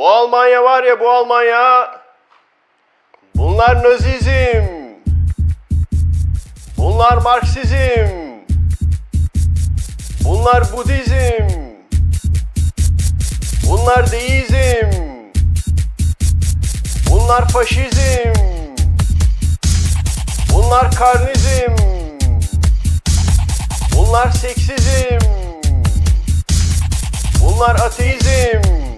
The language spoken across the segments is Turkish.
Bu Almanya var ya bu Almanya. Bunlar Nazizm. Bunlar Marksizm. Bunlar Budizm. Bunlar deizm. Bunlar faşizm. Bunlar karnizm. Bunlar seksizm. Bunlar ateizm.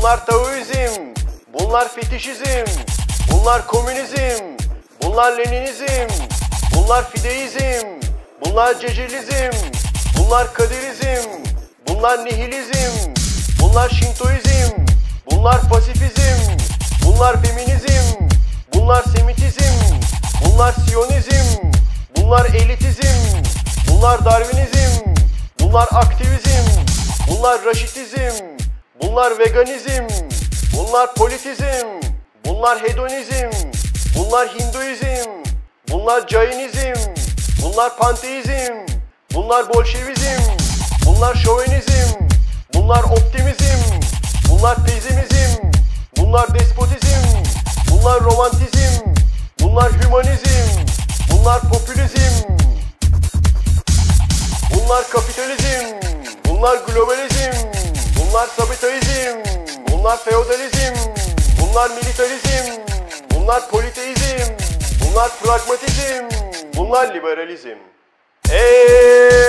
Bunlar Taoizm, bunlar fetişizm, bunlar komünizm, bunlar leninizm, bunlar fideizm, bunlar cecilizm, bunlar kadirizm, bunlar nihilizm, bunlar şintoizm, bunlar pasifizm, bunlar feminizm, bunlar semitizm, bunlar siyonizm, bunlar elitizm, bunlar darwinizm, bunlar aktivizm, bunlar raşitizm, Bunlar veganizm, bunlar politizm, bunlar hedonizm, bunlar hinduizm, bunlar cainizm, bunlar panteizm, bunlar bolşevizm, bunlar şovenizm, bunlar optimizm, bunlar pezimizm, bunlar despotizm, bunlar romantizm, bunlar hümanizm, bunlar popülizm, bunlar kapitalizm, bunlar globalizm, Bunlar sabitalizm, bunlar feodalizm, bunlar militarizm, bunlar politeizm, bunlar pragmatizm, bunlar liberalizm. Eee!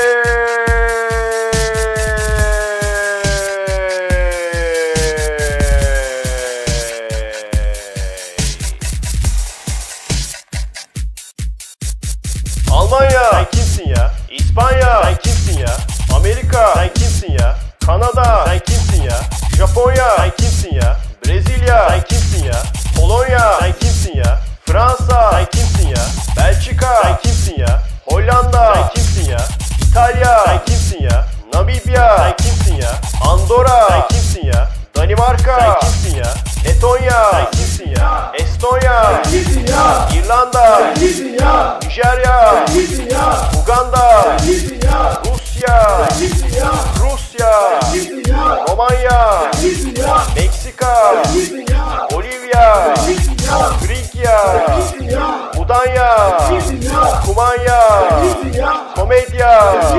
Kanada. Sen kimsin ya? Japonya. Sen kimsin ya? Brezilya. Sen kimsin ya? Polonya. Sen kimsin ya? Fransa. Sen kimsin ya? Belçika. Sen kimsin ya? Hollanda. Sen kimsin ya? İtalya. Sen kimsin ya? Namibya. Sen kimsin ya? Andorra. Sen kimsin ya? Danimarka. Sen kimsin ya? Letonya. Sen kimsin ya? Estonya. Sen kimsin ya? İrlanda. Sen kimsin ya? Nijerya. Sen kimsin ya? Uganda. Sen kimsin ya? Rus Libya, Libya. Rusya, Libya. Romanya, Libya. Meksika, Libya. Bolivya, Libya. Frikya, Libya. Budanya, Libya. Kumanya, Libya. Komedya,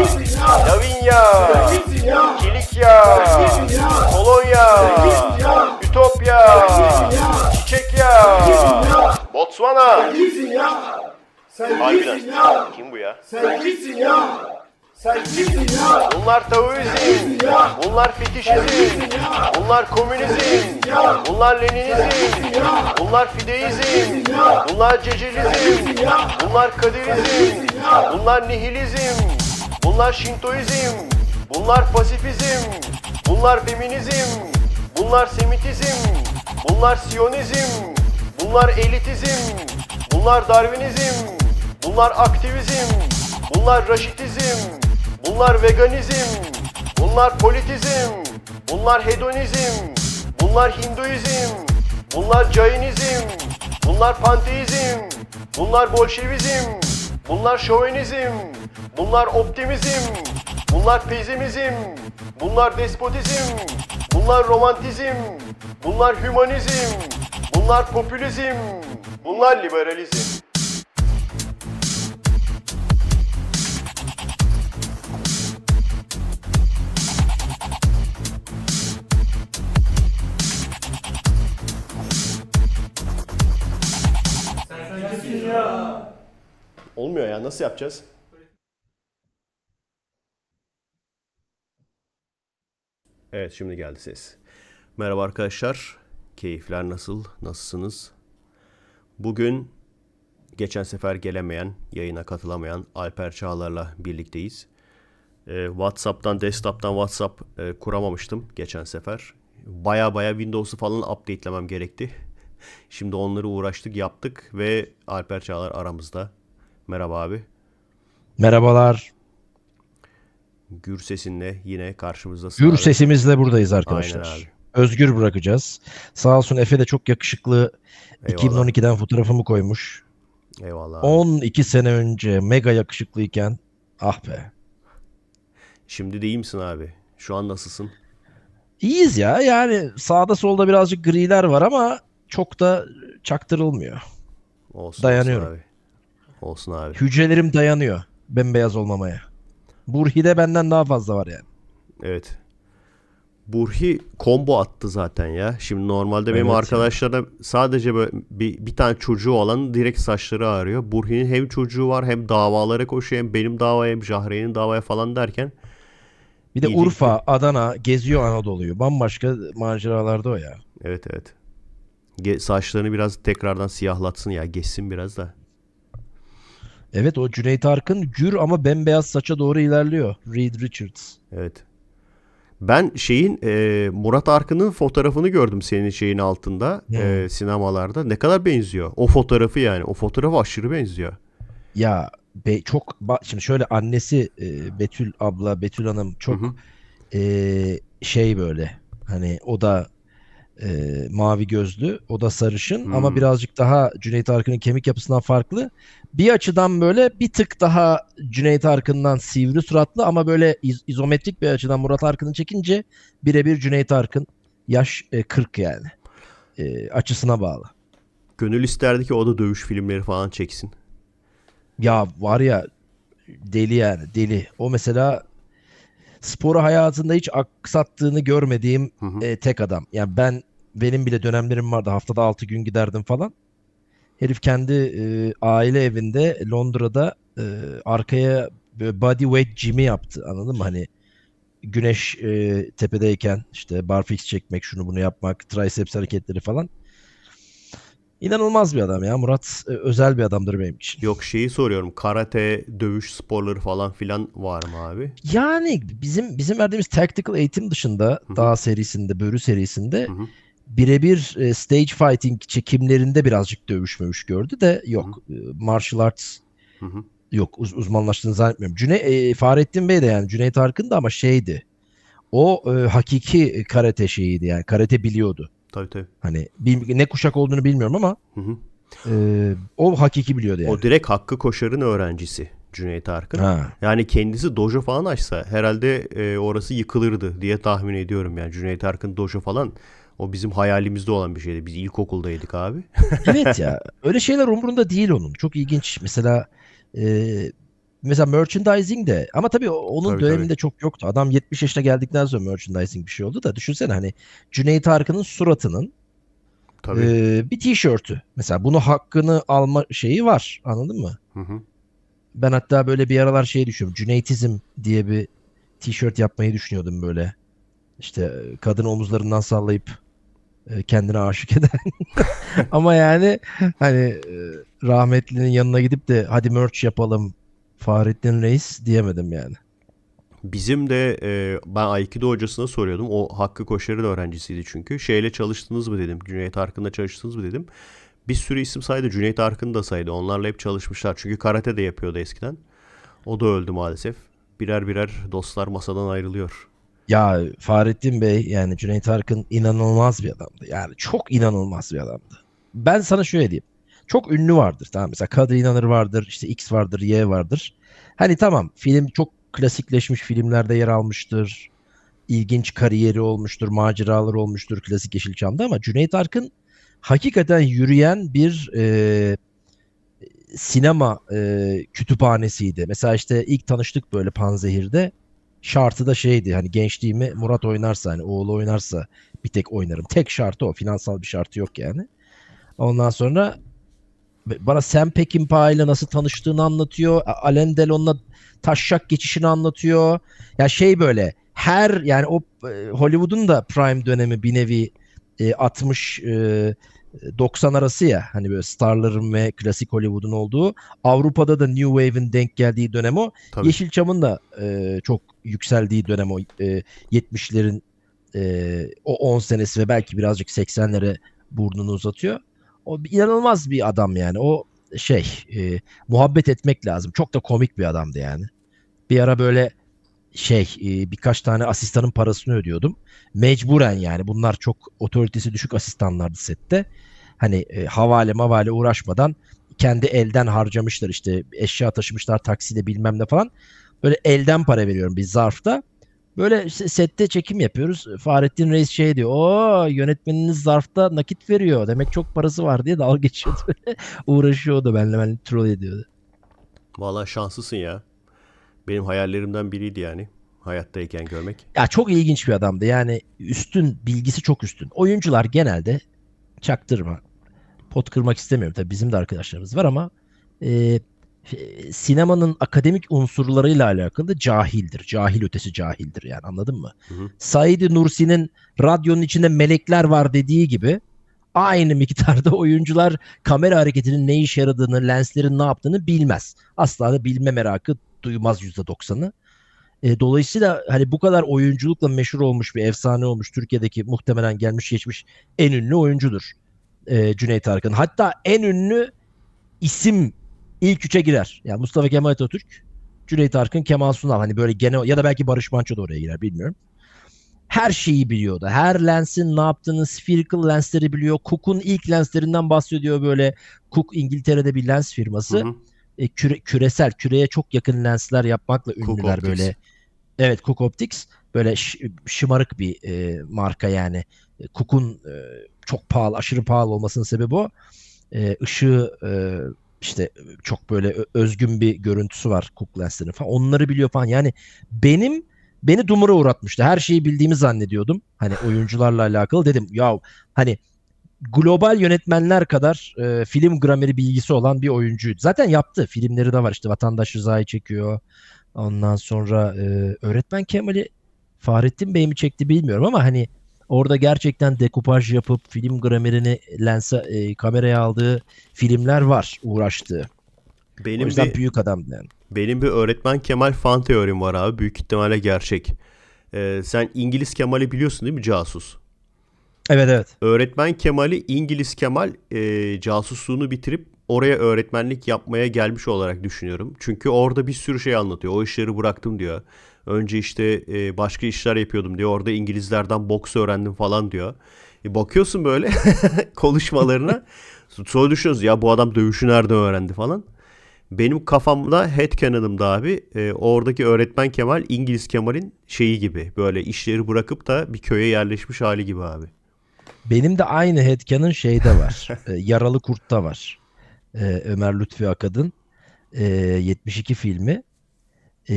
Libya. Lavinya, Libya. Kilikya, Libya. Kolonya, Libya. Ütopya, Libya. Çiçekya, Libya. Botswana. Sen kimsin ya? Kim bu ya? Sen kimsin ya? Bunlar Taoizm, bunlar fetişizm, bunlar komünizm, bunlar leninizm, bunlar fideizm, bunlar cecilizm, bunlar kadirizm, bunlar nihilizm, bunlar şintoizm, bunlar pasifizm, bunlar feminizm, bunlar semitizm, bunlar siyonizm, bunlar elitizm, bunlar darwinizm, bunlar aktivizm, bunlar raşitizm, bunlar veganizm, bunlar politizm, bunlar hedonizm, bunlar hinduizm, bunlar cainizm, bunlar panteizm, bunlar bolşevizm, bunlar şovenizm, bunlar optimizm, bunlar pezimizm, bunlar despotizm, bunlar romantizm, bunlar hümanizm, bunlar popülizm, bunlar liberalizm. dünya. Olmuyor ya nasıl yapacağız? Evet şimdi geldi ses. Merhaba arkadaşlar. Keyifler nasıl? Nasılsınız? Bugün geçen sefer gelemeyen, yayına katılamayan Alper Çağlar'la birlikteyiz. Ee, WhatsApp'tan, desktop'tan WhatsApp e, kuramamıştım geçen sefer. Baya baya Windows'u falan update'lemem gerekti. Şimdi onları uğraştık yaptık ve Alper Çağlar aramızda. Merhaba abi. Merhabalar. Gür sesinle yine karşımızdasın. Gür abi. sesimizle buradayız arkadaşlar. Aynen abi. Özgür bırakacağız. Sağ olsun Efe de çok yakışıklı Eyvallah. 2012'den fotoğrafımı koymuş. Eyvallah. 12 sene önce mega yakışıklıyken ah be. Şimdi de iyi misin abi? Şu an nasılsın? İyiyiz ya. Yani sağda solda birazcık griler var ama çok da çaktırılmıyor. Olsun, Dayanıyorum. Olsun abi. Olsun abi. Hücrelerim dayanıyor bembeyaz olmamaya. Burhi de benden daha fazla var yani. Evet. Burhi combo attı zaten ya. Şimdi normalde benim evet arkadaşlarım yani. sadece böyle bir, bir tane çocuğu olan direkt saçları ağrıyor. Burhi'nin hem çocuğu var hem davalara koşuyor hem benim davaya hem Jahre'nin davaya falan derken. Bir de Urfa, Adana geziyor Anadolu'yu. Bambaşka maceralarda o ya. Evet evet. Ge- saçlarını biraz tekrardan siyahlatsın ya. Geçsin biraz da. Evet o Cüneyt Arkın gür ama bembeyaz saça doğru ilerliyor. Reed Richards. Evet. Ben şeyin e, Murat Arkın'ın fotoğrafını gördüm senin şeyin altında e, sinemalarda. Ne kadar benziyor. O fotoğrafı yani. O fotoğraf aşırı benziyor. Ya be, çok şimdi şöyle annesi e, Betül abla Betül Hanım çok hı hı. E, şey böyle hani o da e, mavi gözlü. O da sarışın hmm. ama birazcık daha Cüneyt Arkın'ın kemik yapısından farklı. Bir açıdan böyle bir tık daha Cüneyt Arkın'dan sivri suratlı ama böyle iz- izometrik bir açıdan Murat Arkın'ı çekince birebir Cüneyt Arkın. Yaş e, 40 yani. E, açısına bağlı. Gönül isterdi ki o da dövüş filmleri falan çeksin. Ya var ya deli yani deli. O mesela sporu hayatında hiç aksattığını görmediğim hı hı. E, tek adam. Yani ben benim bile dönemlerim vardı. Haftada 6 gün giderdim falan. Herif kendi e, aile evinde Londra'da e, arkaya body weight gym'i yaptı. Anladın mı? Hani güneş e, tepedeyken işte barfix çekmek, şunu bunu yapmak, triceps hareketleri falan. İnanılmaz bir adam ya. Murat e, özel bir adamdır benim için. Yok şeyi soruyorum. Karate, dövüş sporları falan filan var mı abi? Yani bizim bizim verdiğimiz tactical eğitim dışında Hı-hı. daha serisinde, börü serisinde Hı-hı birebir e, stage fighting çekimlerinde birazcık dövüş gördü de yok. Hı hı. E, martial arts hı hı. yok uz- uzmanlaştığını zannetmiyorum. Cüney e, Fahrettin Bey de yani Cüneyt Arkın da ama şeydi. O e, hakiki karate şeyiydi yani karate biliyordu. Tabii tabii. Hani bir, ne kuşak olduğunu bilmiyorum ama E, o hakiki biliyordu yani. O direkt Hakkı Koşar'ın öğrencisi. Cüneyt Arkın. Ha. Yani kendisi dojo falan açsa herhalde e, orası yıkılırdı diye tahmin ediyorum. Yani Cüneyt Arkın dojo falan o bizim hayalimizde olan bir şeydi. Biz ilkokuldaydık abi. evet ya. Öyle şeyler umurunda değil onun. Çok ilginç. Mesela e, mesela merchandising de ama tabii onun tabii, döneminde tabii. çok yoktu. Adam 70 yaşına geldikten sonra merchandising bir şey oldu da düşünsene hani Cüneyt Arkın'ın suratının tabii. E, bir tişörtü. Mesela bunu hakkını alma şeyi var. Anladın mı? Hı hı. Ben hatta böyle bir aralar şey düşünüyorum. Cüneytizm diye bir tişört yapmayı düşünüyordum böyle. İşte e, kadın omuzlarından sallayıp e, kendine aşık eden. Ama yani hani e, rahmetlinin yanına gidip de hadi merch yapalım Fahrettin Reis diyemedim yani. Bizim de e, ben Aikido hocasına soruyordum. O Hakkı Koşer'in öğrencisiydi çünkü. Şeyle çalıştınız mı dedim. Cüneyt Arkın'la çalıştınız mı dedim. Bir sürü isim saydı. Cüneyt Arkın da saydı. Onlarla hep çalışmışlar. Çünkü karate de yapıyordu eskiden. O da öldü maalesef. Birer birer dostlar masadan ayrılıyor. Ya Fahrettin Bey yani Cüneyt Arkın inanılmaz bir adamdı. Yani çok inanılmaz bir adamdı. Ben sana şöyle diyeyim. Çok ünlü vardır tamam mesela Kadri İnanır vardır işte X vardır Y vardır. Hani tamam film çok klasikleşmiş filmlerde yer almıştır. İlginç kariyeri olmuştur, maceralar olmuştur klasik Yeşilçam'da ama Cüneyt Arkın hakikaten yürüyen bir e, sinema e, kütüphanesiydi. Mesela işte ilk tanıştık böyle Panzehir'de şartı da şeydi hani gençliğimi Murat oynarsa hani oğlu oynarsa bir tek oynarım. Tek şartı o. Finansal bir şartı yok yani. Ondan sonra bana Sam Peckinpah ile nasıl tanıştığını anlatıyor. Alain Delon'la taşşak geçişini anlatıyor. Ya şey böyle her yani o e, Hollywood'un da prime dönemi bir nevi e, 60 90 arası ya hani böyle starların ve klasik Hollywood'un olduğu Avrupa'da da New Wave'in denk geldiği dönem o. Tabii. Yeşilçam'ın da e, çok yükseldiği dönem o e, 70'lerin e, o 10 senesi ve belki birazcık 80'lere burnunu uzatıyor. O inanılmaz bir adam yani. O şey e, muhabbet etmek lazım. Çok da komik bir adamdı yani. Bir ara böyle şey e, birkaç tane asistanın parasını ödüyordum. Mecburen yani bunlar çok otoritesi düşük asistanlardı sette. Hani e, havale mavale uğraşmadan kendi elden harcamışlar işte eşya taşımışlar takside bilmem ne falan. Böyle elden para veriyorum bir zarfta. Böyle sette çekim yapıyoruz. Fahrettin Reis şey diyor. O yönetmeniniz zarfta nakit veriyor. Demek çok parası var diye dalga geçiyordu. Uğraşıyordu benimle. Ben troll ediyordu. Valla şanslısın ya benim hayallerimden biriydi yani hayattayken görmek. Ya çok ilginç bir adamdı. Yani üstün bilgisi çok üstün. Oyuncular genelde çaktırma. Pot kırmak istemiyorum tabii bizim de arkadaşlarımız var ama e, e sinemanın akademik unsurlarıyla alakalı cahildir. Cahil ötesi cahildir yani anladın mı? Hı Said Nursi'nin radyonun içinde melekler var dediği gibi aynı miktarda oyuncular kamera hareketinin ne işe yaradığını, lenslerin ne yaptığını bilmez. Asla da bilme merakı duymaz %90'ı. E, dolayısıyla hani bu kadar oyunculukla meşhur olmuş bir efsane olmuş Türkiye'deki muhtemelen gelmiş geçmiş en ünlü oyuncudur e, Cüneyt Arkın. Hatta en ünlü isim ilk üçe girer. Yani Mustafa Kemal Atatürk, Cüneyt Arkın, Kemal Sunal hani böyle gene ya da belki Barış Manço da oraya girer bilmiyorum. Her şeyi biliyordu. Her lensin ne yaptığını, spherical lensleri biliyor. Cook'un ilk lenslerinden bahsediyor böyle. Cook İngiltere'de bir lens firması. Hı hı e, küre, küresel, küreye çok yakın lensler yapmakla ünlüler Cook Optics. böyle. Evet, Cook Optics böyle şımarık bir e, marka yani. E, Cook'un e, çok pahalı, aşırı pahalı olmasının sebebi o. E, ışığı e, işte çok böyle özgün bir görüntüsü var Cook lenslerin falan. Onları biliyor falan. Yani benim beni dumura uğratmıştı. Her şeyi bildiğimi zannediyordum. Hani oyuncularla alakalı dedim ya hani global yönetmenler kadar e, film grameri bilgisi olan bir oyuncuydu. Zaten yaptı. Filmleri de var işte Vatandaş Rıza'yı çekiyor. Ondan sonra e, Öğretmen Kemal'i Fahrettin Bey mi çekti bilmiyorum ama hani orada gerçekten dekupaj yapıp film gramerini lense e, kameraya aldığı filmler var uğraştığı. Benim o yüzden bir, büyük adam yani. Benim bir öğretmen Kemal fan teorim var abi. Büyük ihtimalle gerçek. Ee, sen İngiliz Kemal'i biliyorsun değil mi casus? Evet evet. Öğretmen Kemal'i İngiliz Kemal e, casusluğunu bitirip oraya öğretmenlik yapmaya gelmiş olarak düşünüyorum. Çünkü orada bir sürü şey anlatıyor. O işleri bıraktım diyor. Önce işte e, başka işler yapıyordum diyor. Orada İngilizlerden boks öğrendim falan diyor. E, bakıyorsun böyle konuşmalarına. Sonra düşünüyoruz ya bu adam dövüşü nereden öğrendi falan. Benim kafamda headcanon'ımda abi e, oradaki öğretmen Kemal İngiliz Kemal'in şeyi gibi böyle işleri bırakıp da bir köye yerleşmiş hali gibi abi. Benim de aynı headcanon şeyde var. e, Yaralı Kurt'ta var. E, Ömer Lütfi Akad'ın e, ee, 72 filmi. E,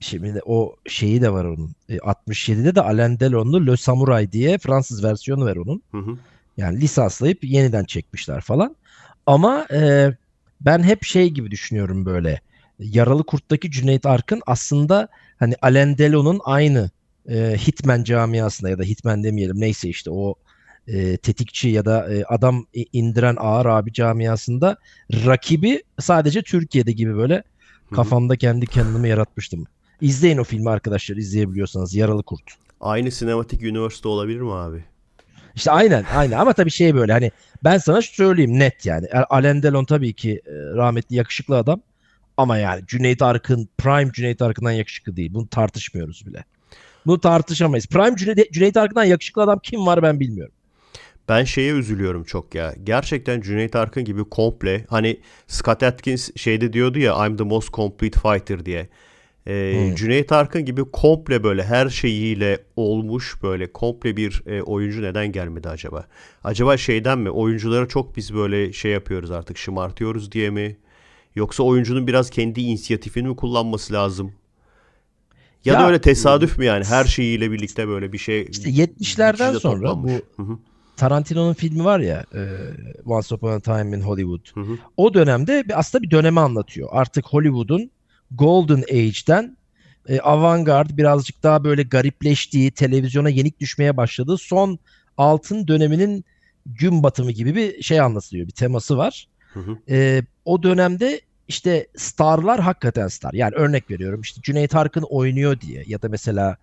şimdi o şeyi de var onun. E, 67'de de Alain Delon'lu Le Samurai diye Fransız versiyonu var onun. Hı hı. Yani lisanslayıp yeniden çekmişler falan. Ama e, ben hep şey gibi düşünüyorum böyle. Yaralı Kurt'taki Cüneyt Arkın aslında hani Alain Delon'un aynı e, Hitman camiasında ya da Hitman demeyelim neyse işte o e, tetikçi ya da e, adam indiren ağır abi camiasında rakibi sadece Türkiye'de gibi böyle kafamda kendi kendimi yaratmıştım. İzleyin o filmi arkadaşlar izleyebiliyorsanız Yaralı Kurt. Aynı sinematik üniversite olabilir mi abi? İşte aynen aynen ama tabii şey böyle hani ben sana söyleyeyim net yani. Er, Alain Delon tabii ki e, rahmetli yakışıklı adam ama yani Cüneyt Arkın prime Cüneyt Arkın'dan yakışıklı değil. Bunu tartışmıyoruz bile. Bunu tartışamayız. Prime Cüneyt, Cüneyt Arkın'dan yakışıklı adam kim var ben bilmiyorum. Ben şeye üzülüyorum çok ya. Gerçekten Cüneyt Arkın gibi komple hani Scott Atkins şeyde diyordu ya I'm the most complete fighter diye. Ee, hmm. Cüneyt Arkın gibi komple böyle her şeyiyle olmuş böyle komple bir e, oyuncu neden gelmedi acaba? Acaba şeyden mi oyunculara çok biz böyle şey yapıyoruz artık şımartıyoruz diye mi? Yoksa oyuncunun biraz kendi inisiyatifini mi kullanması lazım? Ya, ya da öyle tesadüf mü yani her şeyiyle birlikte böyle bir şey? İşte 70'lerden sonra bu Hı-hı. Tarantino'nun filmi var ya e, Once Upon a Time in Hollywood. Hı hı. O dönemde aslında bir dönemi anlatıyor. Artık Hollywood'un Golden Age'den e, avantgard birazcık daha böyle garipleştiği, televizyona yenik düşmeye başladığı son altın döneminin gün batımı gibi bir şey anlatılıyor. Bir teması var. Hı hı. E, o dönemde işte starlar hakikaten star. Yani örnek veriyorum işte Cüneyt Arkın oynuyor diye ya da mesela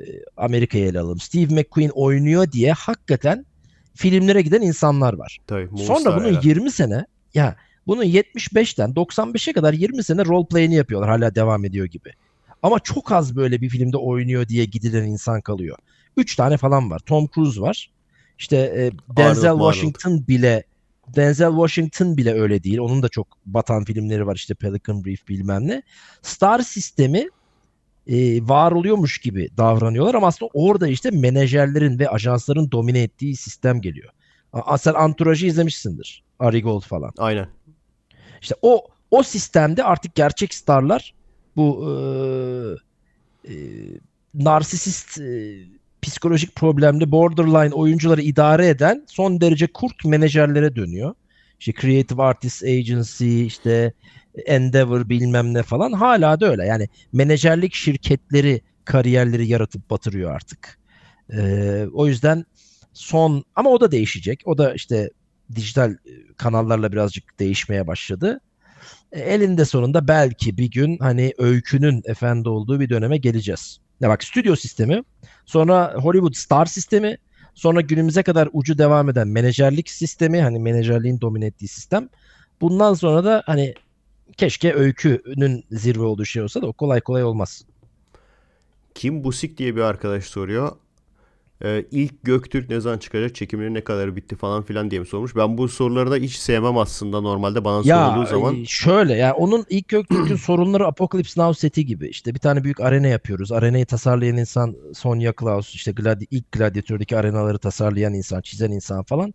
e, Amerika'ya ele alalım. Steve McQueen oynuyor diye hakikaten filmlere giden insanlar var. Tabii, Sonra bunun 20 sene ya bunun 75'ten 95'e kadar 20 sene role play'ini yapıyorlar hala devam ediyor gibi. Ama çok az böyle bir filmde oynuyor diye gidilen insan kalıyor. 3 tane falan var. Tom Cruise var. İşte e, Denzel Arnold, Washington Arnold. bile Denzel Washington bile öyle değil. Onun da çok batan filmleri var işte Pelican Brief bilmem ne. Star sistemi e, var oluyormuş gibi davranıyorlar ama aslında orada işte menajerlerin ve ajansların domine ettiği sistem geliyor. A, sen Anturaj'ı izlemişsindir. Ari Gold falan. Aynen. İşte o o sistemde artık gerçek starlar bu e, e, narsisist e, psikolojik problemli borderline oyuncuları idare eden son derece kurt menajerlere dönüyor. İşte creative Artists agency, işte Endeavor bilmem ne falan hala da öyle. Yani menajerlik şirketleri kariyerleri yaratıp batırıyor artık. Ee, o yüzden son ama o da değişecek. O da işte dijital e, kanallarla birazcık değişmeye başladı. E, elinde sonunda belki bir gün hani öykünün efendi olduğu bir döneme geleceğiz. ne bak stüdyo sistemi, sonra Hollywood star sistemi, sonra günümüze kadar ucu devam eden menajerlik sistemi hani menajerliğin domine ettiği sistem. Bundan sonra da hani keşke öykünün zirve olduğu şey olsa da o kolay kolay olmaz. Kim Busik diye bir arkadaş soruyor. Ee, ilk Göktürk ne zaman çıkacak? Çekimleri ne kadar bitti falan filan diye mi sormuş. Ben bu soruları da hiç sevmem aslında normalde bana ya, sorulduğu zaman. Ya e, Şöyle ya yani onun ilk Göktürk'ün sorunları Apocalypse Now seti gibi. İşte bir tane büyük arena yapıyoruz. Arenayı tasarlayan insan Sonya Klaus, işte Gladi ilk Gladiatör'deki arenaları tasarlayan insan, çizen insan falan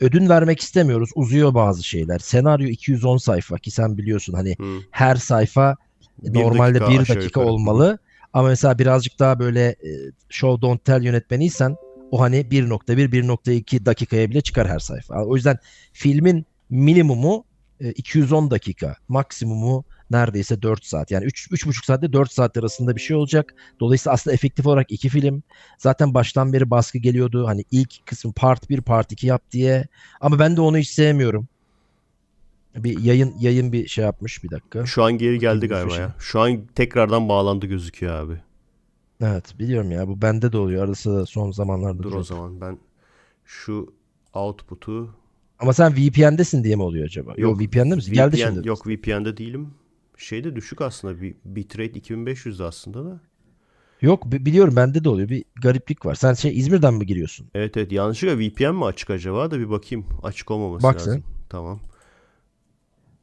ödün vermek istemiyoruz. Uzuyor bazı şeyler. Senaryo 210 sayfa ki sen biliyorsun hani hmm. her sayfa bir normalde dakika, bir dakika olmalı. Ama mesela birazcık daha böyle e, show don't tell yönetmeniysen o hani 1.1 1.2 dakikaya bile çıkar her sayfa. O yüzden filmin minimumu 210 e, dakika, maksimumu neredeyse 4 saat. Yani 3 3,5 saatte 4 saat arasında bir şey olacak. Dolayısıyla aslında efektif olarak iki film. Zaten baştan beri baskı geliyordu. Hani ilk kısım part 1, part 2 yap diye. Ama ben de onu hiç sevmiyorum. Bir yayın yayın bir şey yapmış bir dakika. Şu an geri geldi galiba ya. Şu an tekrardan bağlandı gözüküyor abi. Evet biliyorum ya bu bende de oluyor arası son zamanlarda. Dur çok. o zaman ben şu output'u ama sen VPN'desin diye mi oluyor acaba? Yok, yok VPN'de misin? VPN, Geldi şimdi. Yok VPN'de değilim şeyde düşük aslında bir bitrate 2500'de aslında da. Yok biliyorum bende de oluyor. Bir gariplik var. Sen şey İzmir'den mi giriyorsun? Evet evet yanlışlıkla VPN mi açık acaba da bir bakayım. Açık olmaması Bak lazım. Sen. Tamam.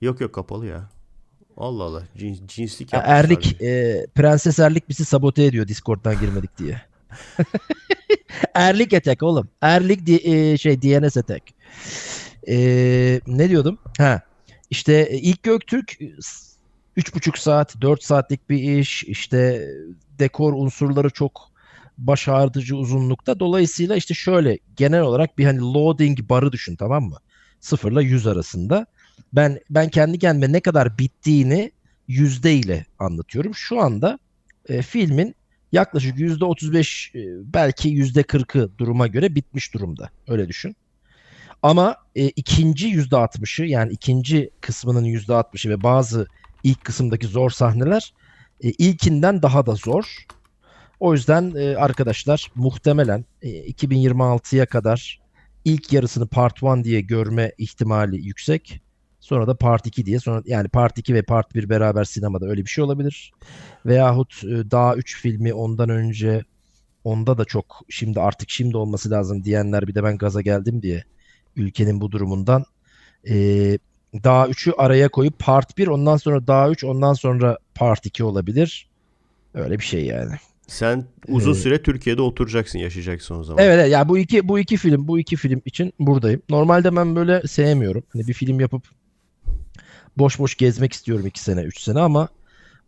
Yok yok kapalı ya. Allah Allah cins, cinslik yapmışlar. Erlik e, Prenses Erlik bizi sabote ediyor Discord'dan girmedik diye. Erlik etek oğlum. Erlik di, e, şey DNS etek. E, ne diyordum? Ha. İşte e, ilk Göktürk 3,5 saat, 4 saatlik bir iş. İşte dekor unsurları çok baş ağrıtıcı uzunlukta. Dolayısıyla işte şöyle genel olarak bir hani loading barı düşün tamam mı? Sıfırla 100 arasında. Ben ben kendi kendime ne kadar bittiğini yüzde ile anlatıyorum. Şu anda e, filmin yaklaşık yüzde 35 e, belki yüzde 40'ı duruma göre bitmiş durumda. Öyle düşün. Ama e, ikinci yüzde 60'ı yani ikinci kısmının yüzde 60'ı ve bazı ilk kısımdaki zor sahneler e, ilkinden daha da zor. O yüzden e, arkadaşlar muhtemelen e, 2026'ya kadar ilk yarısını Part 1 diye görme ihtimali yüksek. Sonra da Part 2 diye sonra yani Part 2 ve Part 1 beraber sinemada öyle bir şey olabilir. Veyahut e, daha 3 filmi ondan önce onda da çok şimdi artık şimdi olması lazım diyenler bir de ben gaza geldim diye ülkenin bu durumundan. E, daha 3'ü araya koyup part 1 ondan sonra daha 3 ondan sonra part 2 olabilir. Öyle bir şey yani. Sen uzun ee, süre Türkiye'de oturacaksın, yaşayacaksın o zaman. Evet, ya yani bu iki bu iki film, bu iki film için buradayım. Normalde ben böyle sevmiyorum. Hani bir film yapıp boş boş gezmek istiyorum iki sene, üç sene ama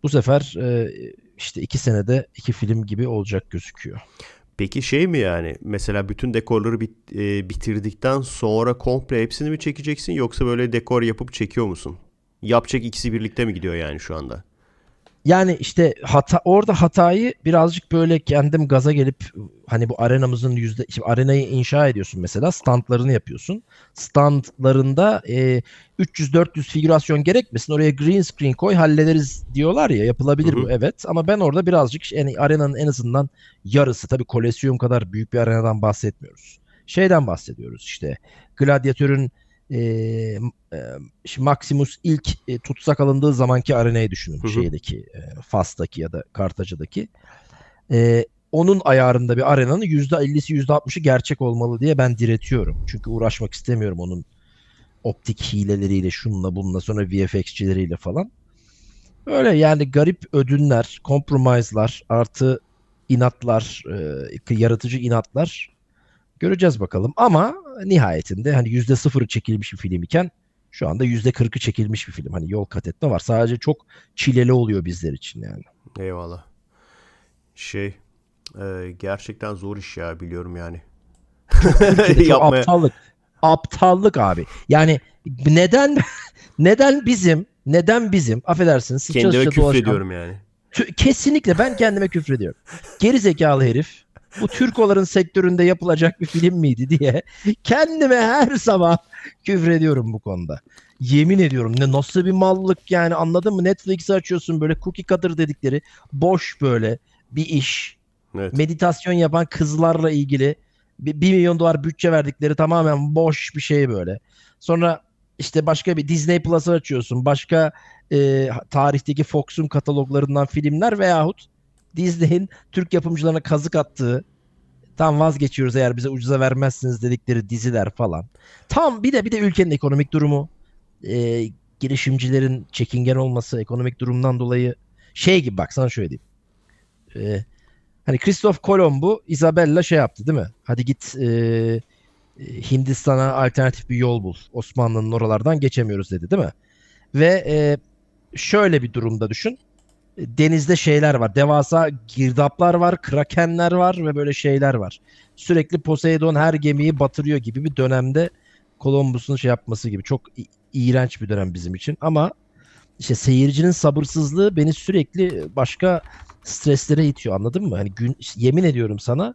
bu sefer e, işte iki senede iki film gibi olacak gözüküyor. Peki şey mi yani mesela bütün dekorları bit, e, bitirdikten sonra komple hepsini mi çekeceksin yoksa böyle dekor yapıp çekiyor musun? Yapacak ikisi birlikte mi gidiyor yani şu anda? yani işte hata orada hatayı birazcık böyle kendim gaza gelip hani bu arenamızın yüzde şimdi arenayı inşa ediyorsun mesela standlarını yapıyorsun. Standlarında e, 300-400 figürasyon gerekmesin oraya green screen koy hallederiz diyorlar ya yapılabilir Hı-hı. bu evet ama ben orada birazcık yani arenanın en azından yarısı tabii kolesyum kadar büyük bir arenadan bahsetmiyoruz. Şeyden bahsediyoruz işte gladyatörün ee, e, e, Maximus ilk e, tutsak alındığı zamanki arenayı düşünün hı hı. şeydeki e, Fas'taki ya da Kartaca'daki. E, onun ayarında bir arenanın %50'si %60'ı gerçek olmalı diye ben diretiyorum. Çünkü uğraşmak istemiyorum onun optik hileleriyle şunla bununla sonra VFX'cileriyle falan. Öyle yani garip ödünler, compromise'lar artı inatlar, e, yaratıcı inatlar Göreceğiz bakalım ama nihayetinde hani yüzde sıfırı çekilmiş bir film iken şu anda kırkı çekilmiş bir film. Hani yol kat etme var. Sadece çok çileli oluyor bizler için yani. Eyvallah. Şey e, gerçekten zor iş ya biliyorum yani. çok aptallık. Aptallık abi. Yani neden neden bizim neden bizim affedersiniz kendime küfür ediyorum yani. Kesinlikle ben kendime küfür ediyorum. Geri zekalı herif bu Türkoların sektöründe yapılacak bir film miydi diye kendime her sabah küfrediyorum bu konuda. Yemin ediyorum ne nasıl bir mallık yani anladın mı? Netflix'i açıyorsun böyle cookie cutter dedikleri boş böyle bir iş. Evet. Meditasyon yapan kızlarla ilgili 1 milyon dolar bütçe verdikleri tamamen boş bir şey böyle. Sonra işte başka bir Disney Plus'ı açıyorsun. Başka e, tarihteki Fox'un kataloglarından filmler veyahut Disney'in Türk yapımcılarına kazık attığı tam vazgeçiyoruz eğer bize ucuza vermezsiniz dedikleri diziler falan. Tam bir de bir de ülkenin ekonomik durumu e, girişimcilerin çekingen olması ekonomik durumdan dolayı şey gibi bak sana şöyle diyeyim. E, hani Christoph Kolomb'u Isabella şey yaptı değil mi? Hadi git e, Hindistan'a alternatif bir yol bul. Osmanlı'nın oralardan geçemiyoruz dedi değil mi? Ve e, şöyle bir durumda düşün denizde şeyler var. Devasa girdaplar var, krakenler var ve böyle şeyler var. Sürekli Poseidon her gemiyi batırıyor gibi bir dönemde Columbus'un şey yapması gibi. Çok iğrenç bir dönem bizim için ama işte seyircinin sabırsızlığı beni sürekli başka streslere itiyor anladın mı? Hani gün, yemin ediyorum sana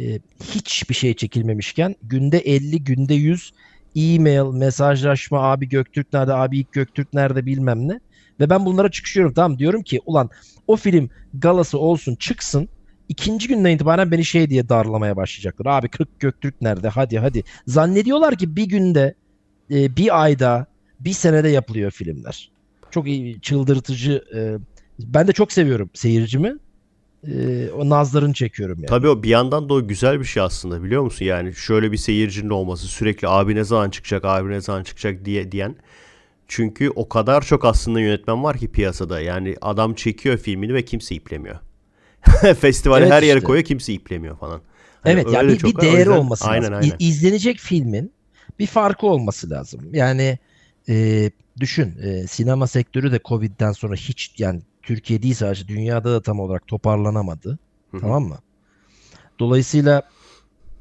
e, hiçbir şey çekilmemişken günde 50, günde 100 e-mail, mesajlaşma abi Göktürk nerede, abi ilk Göktürk nerede bilmem ne ve ben bunlara çıkışıyorum tamam diyorum ki ulan o film galası olsun çıksın ikinci günden itibaren beni şey diye darlamaya başlayacaklar. Abi Kırk Göktürk nerede? Hadi hadi. Zannediyorlar ki bir günde, e, bir ayda, bir senede yapılıyor filmler. Çok iyi, çıldırtıcı. E, ben de çok seviyorum seyircimi. E, o nazlarını çekiyorum yani. Tabii o bir yandan da o güzel bir şey aslında biliyor musun? Yani şöyle bir seyircinin olması sürekli abi ne zaman çıkacak, abi ne zaman çıkacak diye diyen çünkü o kadar çok aslında yönetmen var ki piyasada. Yani adam çekiyor filmini ve kimse iplemiyor. Festivali evet her işte. yere koyuyor kimse iplemiyor falan. Hani evet yani bir, bir değeri yüzden, olması aynen, lazım. Aynen. İzlenecek filmin bir farkı olması lazım. Yani e, düşün e, sinema sektörü de Covid'den sonra hiç yani Türkiye değil sadece dünyada da tam olarak toparlanamadı. Hı-hı. Tamam mı? Dolayısıyla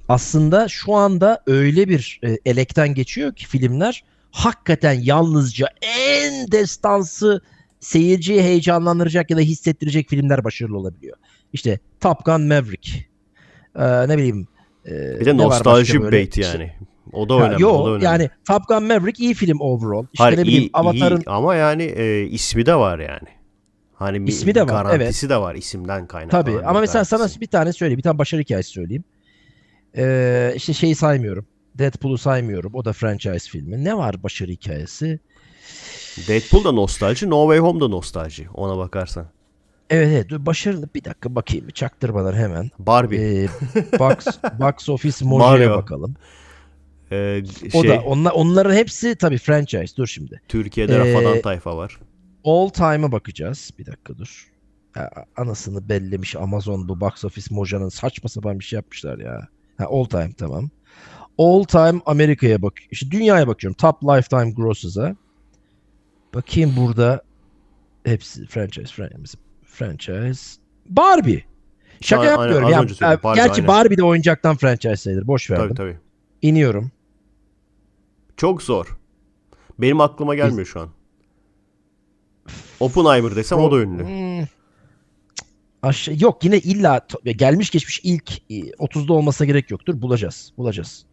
aslında şu anda öyle bir e, elekten geçiyor ki filmler hakikaten yalnızca en destansı seyirciyi heyecanlandıracak ya da hissettirecek filmler başarılı olabiliyor. İşte Top Gun Maverick. Ee, ne bileyim. E, bir de nostalji bait yani. O da önemli. Yok yo, yani Top Gun Maverick iyi film overall. İşte Hayır, ne bileyim, iyi, Avatar'ın... iyi ama yani e, ismi de var yani. Hani bir ismi de var, garantisi evet. de var isimden kaynaklı. Tabii ama mesela garantisi. sana bir tane söyleyeyim. Bir tane başarı hikayesi söyleyeyim. Ee, işte şeyi saymıyorum. Deadpool'u saymıyorum. O da franchise filmi. Ne var başarı hikayesi? Deadpool da nostalji, No Way Home da nostalji. Ona bakarsan. Evet evet başarılı bir dakika bakayım çaktırmalar hemen. Barbie. Ee, box, box Office Mojo'ya bakalım. Ee, şey, o da şey- onlar, onların hepsi tabii franchise dur şimdi. Türkiye'de ee, Rafadan Tayfa var. All Time'a bakacağız. Bir dakika dur. Ya, anasını bellemiş Amazon bu Box Office Moja'nın saçma sapan bir şey yapmışlar ya. Ha, all Time tamam all time Amerika'ya bak. İşte dünyaya bakıyorum. Top lifetime grosses'a. Bakayım burada hepsi franchise franchise franchise Barbie. Şaka aynen, yapmıyorum. Aynen, yani, Barbie, gerçi aynen. Barbie de oyuncaktan franchise sayılır. Boş verdim. Tabii tabii. İniyorum. Çok zor. Benim aklıma gelmiyor şu an. Oppenheimer desem o, da ünlü. Hmm. Aşağı, yok yine illa gelmiş geçmiş ilk 30'da e, olmasa gerek yoktur. Bulacağız. Bulacağız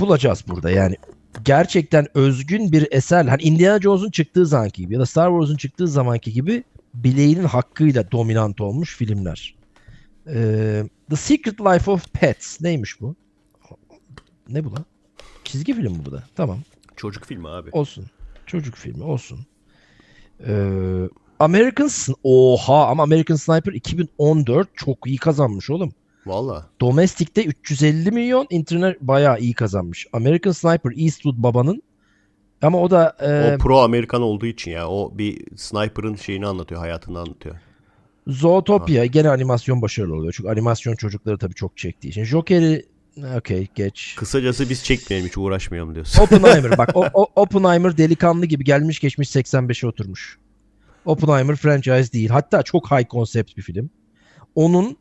bulacağız burada yani gerçekten özgün bir eser hani Indiana Jones'un çıktığı zamanki gibi ya da Star Wars'un çıktığı zamanki gibi bileğinin hakkıyla dominant olmuş filmler. Ee, The Secret Life of Pets neymiş bu? Ne bu lan? Çizgi film mi bu da? Tamam. Çocuk filmi abi. Olsun. Çocuk filmi olsun. Ee, American Oha ama American Sniper 2014 çok iyi kazanmış oğlum. Valla. Domestik'te 350 milyon internet bayağı iyi kazanmış. American Sniper Eastwood babanın ama o da e, o pro Amerikan olduğu için ya o bir sniper'ın şeyini anlatıyor, hayatını anlatıyor. Zootopia ha. gene animasyon başarılı oluyor. Çünkü animasyon çocukları tabii çok çektiği için. Joker'i Okey geç. Kısacası biz çekmeyelim hiç uğraşmayalım diyorsun. Oppenheimer bak o, o, Oppenheimer delikanlı gibi gelmiş geçmiş 85'e oturmuş. Oppenheimer franchise değil. Hatta çok high concept bir film. Onun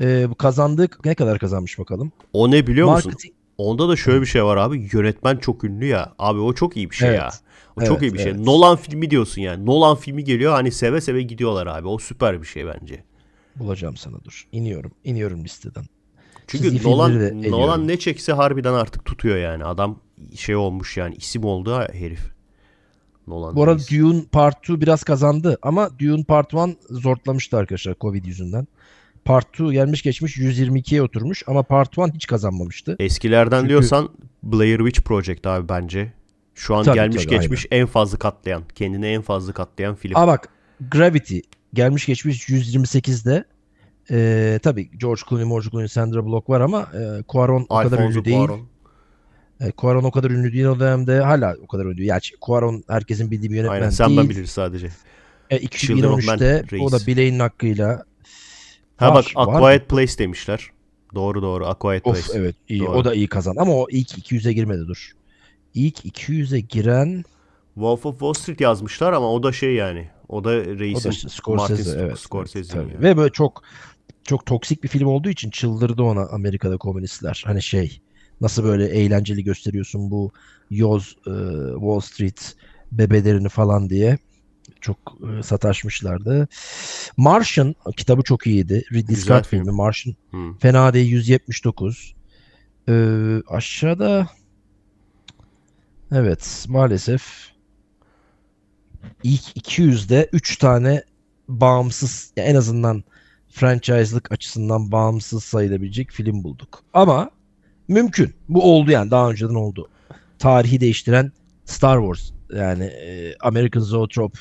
ee, bu kazandık ne kadar kazanmış bakalım. O ne biliyor Marketing... musun? Onda da şöyle bir şey var abi. Yönetmen çok ünlü ya. Abi o çok iyi bir şey evet. ya. O evet, çok iyi bir şey. evet. şey. Nolan filmi diyorsun yani. Nolan filmi geliyor hani seve seve gidiyorlar abi. O süper bir şey bence. Bulacağım sana dur. İniyorum. İniyorum listeden. Çünkü Çizgi Nolan, Nolan ne çekse harbiden artık tutuyor yani. Adam şey olmuş yani isim oldu herif. Nolan Bu arada Dune Part 2 biraz kazandı ama Dune Part 1 zortlamıştı arkadaşlar Covid yüzünden. Part 2 gelmiş geçmiş 122'ye oturmuş ama Part 1 hiç kazanmamıştı. Eskilerden Çünkü... diyorsan Blair Witch Project abi bence. Şu an tabii, gelmiş tabii, geçmiş aynen. en fazla katlayan, kendine en fazla katlayan film. Aa bak Gravity gelmiş geçmiş 128'de. Ee, tabii George Clooney, George Clooney, Sandra Bullock var ama e, Cuaron o kadar ünlü değil. E, Cuaron. o kadar ünlü değil o dönemde. Hala o kadar ünlü Yani Cuaron herkesin bildiği bir yönetmen Aynen, sen değil. sen ben bilir sadece. E, 2013'te o da bileğin hakkıyla Ha var, bak A var. Place demişler. Doğru doğru A Quiet of, Place. Evet iyi doğru. o da iyi kazan ama o ilk 200'e girmedi dur. İlk 200'e giren Wolf of Wall Street yazmışlar ama o da şey yani. O da reisin o da işte, Scorsese, Martin evet, Scorsese evet, yani. Ve böyle çok çok toksik bir film olduğu için çıldırdı ona Amerika'da komünistler. Hani şey nasıl böyle eğlenceli gösteriyorsun bu yoz e, Wall Street bebelerini falan diye çok e, sataşmışlardı. Martian kitabı çok iyiydi. Ridley Güzel Scott film. filmi Martian. Hmm. Fena değil 179. Ee, aşağıda evet maalesef ilk 200'de 3 tane bağımsız en azından franchise'lık açısından bağımsız sayılabilecek film bulduk. Ama mümkün. Bu oldu yani daha önceden oldu. Tarihi değiştiren Star Wars yani e, American Zoetrope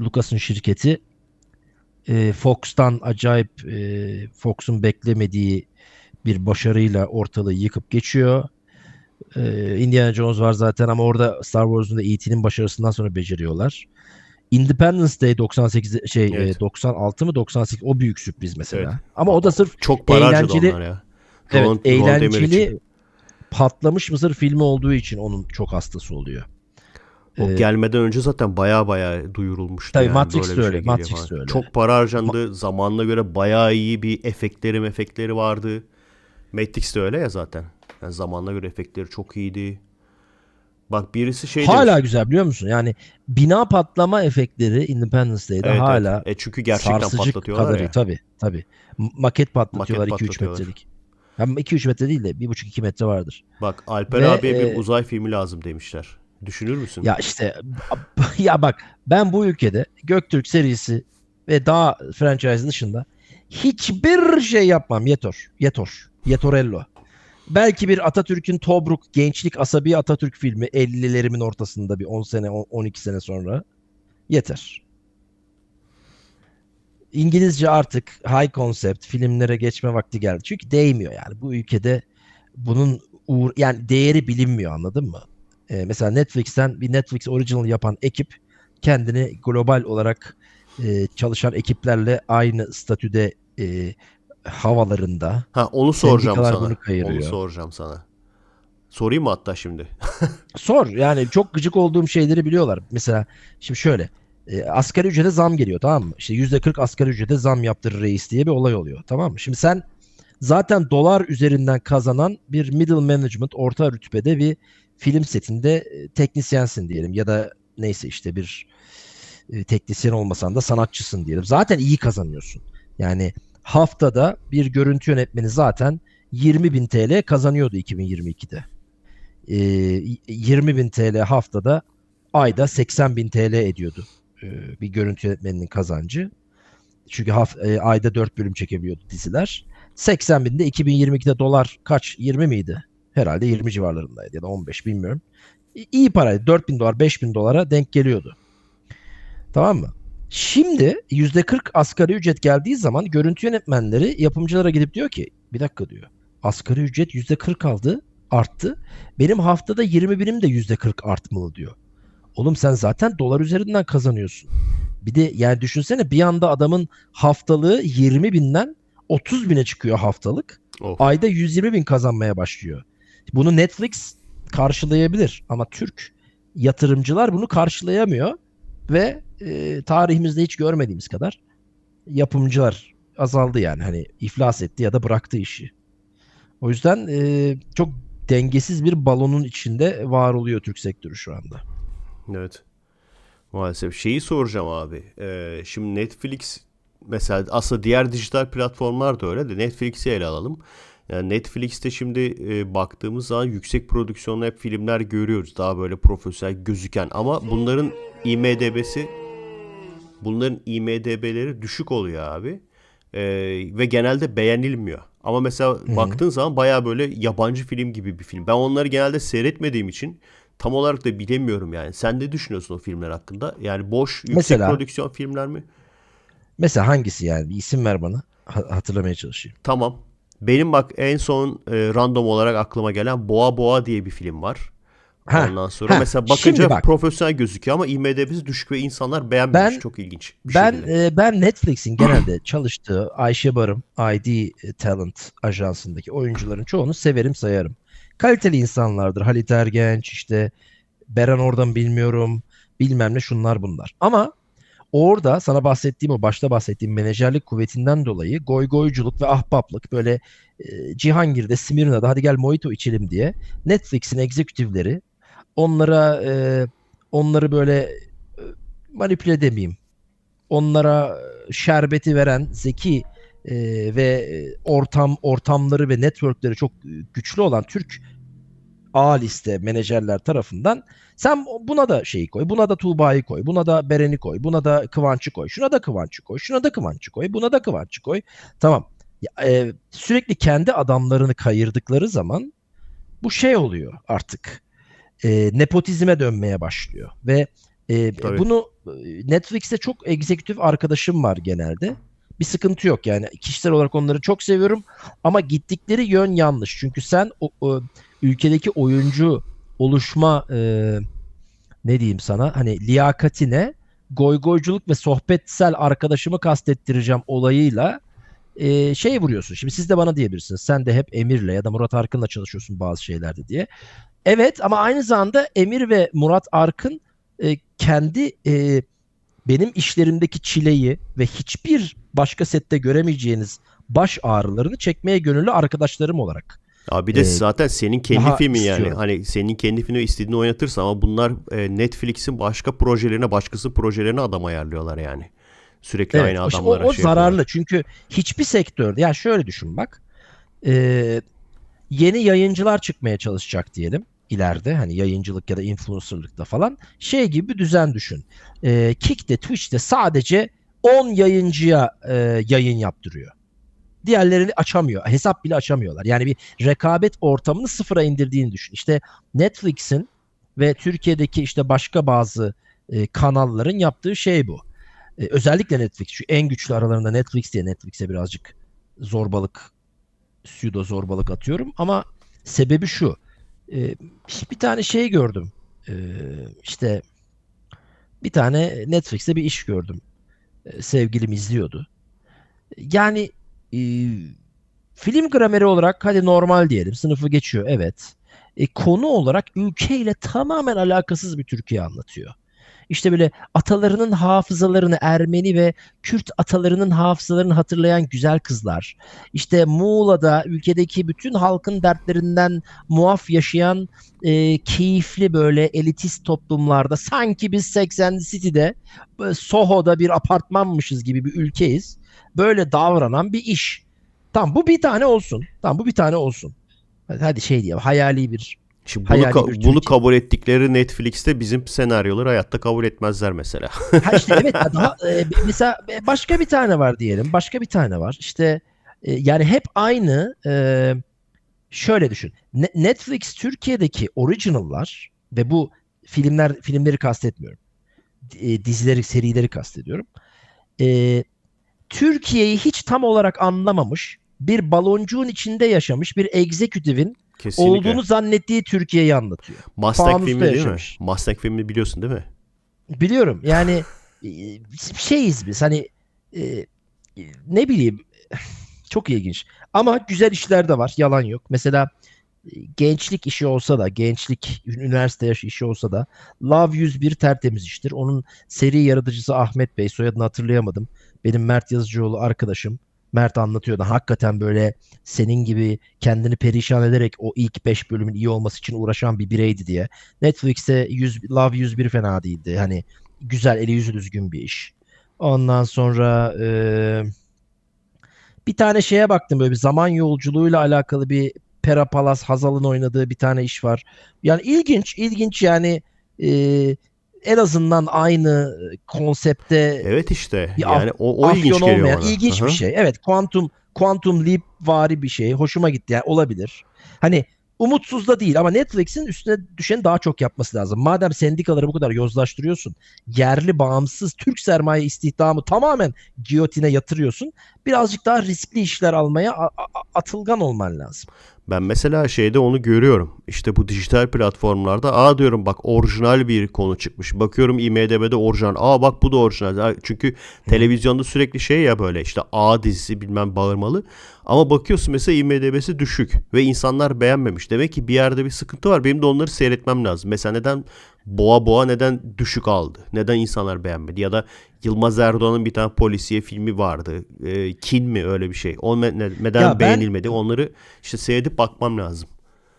Lucas'ın şirketi e, Fox'tan acayip e, Fox'un beklemediği bir başarıyla ortalığı yıkıp geçiyor. E, Indiana Jones var zaten ama orada Star Wars'un da E.T.'nin başarısından sonra beceriyorlar. Independence Day 98 şey e, evet. e, 96 mı 98 o büyük sürpriz mesela. Evet. Ama o da sırf çok eğlenceli ya. evet, Ron eğlenceli patlamış mısır filmi olduğu için onun çok hastası oluyor. O ee, gelmeden önce zaten baya baya duyurulmuştu. Tabii yani. Matrix Böyle öyle. Şey de öyle. Çok para harcandı. Ma- zamanına göre baya iyi bir efektleri efektleri vardı. Matrix de öyle ya zaten. Yani zamanına göre efektleri çok iyiydi. Bak birisi şey Hala demiş. güzel biliyor musun? Yani bina patlama efektleri Independence Day'de evet, hala evet. E çünkü gerçekten patlatıyorlar kadarı, ya. Tabii tabii. Maket patlatıyorlar 2-3 metrelik. Hem yani 2-3 metre değil de 1,5-2 metre vardır. Bak Alper Ve, abiye e, bir uzay filmi lazım demişler. Düşünür müsün? Ya işte ya bak ben bu ülkede Göktürk serisi ve daha franchise dışında hiçbir şey yapmam. Yetor. Yetor. Yetorello. Belki bir Atatürk'ün Tobruk Gençlik Asabi Atatürk filmi 50'lerimin ortasında bir 10 sene 12 sene sonra yeter. İngilizce artık high concept filmlere geçme vakti geldi. Çünkü değmiyor yani bu ülkede bunun uğur yani değeri bilinmiyor anladın mı? E, mesela Netflix'ten bir Netflix original yapan ekip kendini global olarak e, çalışan ekiplerle aynı statüde e, havalarında. Ha onu soracağım sana. Bunu Onu soracağım sana. Sorayım mı hatta şimdi? Sor. Yani çok gıcık olduğum şeyleri biliyorlar. Mesela şimdi şöyle. E, asgari ücrete zam geliyor tamam mı? İşte %40 asgari ücrete zam yaptırır reis diye bir olay oluyor. Tamam mı? Şimdi sen zaten dolar üzerinden kazanan bir middle management orta rütbede bir film setinde e, teknisyensin diyelim ya da neyse işte bir e, teknisyen olmasan da sanatçısın diyelim. Zaten iyi kazanıyorsun. Yani haftada bir görüntü yönetmeni zaten 20 bin TL kazanıyordu 2022'de. E, 20 bin TL haftada ayda 80 bin TL ediyordu e, bir görüntü yönetmeninin kazancı. Çünkü haf, e, ayda 4 bölüm çekebiliyordu diziler. 80 binde 2022'de dolar kaç? 20 miydi? herhalde 20 civarlarındaydı ya da 15 bilmiyorum. İyi paraydı. 4000 dolar 5000 dolara denk geliyordu. Tamam mı? Şimdi %40 asgari ücret geldiği zaman görüntü yönetmenleri yapımcılara gidip diyor ki bir dakika diyor. Asgari ücret %40 aldı arttı. Benim haftada 20 birim de %40 artmalı diyor. Oğlum sen zaten dolar üzerinden kazanıyorsun. Bir de yani düşünsene bir anda adamın haftalığı 20 binden 30 bine çıkıyor haftalık. Of. Ayda 120 bin kazanmaya başlıyor. Bunu Netflix karşılayabilir ama Türk yatırımcılar bunu karşılayamıyor ve e, tarihimizde hiç görmediğimiz kadar yapımcılar azaldı yani hani iflas etti ya da bıraktı işi. O yüzden e, çok dengesiz bir balonun içinde var oluyor Türk sektörü şu anda. Evet. Maalesef şeyi soracağım abi. Ee, şimdi Netflix mesela aslında diğer dijital platformlar da öyle de Netflix'i ele alalım. Yani Netflix'te şimdi e, baktığımız zaman yüksek prodüksiyonlu hep filmler görüyoruz. Daha böyle profesyonel gözüken ama bunların IMDB'si bunların IMDB'leri düşük oluyor abi. E, ve genelde beğenilmiyor. Ama mesela Hı-hı. baktığın zaman baya böyle yabancı film gibi bir film. Ben onları genelde seyretmediğim için tam olarak da bilemiyorum yani. Sen ne düşünüyorsun o filmler hakkında? Yani boş yüksek mesela, prodüksiyon filmler mi? Mesela hangisi yani? Bir isim ver bana. hatırlamaya çalışayım. Tamam. Benim bak en son e, random olarak aklıma gelen Boğa Boğa diye bir film var. Ha, Ondan sonra ha, mesela bakınca bak, profesyonel gözüküyor ama IMDb'si düşük ve insanlar beğenmemiş. Ben, çok ilginç. Bir ben e, ben Netflix'in genelde çalıştığı Ayşe Barım ID Talent ajansındaki oyuncuların çoğunu severim sayarım. Kaliteli insanlardır. Halit Ergenç işte Beren oradan bilmiyorum bilmem ne şunlar bunlar. Ama Orada sana bahsettiğim o başta bahsettiğim menajerlik kuvvetinden dolayı goy goyculuk ve ahbaplık böyle e, Cihangir'de Smirna'da hadi gel mojito içelim diye Netflix'in eksekutifleri onlara e, onları böyle e, manipüle demeyeyim. Onlara e, şerbeti veren zeki e, ve e, ortam ortamları ve networkleri çok e, güçlü olan Türk A liste menajerler tarafından sen buna da şeyi koy, buna da Tuğba'yı koy, buna da Beren'i koy, buna da Kıvanç'ı koy, şuna da Kıvanç'ı koy, şuna da Kıvanç'ı koy, buna da Kıvanç'ı koy. Tamam. E, sürekli kendi adamlarını kayırdıkları zaman bu şey oluyor artık. E, nepotizme dönmeye başlıyor ve e, bunu e, Netflix'te çok egzekütif arkadaşım var genelde bir sıkıntı yok yani kişisel olarak onları çok seviyorum ama gittikleri yön yanlış çünkü sen o, o ülkedeki oyuncu oluşma e, ne diyeyim sana hani liyakatine goygoyculuk ve sohbetsel arkadaşımı kastettireceğim olayıyla e, şey vuruyorsun. Şimdi siz de bana diyebilirsiniz. Sen de hep Emir'le ya da Murat Arkın'la çalışıyorsun bazı şeylerde diye. Evet ama aynı zamanda Emir ve Murat Arkın e, kendi e, benim işlerimdeki çileyi ve hiçbir başka sette göremeyeceğiniz baş ağrılarını çekmeye gönüllü arkadaşlarım olarak Abi de ee, zaten senin kendi filmin yani. Hani senin kendi filmini istediğini oynatırsın ama bunlar e, Netflix'in başka projelerine, başkası projelerine adam ayarlıyorlar yani. Sürekli evet, aynı adamlara o, o şey zararlı yapıyorlar. çünkü hiçbir sektörde ya şöyle düşün bak. E, yeni yayıncılar çıkmaya çalışacak diyelim ileride hani yayıncılık ya da influencerlıkta falan şey gibi bir düzen düşün. E, Kick'te Twitch'te sadece 10 yayıncıya e, yayın yaptırıyor. Diğerlerini açamıyor. Hesap bile açamıyorlar. Yani bir rekabet ortamını sıfıra indirdiğini düşün. İşte Netflix'in ve Türkiye'deki işte başka bazı e, kanalların yaptığı şey bu. E, özellikle Netflix. Şu en güçlü aralarında Netflix diye Netflix'e birazcık zorbalık, pseudo zorbalık atıyorum. Ama sebebi şu. E, bir tane şey gördüm. E, işte bir tane Netflix'te bir iş gördüm. E, sevgilim izliyordu. Yani e, film grameri olarak hadi normal diyelim sınıfı geçiyor evet. E, konu olarak ülkeyle tamamen alakasız bir Türkiye anlatıyor işte böyle atalarının hafızalarını Ermeni ve Kürt atalarının hafızalarını hatırlayan güzel kızlar. İşte Muğla'da ülkedeki bütün halkın dertlerinden muaf yaşayan e, keyifli böyle elitist toplumlarda sanki biz 80 City'de e, Soho'da bir apartmanmışız gibi bir ülkeyiz. Böyle davranan bir iş. Tamam bu bir tane olsun. Tamam bu bir tane olsun. Hadi şey diye hayali bir Şimdi bunu, ka- bunu kabul ettikleri Netflix'te bizim senaryoları hayatta kabul etmezler mesela. ha işte evet daha e, mesela başka bir tane var diyelim. Başka bir tane var. İşte e, yani hep aynı e, şöyle düşün. Ne- Netflix Türkiye'deki originallar ve bu filmler filmleri kastetmiyorum. E, dizileri, serileri kastediyorum. E, Türkiye'yi hiç tam olarak anlamamış, bir baloncuğun içinde yaşamış bir executive'in Kesinlikle. olduğunu zannettiği Türkiye'yi anlatıyor. Maslak filmi değil mi? Maslak filmi biliyorsun değil mi? Biliyorum. Yani e, şeyiz biz hani e, ne bileyim çok ilginç. Ama güzel işler de var. Yalan yok. Mesela e, gençlik işi olsa da gençlik üniversite yaşı işi olsa da Love 101 tertemiz iştir. Onun seri yaratıcısı Ahmet Bey soyadını hatırlayamadım. Benim Mert Yazıcıoğlu arkadaşım. Mert anlatıyordu. Hakikaten böyle senin gibi kendini perişan ederek o ilk 5 bölümün iyi olması için uğraşan bir bireydi diye. Netflix'te 100, Love 101 fena değildi. Hani güzel eli yüzü düzgün bir iş. Ondan sonra e, bir tane şeye baktım böyle bir zaman yolculuğuyla alakalı bir Pera Palas Hazal'ın oynadığı bir tane iş var. Yani ilginç ilginç yani e, en azından aynı e, konsepte Evet işte. yani o, o ilginç geliyor bana. İlginç Aha. bir şey. Evet, kuantum kuantum leap vari bir şey. Hoşuma gitti. Yani olabilir. Hani umutsuz da değil ama Netflix'in üstüne düşen daha çok yapması lazım. Madem sendikaları bu kadar yozlaştırıyorsun, yerli bağımsız Türk sermaye istihdamı tamamen giyotine yatırıyorsun, birazcık daha riskli işler almaya atılgan olman lazım. Ben mesela şeyde onu görüyorum. İşte bu dijital platformlarda aa diyorum bak orijinal bir konu çıkmış. Bakıyorum IMDB'de orijinal. Aa bak bu da orijinal. Çünkü televizyonda sürekli şey ya böyle işte A dizisi bilmem bağırmalı. Ama bakıyorsun mesela IMDB'si düşük ve insanlar beğenmemiş. Demek ki bir yerde bir sıkıntı var. Benim de onları seyretmem lazım. Mesela neden boğa boğa neden düşük aldı? Neden insanlar beğenmedi? Ya da Yılmaz Erdoğan'ın bir tane polisiye filmi vardı. E, Kin mi öyle bir şey? O neden ben, beğenilmedi? Onları işte seyredip bakmam lazım.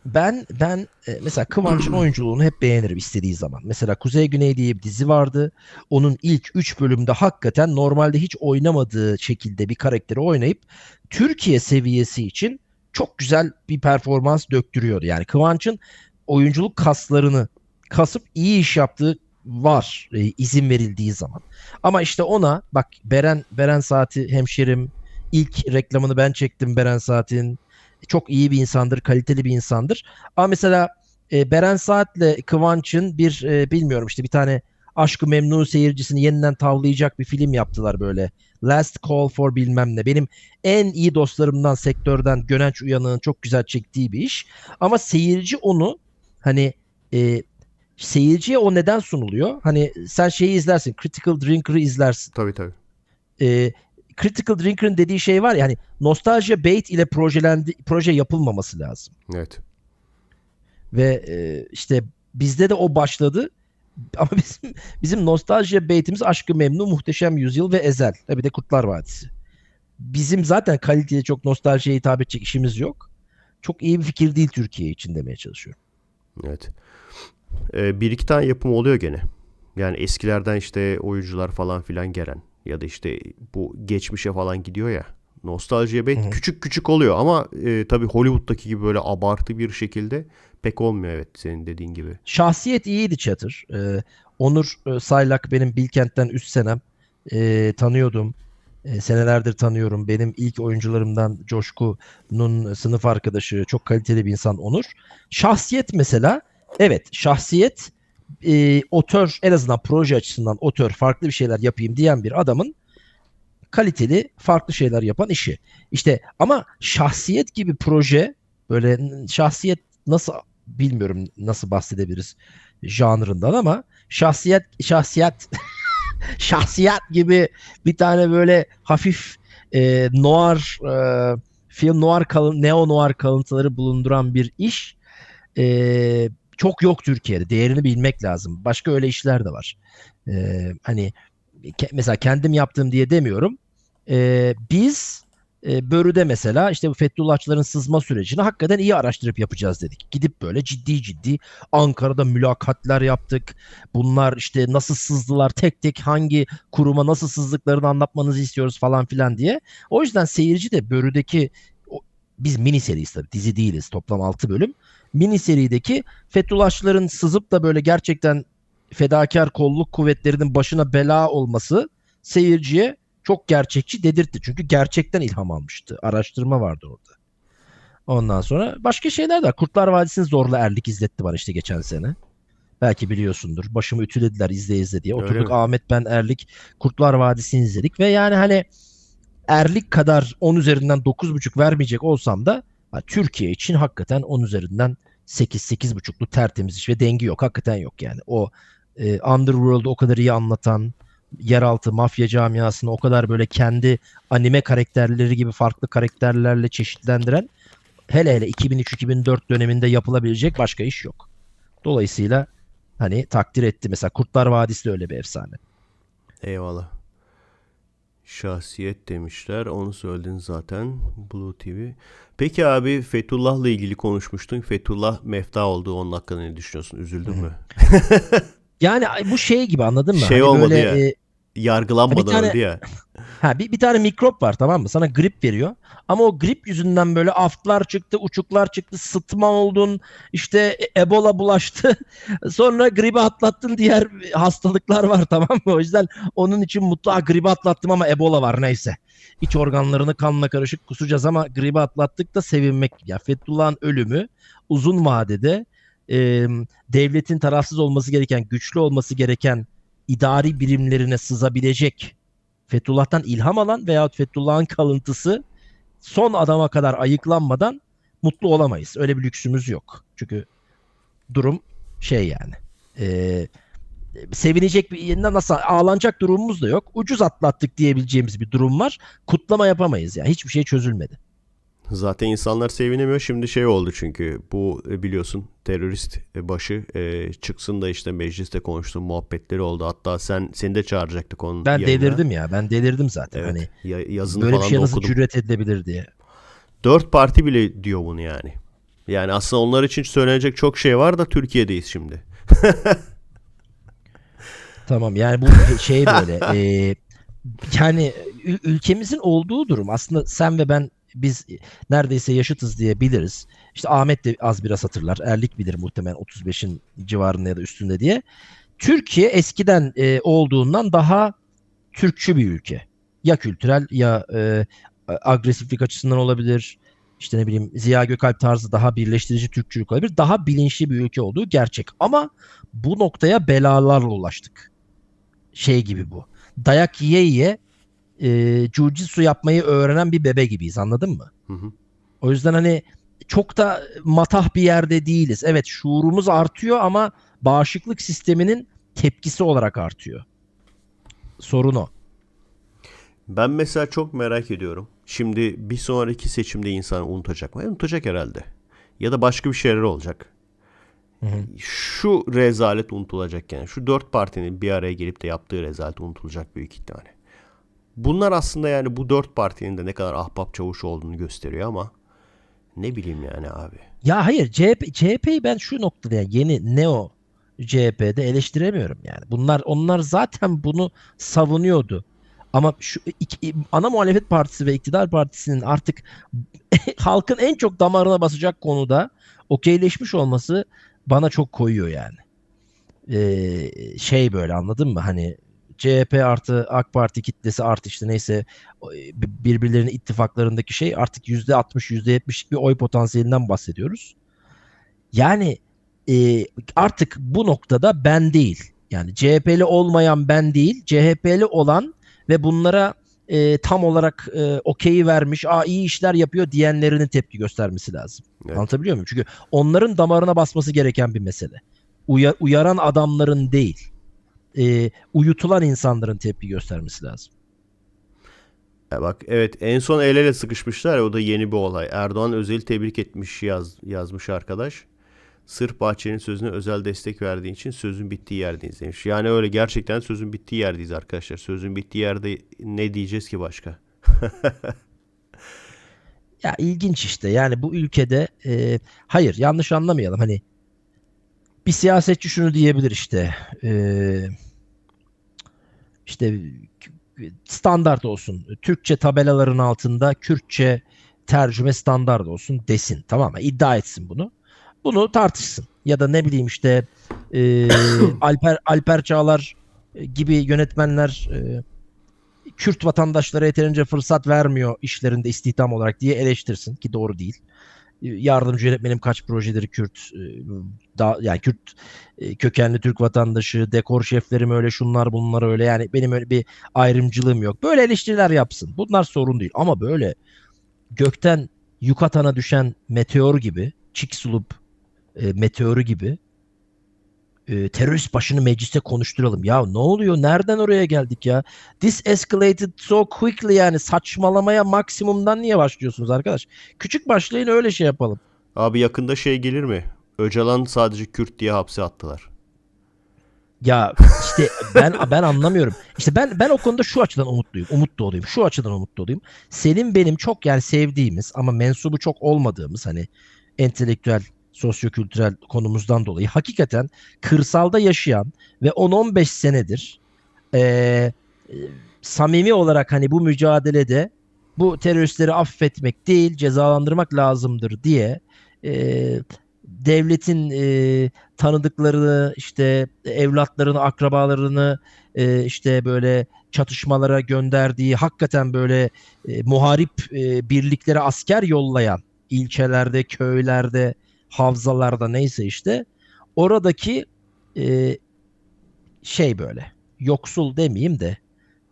Ben ben e, mesela Kıvanç'ın oyunculuğunu hep beğenirim istediği zaman. Mesela Kuzey Güney diye bir dizi vardı. Onun ilk 3 bölümde hakikaten normalde hiç oynamadığı şekilde bir karakteri oynayıp Türkiye seviyesi için çok güzel bir performans döktürüyordu. Yani Kıvanç'ın oyunculuk kaslarını kasıp iyi iş yaptığı var e, izin verildiği zaman. Ama işte ona bak Beren Beren Saati hemşerim ilk reklamını ben çektim Beren Saat'in. Çok iyi bir insandır, kaliteli bir insandır. Ama mesela e, Beren Saat'le Kıvanç'ın bir e, bilmiyorum işte bir tane Aşkı Memnun seyircisini yeniden tavlayacak bir film yaptılar böyle. Last Call for bilmem ne. Benim en iyi dostlarımdan sektörden Gönenç Uyanık'ın çok güzel çektiği bir iş. Ama seyirci onu hani e, seyirciye o neden sunuluyor? Hani sen şeyi izlersin. Critical Drinker'ı izlersin. Tabii tabii. Ee, Critical Drinker'ın dediği şey var ya hani nostalji bait ile projelendi, proje yapılmaması lazım. Evet. Ve e, işte bizde de o başladı. Ama bizim, bizim nostalji baitimiz Aşkı Memnu, Muhteşem Yüzyıl ve Ezel. Tabii de Kurtlar Vadisi. Bizim zaten kaliteli çok nostaljiye hitap edecek işimiz yok. Çok iyi bir fikir değil Türkiye için demeye çalışıyorum. Evet e, bir iki tane yapım oluyor gene. Yani eskilerden işte oyuncular falan filan gelen ya da işte bu geçmişe falan gidiyor ya. Nostaljiye belki küçük küçük oluyor ama e, tabii Hollywood'daki gibi böyle abartı bir şekilde pek olmuyor evet senin dediğin gibi. Şahsiyet iyiydi Çatır. Ee, Onur e, Saylak benim Bilkent'ten üst senem. E, tanıyordum. E, senelerdir tanıyorum. Benim ilk oyuncularımdan Coşku'nun sınıf arkadaşı. Çok kaliteli bir insan Onur. Şahsiyet mesela Evet şahsiyet e, otör en azından proje açısından otör farklı bir şeyler yapayım diyen bir adamın kaliteli farklı şeyler yapan işi. İşte ama şahsiyet gibi proje böyle şahsiyet nasıl bilmiyorum nasıl bahsedebiliriz janrından ama şahsiyet şahsiyet şahsiyet gibi bir tane böyle hafif e, noir e, film noir kalın neo noir kalıntıları bulunduran bir iş e, çok yok Türkiye'de. Değerini bilmek lazım. Başka öyle işler de var. Ee, hani ke- mesela kendim yaptım diye demiyorum. Ee, biz e, Börü'de mesela işte bu Fethullahçıların sızma sürecini hakikaten iyi araştırıp yapacağız dedik. Gidip böyle ciddi ciddi Ankara'da mülakatlar yaptık. Bunlar işte nasıl sızdılar tek tek hangi kuruma nasıl sızdıklarını anlatmanızı istiyoruz falan filan diye. O yüzden seyirci de Börü'deki biz mini seriyiz tabii dizi değiliz toplam 6 bölüm. Mini serideki Fethullahçıların sızıp da böyle gerçekten fedakar kolluk kuvvetlerinin başına bela olması seyirciye çok gerçekçi dedirtti. Çünkü gerçekten ilham almıştı. Araştırma vardı orada. Ondan sonra başka şeyler de var. Kurtlar Vadisi'nin zorla erlik izletti var işte geçen sene. Belki biliyorsundur. Başımı ütülediler izle izle diye. Oturduk Ahmet ben Erlik Kurtlar Vadisi'ni izledik ve yani hani erlik kadar 10 üzerinden 9.5 vermeyecek olsam da Türkiye için hakikaten 10 üzerinden 8-8.5'lu tertemiz iş ve dengi yok. Hakikaten yok yani. O e, Underworld'u o kadar iyi anlatan, yeraltı mafya camiasını o kadar böyle kendi anime karakterleri gibi farklı karakterlerle çeşitlendiren hele hele 2003-2004 döneminde yapılabilecek başka iş yok. Dolayısıyla hani takdir etti. Mesela Kurtlar Vadisi de öyle bir efsane. Eyvallah şahsiyet demişler. Onu söyledin zaten. Blue TV. Peki abi Fethullah'la ilgili konuşmuştun. Fethullah mefta oldu. Onun hakkında ne düşünüyorsun? Üzüldün mü? yani bu şey gibi anladın mı? Şey hani olmadı böyle, ya. E, yargılanmadan ha, tane, ya. Ha, bir, bir tane mikrop var tamam mı? Sana grip veriyor. Ama o grip yüzünden böyle aftlar çıktı, uçuklar çıktı, sıtma oldun, işte e, ebola bulaştı. Sonra gribi atlattın diğer hastalıklar var tamam mı? O yüzden onun için mutlaka gribi atlattım ama ebola var neyse. İç organlarını kanla karışık kusacağız ama gribi atlattık da sevinmek. Ya Fethullah'ın ölümü uzun vadede e, devletin tarafsız olması gereken, güçlü olması gereken idari birimlerine sızabilecek Fethullah'tan ilham alan veyahut Fethullah'ın kalıntısı son adama kadar ayıklanmadan mutlu olamayız. Öyle bir lüksümüz yok. Çünkü durum şey yani. E, sevinecek bir nasıl ağlanacak durumumuz da yok. Ucuz atlattık diyebileceğimiz bir durum var. Kutlama yapamayız yani. Hiçbir şey çözülmedi. Zaten insanlar sevinemiyor. Şimdi şey oldu çünkü bu e, biliyorsun terörist başı e, çıksın da işte mecliste konuştuğum muhabbetleri oldu. Hatta sen seni de çağıracaktık onun Ben yayına. delirdim ya. Ben delirdim zaten. Evet, hani ya, yazını böyle falan bir şey nasıl okudum. cüret edilebilir diye. Dört parti bile diyor bunu yani. Yani aslında onlar için söylenecek çok şey var da Türkiye'deyiz şimdi. tamam yani bu şey böyle e, yani ülkemizin olduğu durum aslında sen ve ben biz neredeyse yaşıtız diyebiliriz. İşte Ahmet de az biraz hatırlar. Erlik bilir muhtemelen 35'in civarında ya da üstünde diye. Türkiye eskiden e, olduğundan daha Türkçü bir ülke. Ya kültürel ya e, agresiflik açısından olabilir. İşte ne bileyim Ziya Gökalp tarzı daha birleştirici Türkçülük olabilir. Daha bilinçli bir ülke olduğu gerçek. Ama bu noktaya belalarla ulaştık. Şey gibi bu. Dayak yiye yiye e, jujitsu yapmayı öğrenen bir bebe gibiyiz anladın mı? Hı hı. O yüzden hani çok da matah bir yerde değiliz. Evet şuurumuz artıyor ama bağışıklık sisteminin tepkisi olarak artıyor. Sorun o. Ben mesela çok merak ediyorum. Şimdi bir sonraki seçimde insan unutacak mı? E, unutacak herhalde. Ya da başka bir şeyler olacak. Hı hı. Şu rezalet unutulacak yani. Şu dört partinin bir araya gelip de yaptığı rezalet unutulacak büyük ihtimalle. Bunlar aslında yani bu dört partinin de ne kadar ahbap çavuş olduğunu gösteriyor ama ne bileyim yani abi. Ya hayır CHP, CHP'yi ben şu noktada yani yeni neo CHP'de eleştiremiyorum yani. Bunlar onlar zaten bunu savunuyordu. Ama şu iki, ana muhalefet partisi ve iktidar partisinin artık halkın en çok damarına basacak konuda okeyleşmiş olması bana çok koyuyor yani. Ee, şey böyle anladın mı? Hani CHP artı AK Parti kitlesi artı işte neyse e, birbirlerinin ittifaklarındaki şey artık %60 70 bir oy potansiyelinden bahsediyoruz. Yani e, artık bu noktada ben değil. Yani CHP'li olmayan ben değil, CHP'li olan ve bunlara e, tam olarak e, okeyi vermiş, aa iyi işler yapıyor diyenlerinin tepki göstermesi lazım. Evet. Anlatabiliyor muyum? Çünkü onların damarına basması gereken bir mesele. Uya, uyaran adamların değil e, uyutulan insanların tepki göstermesi lazım. Ya e bak evet en son el ele sıkışmışlar o da yeni bir olay. Erdoğan özel tebrik etmiş yaz, yazmış arkadaş. Sırp Bahçeli'nin sözüne özel destek verdiği için sözün bittiği yerdeyiz demiş. Yani öyle gerçekten sözün bittiği yerdeyiz arkadaşlar. Sözün bittiği yerde ne diyeceğiz ki başka? ya ilginç işte yani bu ülkede e, hayır yanlış anlamayalım hani bir siyasetçi şunu diyebilir işte eee işte standart olsun. Türkçe tabelaların altında Kürtçe tercüme standart olsun desin. Tamam mı? İddia etsin bunu. Bunu tartışsın. Ya da ne bileyim işte e, Alper Alper Çağlar e, gibi yönetmenler e, Kürt vatandaşlara yeterince fırsat vermiyor işlerinde istihdam olarak diye eleştirsin ki doğru değil yardımcı yönetmenim kaç projedir Kürt e, da yani Kürt e, kökenli Türk vatandaşı, dekor şeflerim öyle şunlar bunlar öyle yani benim öyle bir ayrımcılığım yok. Böyle eleştiriler yapsın. Bunlar sorun değil ama böyle gökten Yukatan'a düşen meteor gibi, Çiksulup e, meteoru gibi e, terörist başını mecliste konuşturalım. Ya ne oluyor? Nereden oraya geldik ya? This escalated so quickly yani saçmalamaya maksimumdan niye başlıyorsunuz arkadaş? Küçük başlayın öyle şey yapalım. Abi yakında şey gelir mi? Öcalan sadece Kürt diye hapse attılar. Ya işte ben ben anlamıyorum. İşte ben ben o konuda şu açıdan umutluyum. umutlu doluyum. Şu açıdan umutlu doluyum. Senin benim çok yani sevdiğimiz ama mensubu çok olmadığımız hani entelektüel sosyokültürel konumuzdan dolayı hakikaten kırsalda yaşayan ve 10-15 senedir e, e, samimi olarak hani bu mücadelede bu teröristleri affetmek değil cezalandırmak lazımdır diye e, devletin e, tanıdıklarını işte evlatlarını akrabalarını e, işte böyle çatışmalara gönderdiği hakikaten böyle e, muharip e, birliklere asker yollayan ilçelerde köylerde havzalarda neyse işte oradaki e, şey böyle yoksul demeyeyim de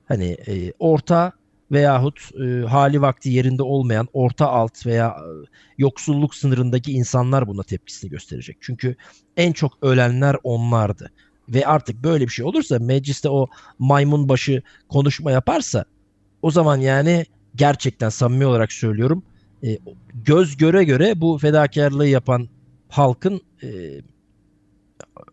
hani e, orta veyahut e, hali vakti yerinde olmayan orta alt veya e, yoksulluk sınırındaki insanlar buna tepkisini gösterecek. Çünkü en çok ölenler onlardı. Ve artık böyle bir şey olursa mecliste o maymun başı konuşma yaparsa o zaman yani gerçekten samimi olarak söylüyorum e, göz göre göre bu fedakarlığı yapan halkın e,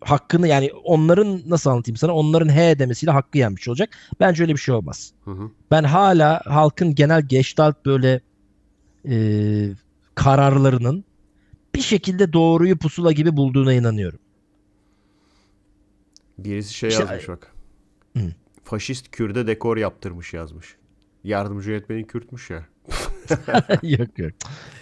hakkını yani onların nasıl anlatayım sana onların he demesiyle hakkı yenmiş olacak. Bence öyle bir şey olmaz. Hı hı. Ben hala halkın genel geçtalt böyle e, kararlarının bir şekilde doğruyu pusula gibi bulduğuna inanıyorum. Birisi şey işte, yazmış bak. Hı. Faşist Kürde dekor yaptırmış yazmış. Yardımcı yönetmenin Kürtmüş ya. yok yok.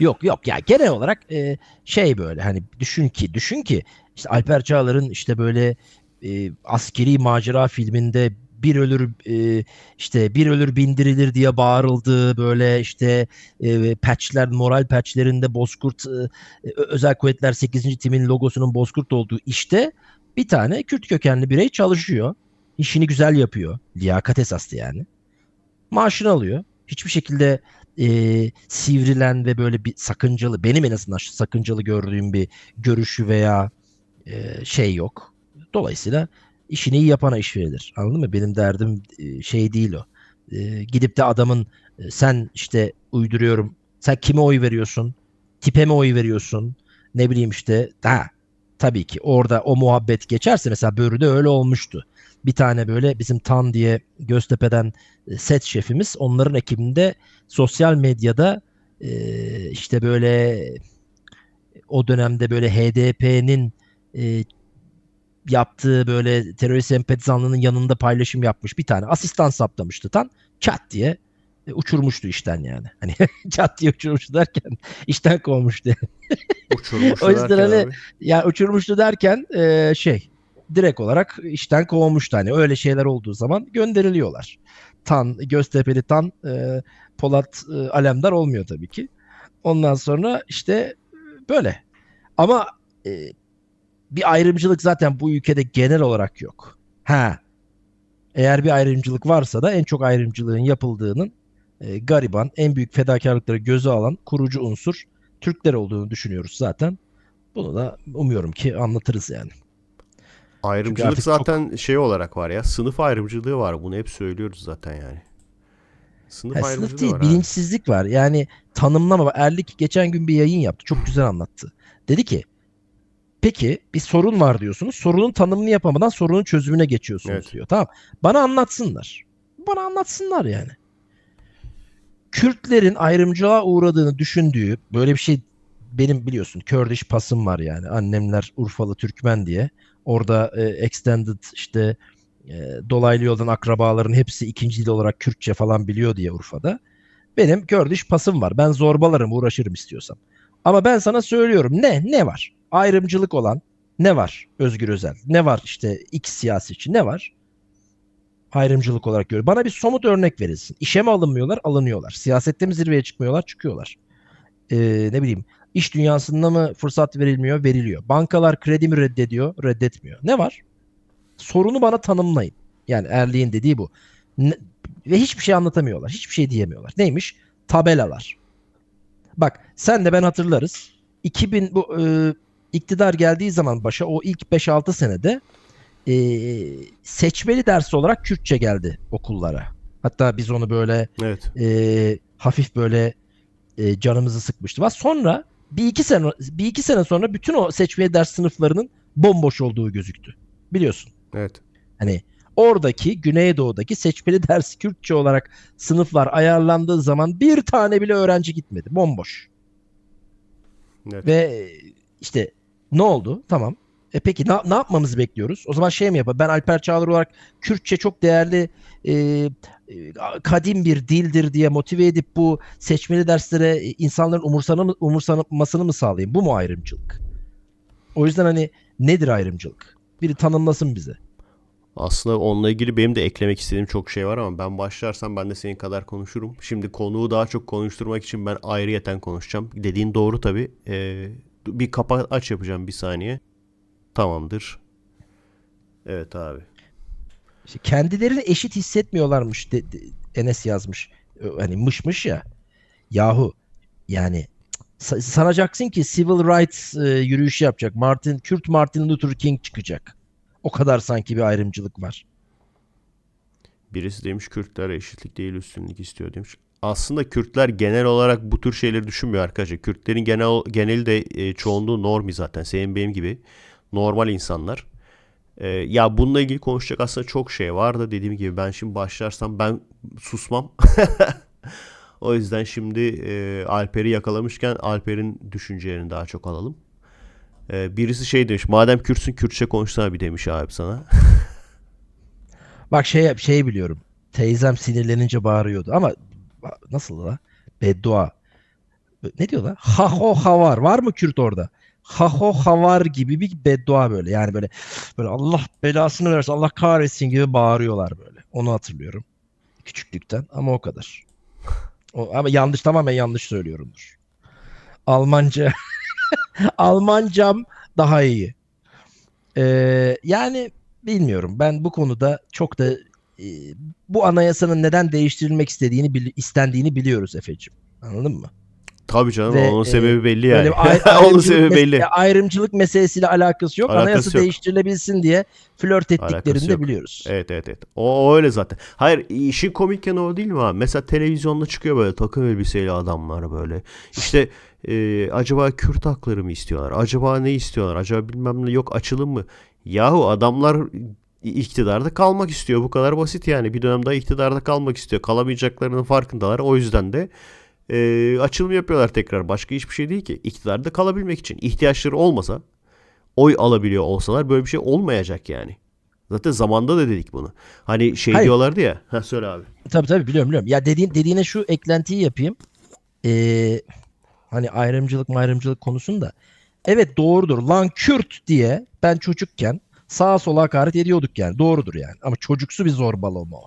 Yok yok ya yani genel olarak e, şey böyle hani düşün ki düşün ki işte Alper Çağlar'ın işte böyle e, askeri macera filminde bir ölür e, işte bir ölür bindirilir diye bağırıldı böyle işte e, patchler moral patchlerinde Bozkurt e, özel kuvvetler 8. timin logosunun Bozkurt olduğu işte bir tane Kürt kökenli birey çalışıyor. İşini güzel yapıyor. Liyakat esaslı yani. Maaşını alıyor. Hiçbir şekilde e, sivrilen ve böyle bir sakıncalı benim en azından sakıncalı gördüğüm bir görüşü veya e, şey yok. Dolayısıyla işini iyi yapana iş verilir. Anladın mı? Benim derdim e, şey değil o. E, gidip de adamın e, sen işte uyduruyorum. Sen kime oy veriyorsun? Tipe mi oy veriyorsun? Ne bileyim işte. Ha, tabii ki orada o muhabbet geçerse mesela Börü'de öyle olmuştu bir tane böyle bizim Tan diye Göztepe'den e, set şefimiz onların ekibinde sosyal medyada e, işte böyle o dönemde böyle HDP'nin e, yaptığı böyle terörist sempatizanlığının yanında paylaşım yapmış bir tane asistan saplamıştı Tan çat diye e, uçurmuştu işten yani. Hani çat diye uçurmuştu derken işten kovmuştu. uçurmuştu o yüzden hani abi. ya uçurmuştu derken e, şey direkt olarak işten kovulmuştu. Hani öyle şeyler olduğu zaman gönderiliyorlar. Tan, Göztepe'li Tan, e, Polat e, Alemdar olmuyor tabii ki. Ondan sonra işte e, böyle. Ama e, bir ayrımcılık zaten bu ülkede genel olarak yok. Ha. Eğer bir ayrımcılık varsa da en çok ayrımcılığın yapıldığının e, gariban, en büyük fedakarlıkları göze alan kurucu unsur Türkler olduğunu düşünüyoruz zaten. Bunu da umuyorum ki anlatırız yani. Ayrımcılık zaten çok... şey olarak var ya. Sınıf ayrımcılığı var. Bunu hep söylüyoruz zaten yani. Sınıf, yani sınıf değil, var bilinçsizlik abi. var. Yani tanımlama. Erlik geçen gün bir yayın yaptı. Çok güzel anlattı. Dedi ki Peki bir sorun var diyorsunuz. Sorunun tanımını yapamadan sorunun çözümüne geçiyorsunuz evet. diyor. Tamam. Bana anlatsınlar. Bana anlatsınlar yani. Kürtlerin ayrımcılığa uğradığını düşündüğü böyle bir şey benim biliyorsun Kördiş pasım var yani. Annemler Urfalı Türkmen diye. Orada e, extended işte e, dolaylı yoldan akrabaların hepsi ikinci dil olarak Kürtçe falan biliyor diye Urfa'da. Benim Kördiş pasım var. Ben zorbalarım uğraşırım istiyorsam. Ama ben sana söylüyorum ne ne var? Ayrımcılık olan ne var Özgür Özel? Ne var işte X siyasetçi ne var? Ayrımcılık olarak görüyor. Bana bir somut örnek verilsin. İşe mi alınmıyorlar? Alınıyorlar. Siyasette mi zirveye çıkmıyorlar? Çıkıyorlar. Ee, ne bileyim İş dünyasında mı fırsat verilmiyor? Veriliyor. Bankalar kredi mi reddediyor? Reddetmiyor. Ne var? Sorunu bana tanımlayın. Yani Erliğin dediği bu. Ne, ve hiçbir şey anlatamıyorlar. Hiçbir şey diyemiyorlar. Neymiş? Tabelalar. Bak sen de ben hatırlarız. 2000 bu e, iktidar geldiği zaman başa o ilk 5-6 senede e, seçmeli ders olarak Kürtçe geldi okullara. Hatta biz onu böyle evet. e, hafif böyle e, canımızı sıkmıştı. Sonra bir iki sene bir iki sene sonra bütün o seçmeye ders sınıflarının bomboş olduğu gözüktü. Biliyorsun. Evet. Hani oradaki Güneydoğu'daki seçmeli ders Kürtçe olarak sınıflar ayarlandığı zaman bir tane bile öğrenci gitmedi. Bomboş. Evet. Ve işte ne oldu? Tamam. E peki ne, ne yapmamızı bekliyoruz? O zaman şey mi yapalım? Ben Alper Çağlar olarak Kürtçe çok değerli e, e, kadim bir dildir diye motive edip bu seçmeli derslere e, insanların umursanı, umursanmasını mı sağlayayım? Bu mu ayrımcılık? O yüzden hani nedir ayrımcılık? Biri tanımlasın bize. Aslında onunla ilgili benim de eklemek istediğim çok şey var ama ben başlarsam ben de senin kadar konuşurum. Şimdi konuğu daha çok konuşturmak için ben ayrıyeten konuşacağım. Dediğin doğru tabii. Ee, bir kapa aç yapacağım bir saniye. Tamamdır. Evet abi. İşte kendilerini eşit hissetmiyorlarmış de, de, Enes yazmış. Hani mışmış ya. Yahu yani sanacaksın ki civil rights e, yürüyüşü yapacak. Martin Kürt Martin Luther King çıkacak. O kadar sanki bir ayrımcılık var. Birisi demiş Kürtler eşitlik değil üstünlük istiyor demiş. Aslında Kürtler genel olarak bu tür şeyleri düşünmüyor arkadaşlar. Kürtlerin genel geneli de e, çoğunluğu normi zaten. Senin benim gibi normal insanlar. Ee, ya bununla ilgili konuşacak aslında çok şey var da dediğim gibi ben şimdi başlarsam ben susmam. o yüzden şimdi e, Alper'i yakalamışken Alper'in düşüncelerini daha çok alalım. Ee, birisi şey demiş madem Kürtsün Kürtçe konuşsana bir demiş abi sana. Bak şey şey biliyorum. Teyzem sinirlenince bağırıyordu ama nasıl la? Beddua. Ne diyor diyorlar? Ha ho ha var. Var mı Kürt orada? haho havar gibi bir beddua böyle. Yani böyle böyle Allah belasını versin, Allah kahretsin gibi bağırıyorlar böyle. Onu hatırlıyorum. Küçüklükten ama o kadar. O, ama yanlış tamamen yanlış söylüyorumdur. Almanca Almancam daha iyi. Ee, yani bilmiyorum. Ben bu konuda çok da e, bu anayasanın neden değiştirilmek istediğini istendiğini biliyoruz Efe'cim. Anladın mı? Tabii canım Ve, onun e, sebebi belli yani. onun sebebi belli. Ayrımcılık meselesiyle alakası yok. Alakası Anayasa yok. değiştirilebilsin diye flört ettiklerini de biliyoruz. Evet evet evet. O, o öyle zaten. Hayır işin komikken o değil mi abi? Mesela televizyonda çıkıyor böyle takım elbiseyle adamlar böyle. İşte e, acaba Kürt hakları mı istiyorlar? Acaba ne istiyorlar? Acaba bilmem ne yok açılım mı? Yahu adamlar iktidarda kalmak istiyor. Bu kadar basit yani. Bir dönem daha iktidarda kalmak istiyor. Kalamayacaklarının farkındalar. O yüzden de e, ee, açılım yapıyorlar tekrar. Başka hiçbir şey değil ki. İktidarda kalabilmek için. ihtiyaçları olmasa oy alabiliyor olsalar böyle bir şey olmayacak yani. Zaten zamanda da dedik bunu. Hani şey Hayır. diyorlardı ya. Ha söyle abi. Tabii tabii biliyorum biliyorum. Ya dediğin dediğine şu eklentiyi yapayım. Ee, hani ayrımcılık ayrımcılık konusunda. Evet doğrudur. Lan Kürt diye ben çocukken sağa sola hakaret ediyorduk yani. Doğrudur yani. Ama çocuksu bir zorbalama o.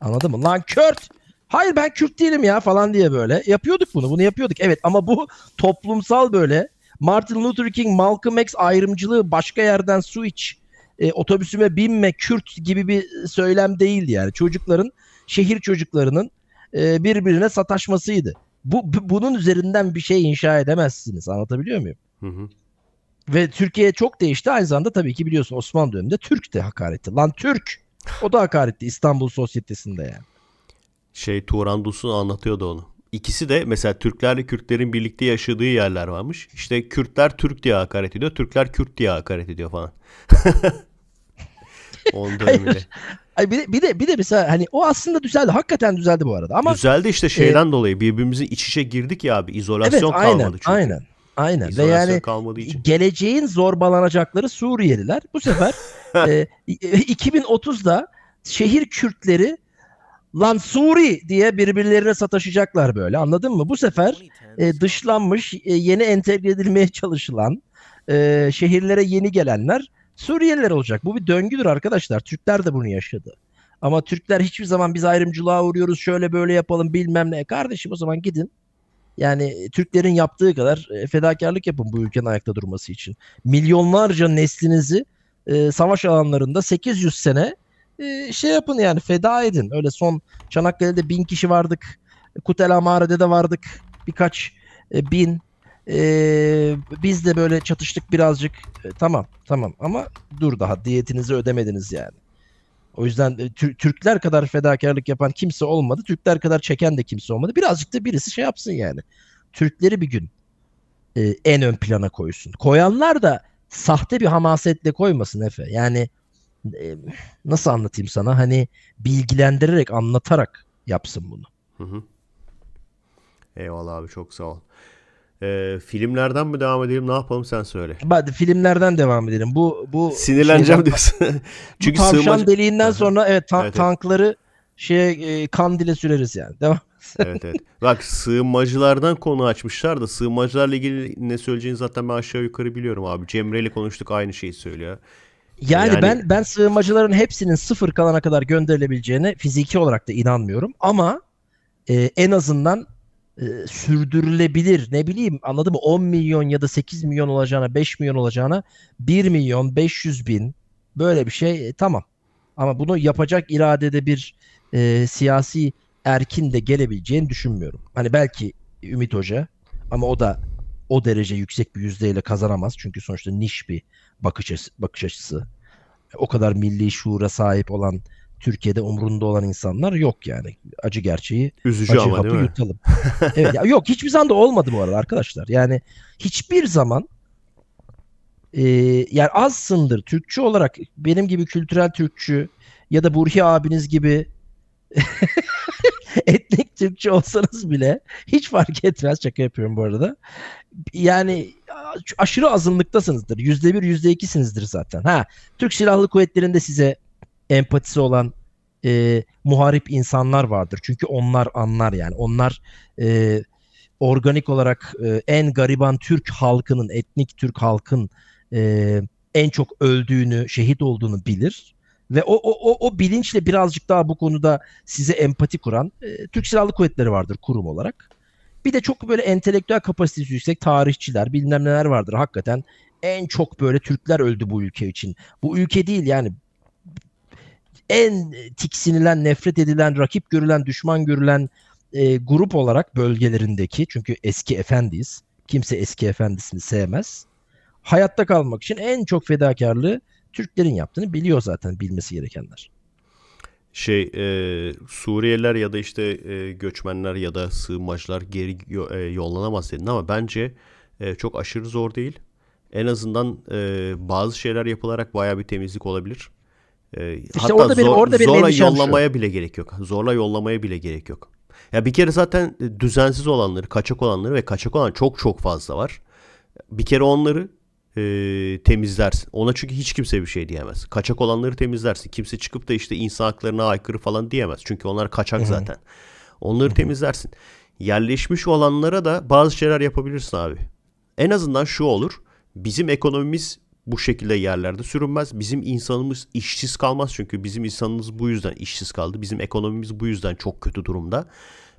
Anladın mı? Lan Kürt Hayır ben Kürt değilim ya falan diye böyle. Yapıyorduk bunu. Bunu yapıyorduk. Evet ama bu toplumsal böyle Martin Luther King, Malcolm X ayrımcılığı başka yerden su iç, e, otobüsüme binme, Kürt gibi bir söylem değil yani. Çocukların, şehir çocuklarının e, birbirine sataşmasıydı. Bu, bu bunun üzerinden bir şey inşa edemezsiniz. Anlatabiliyor muyum? Hı hı. Ve Türkiye çok değişti. Aynı zamanda tabii ki biliyorsun Osmanlı döneminde Türk de hakaretti. Lan Türk! O da hakaretti İstanbul sosyetesinde yani şey Turan Dusun anlatıyordu onu. İkisi de mesela Türklerle Kürtlerin birlikte yaşadığı yerler varmış. İşte Kürtler Türk diye hakaret ediyor. Türkler Kürt diye hakaret ediyor falan. Onun döneminde. Ay bir de, bir de bir de mesela hani o aslında düzeldi. Hakikaten düzeldi bu arada. Ama düzeldi işte şeyden e, dolayı birbirimizin iç içe girdik ya abi. İzolasyon evet, aynen, kalmadı çünkü. Aynen. Aynen. İzolasyon Ve yani kalmadığı için. geleceğin zorbalanacakları Suriyeliler bu sefer e, 2030'da e, şehir Kürtleri Lansuri diye birbirlerine sataşacaklar böyle anladın mı? Bu sefer e, dışlanmış e, yeni entegre edilmeye çalışılan e, şehirlere yeni gelenler Suriyeliler olacak. Bu bir döngüdür arkadaşlar. Türkler de bunu yaşadı. Ama Türkler hiçbir zaman biz ayrımcılığa uğruyoruz şöyle böyle yapalım bilmem ne. Kardeşim o zaman gidin. Yani e, Türklerin yaptığı kadar e, fedakarlık yapın bu ülkenin ayakta durması için. Milyonlarca neslinizi e, savaş alanlarında 800 sene ee, şey yapın yani feda edin. Öyle son Çanakkale'de bin kişi vardık. Kutel Amare'de de vardık. Birkaç e, bin. E, biz de böyle çatıştık birazcık. E, tamam tamam ama dur daha diyetinizi ödemediniz yani. O yüzden e, Türkler kadar fedakarlık yapan kimse olmadı. Türkler kadar çeken de kimse olmadı. Birazcık da birisi şey yapsın yani. Türkleri bir gün e, en ön plana koysun. Koyanlar da sahte bir hamasetle koymasın Efe. Yani e, nasıl anlatayım sana hani bilgilendirerek anlatarak yapsın bunu. Hı hı. Eyvallah abi çok sağ ol. Ee, filmlerden mi devam edelim? Ne yapalım sen söyle. Bak filmlerden devam edelim. Bu bu şeyden, diyorsun. Çünkü tavşan sığmac- deliğinden sonra evet, ta- evet tankları şey e, kan dile süreriz yani. Devam. evet evet. Bak sığınmacılardan konu açmışlar da sığınmacılarla ilgili ne söyleyeceğini zaten ben aşağı yukarı biliyorum abi. Cemre ile konuştuk aynı şeyi söylüyor. Yani, yani ben ben sığınmacıların hepsinin sıfır kalana kadar gönderilebileceğine fiziki olarak da inanmıyorum ama e, en azından e, sürdürülebilir ne bileyim anladın mı 10 milyon ya da 8 milyon olacağına 5 milyon olacağına 1 milyon 500 bin böyle bir şey e, tamam ama bunu yapacak iradede bir e, siyasi erkin de gelebileceğini düşünmüyorum. Hani belki Ümit Hoca ama o da o derece yüksek bir yüzdeyle kazanamaz çünkü sonuçta niş bir bakış açısı, bakış açısı. O kadar milli şuura sahip olan Türkiye'de umrunda olan insanlar yok yani. Acı gerçeği. Üzücü acı ama değil mi? evet, ya, yok hiçbir zaman da olmadı bu arada arkadaşlar. Yani hiçbir zaman e, yani azsındır. Türkçü olarak benim gibi kültürel Türkçü ya da Burhi abiniz gibi etnik Türkçü olsanız bile hiç fark etmez. Şaka yapıyorum bu arada. Yani aşırı azınlıktasınızdır. Yüzde bir, yüzde ikisinizdir zaten. Ha, Türk Silahlı Kuvvetleri'nde size empatisi olan e, muharip insanlar vardır. Çünkü onlar anlar yani. Onlar e, organik olarak e, en gariban Türk halkının, etnik Türk halkın e, en çok öldüğünü, şehit olduğunu bilir. Ve o, o, o, o bilinçle birazcık daha bu konuda size empati kuran e, Türk Silahlı Kuvvetleri vardır kurum olarak. Bir de çok böyle entelektüel kapasitesi yüksek tarihçiler bilmem neler vardır hakikaten. En çok böyle Türkler öldü bu ülke için. Bu ülke değil yani en tiksinilen, nefret edilen, rakip görülen, düşman görülen e, grup olarak bölgelerindeki çünkü eski efendiyiz. Kimse eski efendisini sevmez. Hayatta kalmak için en çok fedakarlığı Türklerin yaptığını biliyor zaten bilmesi gerekenler şey e, Suriyeliler ya da işte e, göçmenler ya da sığınmacılar geri e, yollanamaz dedin ama bence e, çok aşırı zor değil. En azından e, bazı şeyler yapılarak baya bir temizlik olabilir. E, işte hatta orada benim, orada zorla yollamaya şu. bile gerek yok. Zorla yollamaya bile gerek yok. Ya bir kere zaten e, düzensiz olanları, kaçak olanları ve kaçak olan çok çok fazla var. Bir kere onları e, temizlersin. Ona çünkü hiç kimse bir şey diyemez. Kaçak olanları temizlersin. Kimse çıkıp da işte insan haklarına aykırı falan diyemez. Çünkü onlar kaçak Hı-hı. zaten. Onları Hı-hı. temizlersin. Yerleşmiş olanlara da bazı şeyler yapabilirsin abi. En azından şu olur. Bizim ekonomimiz bu şekilde yerlerde sürünmez. Bizim insanımız işsiz kalmaz çünkü bizim insanımız bu yüzden işsiz kaldı. Bizim ekonomimiz bu yüzden çok kötü durumda.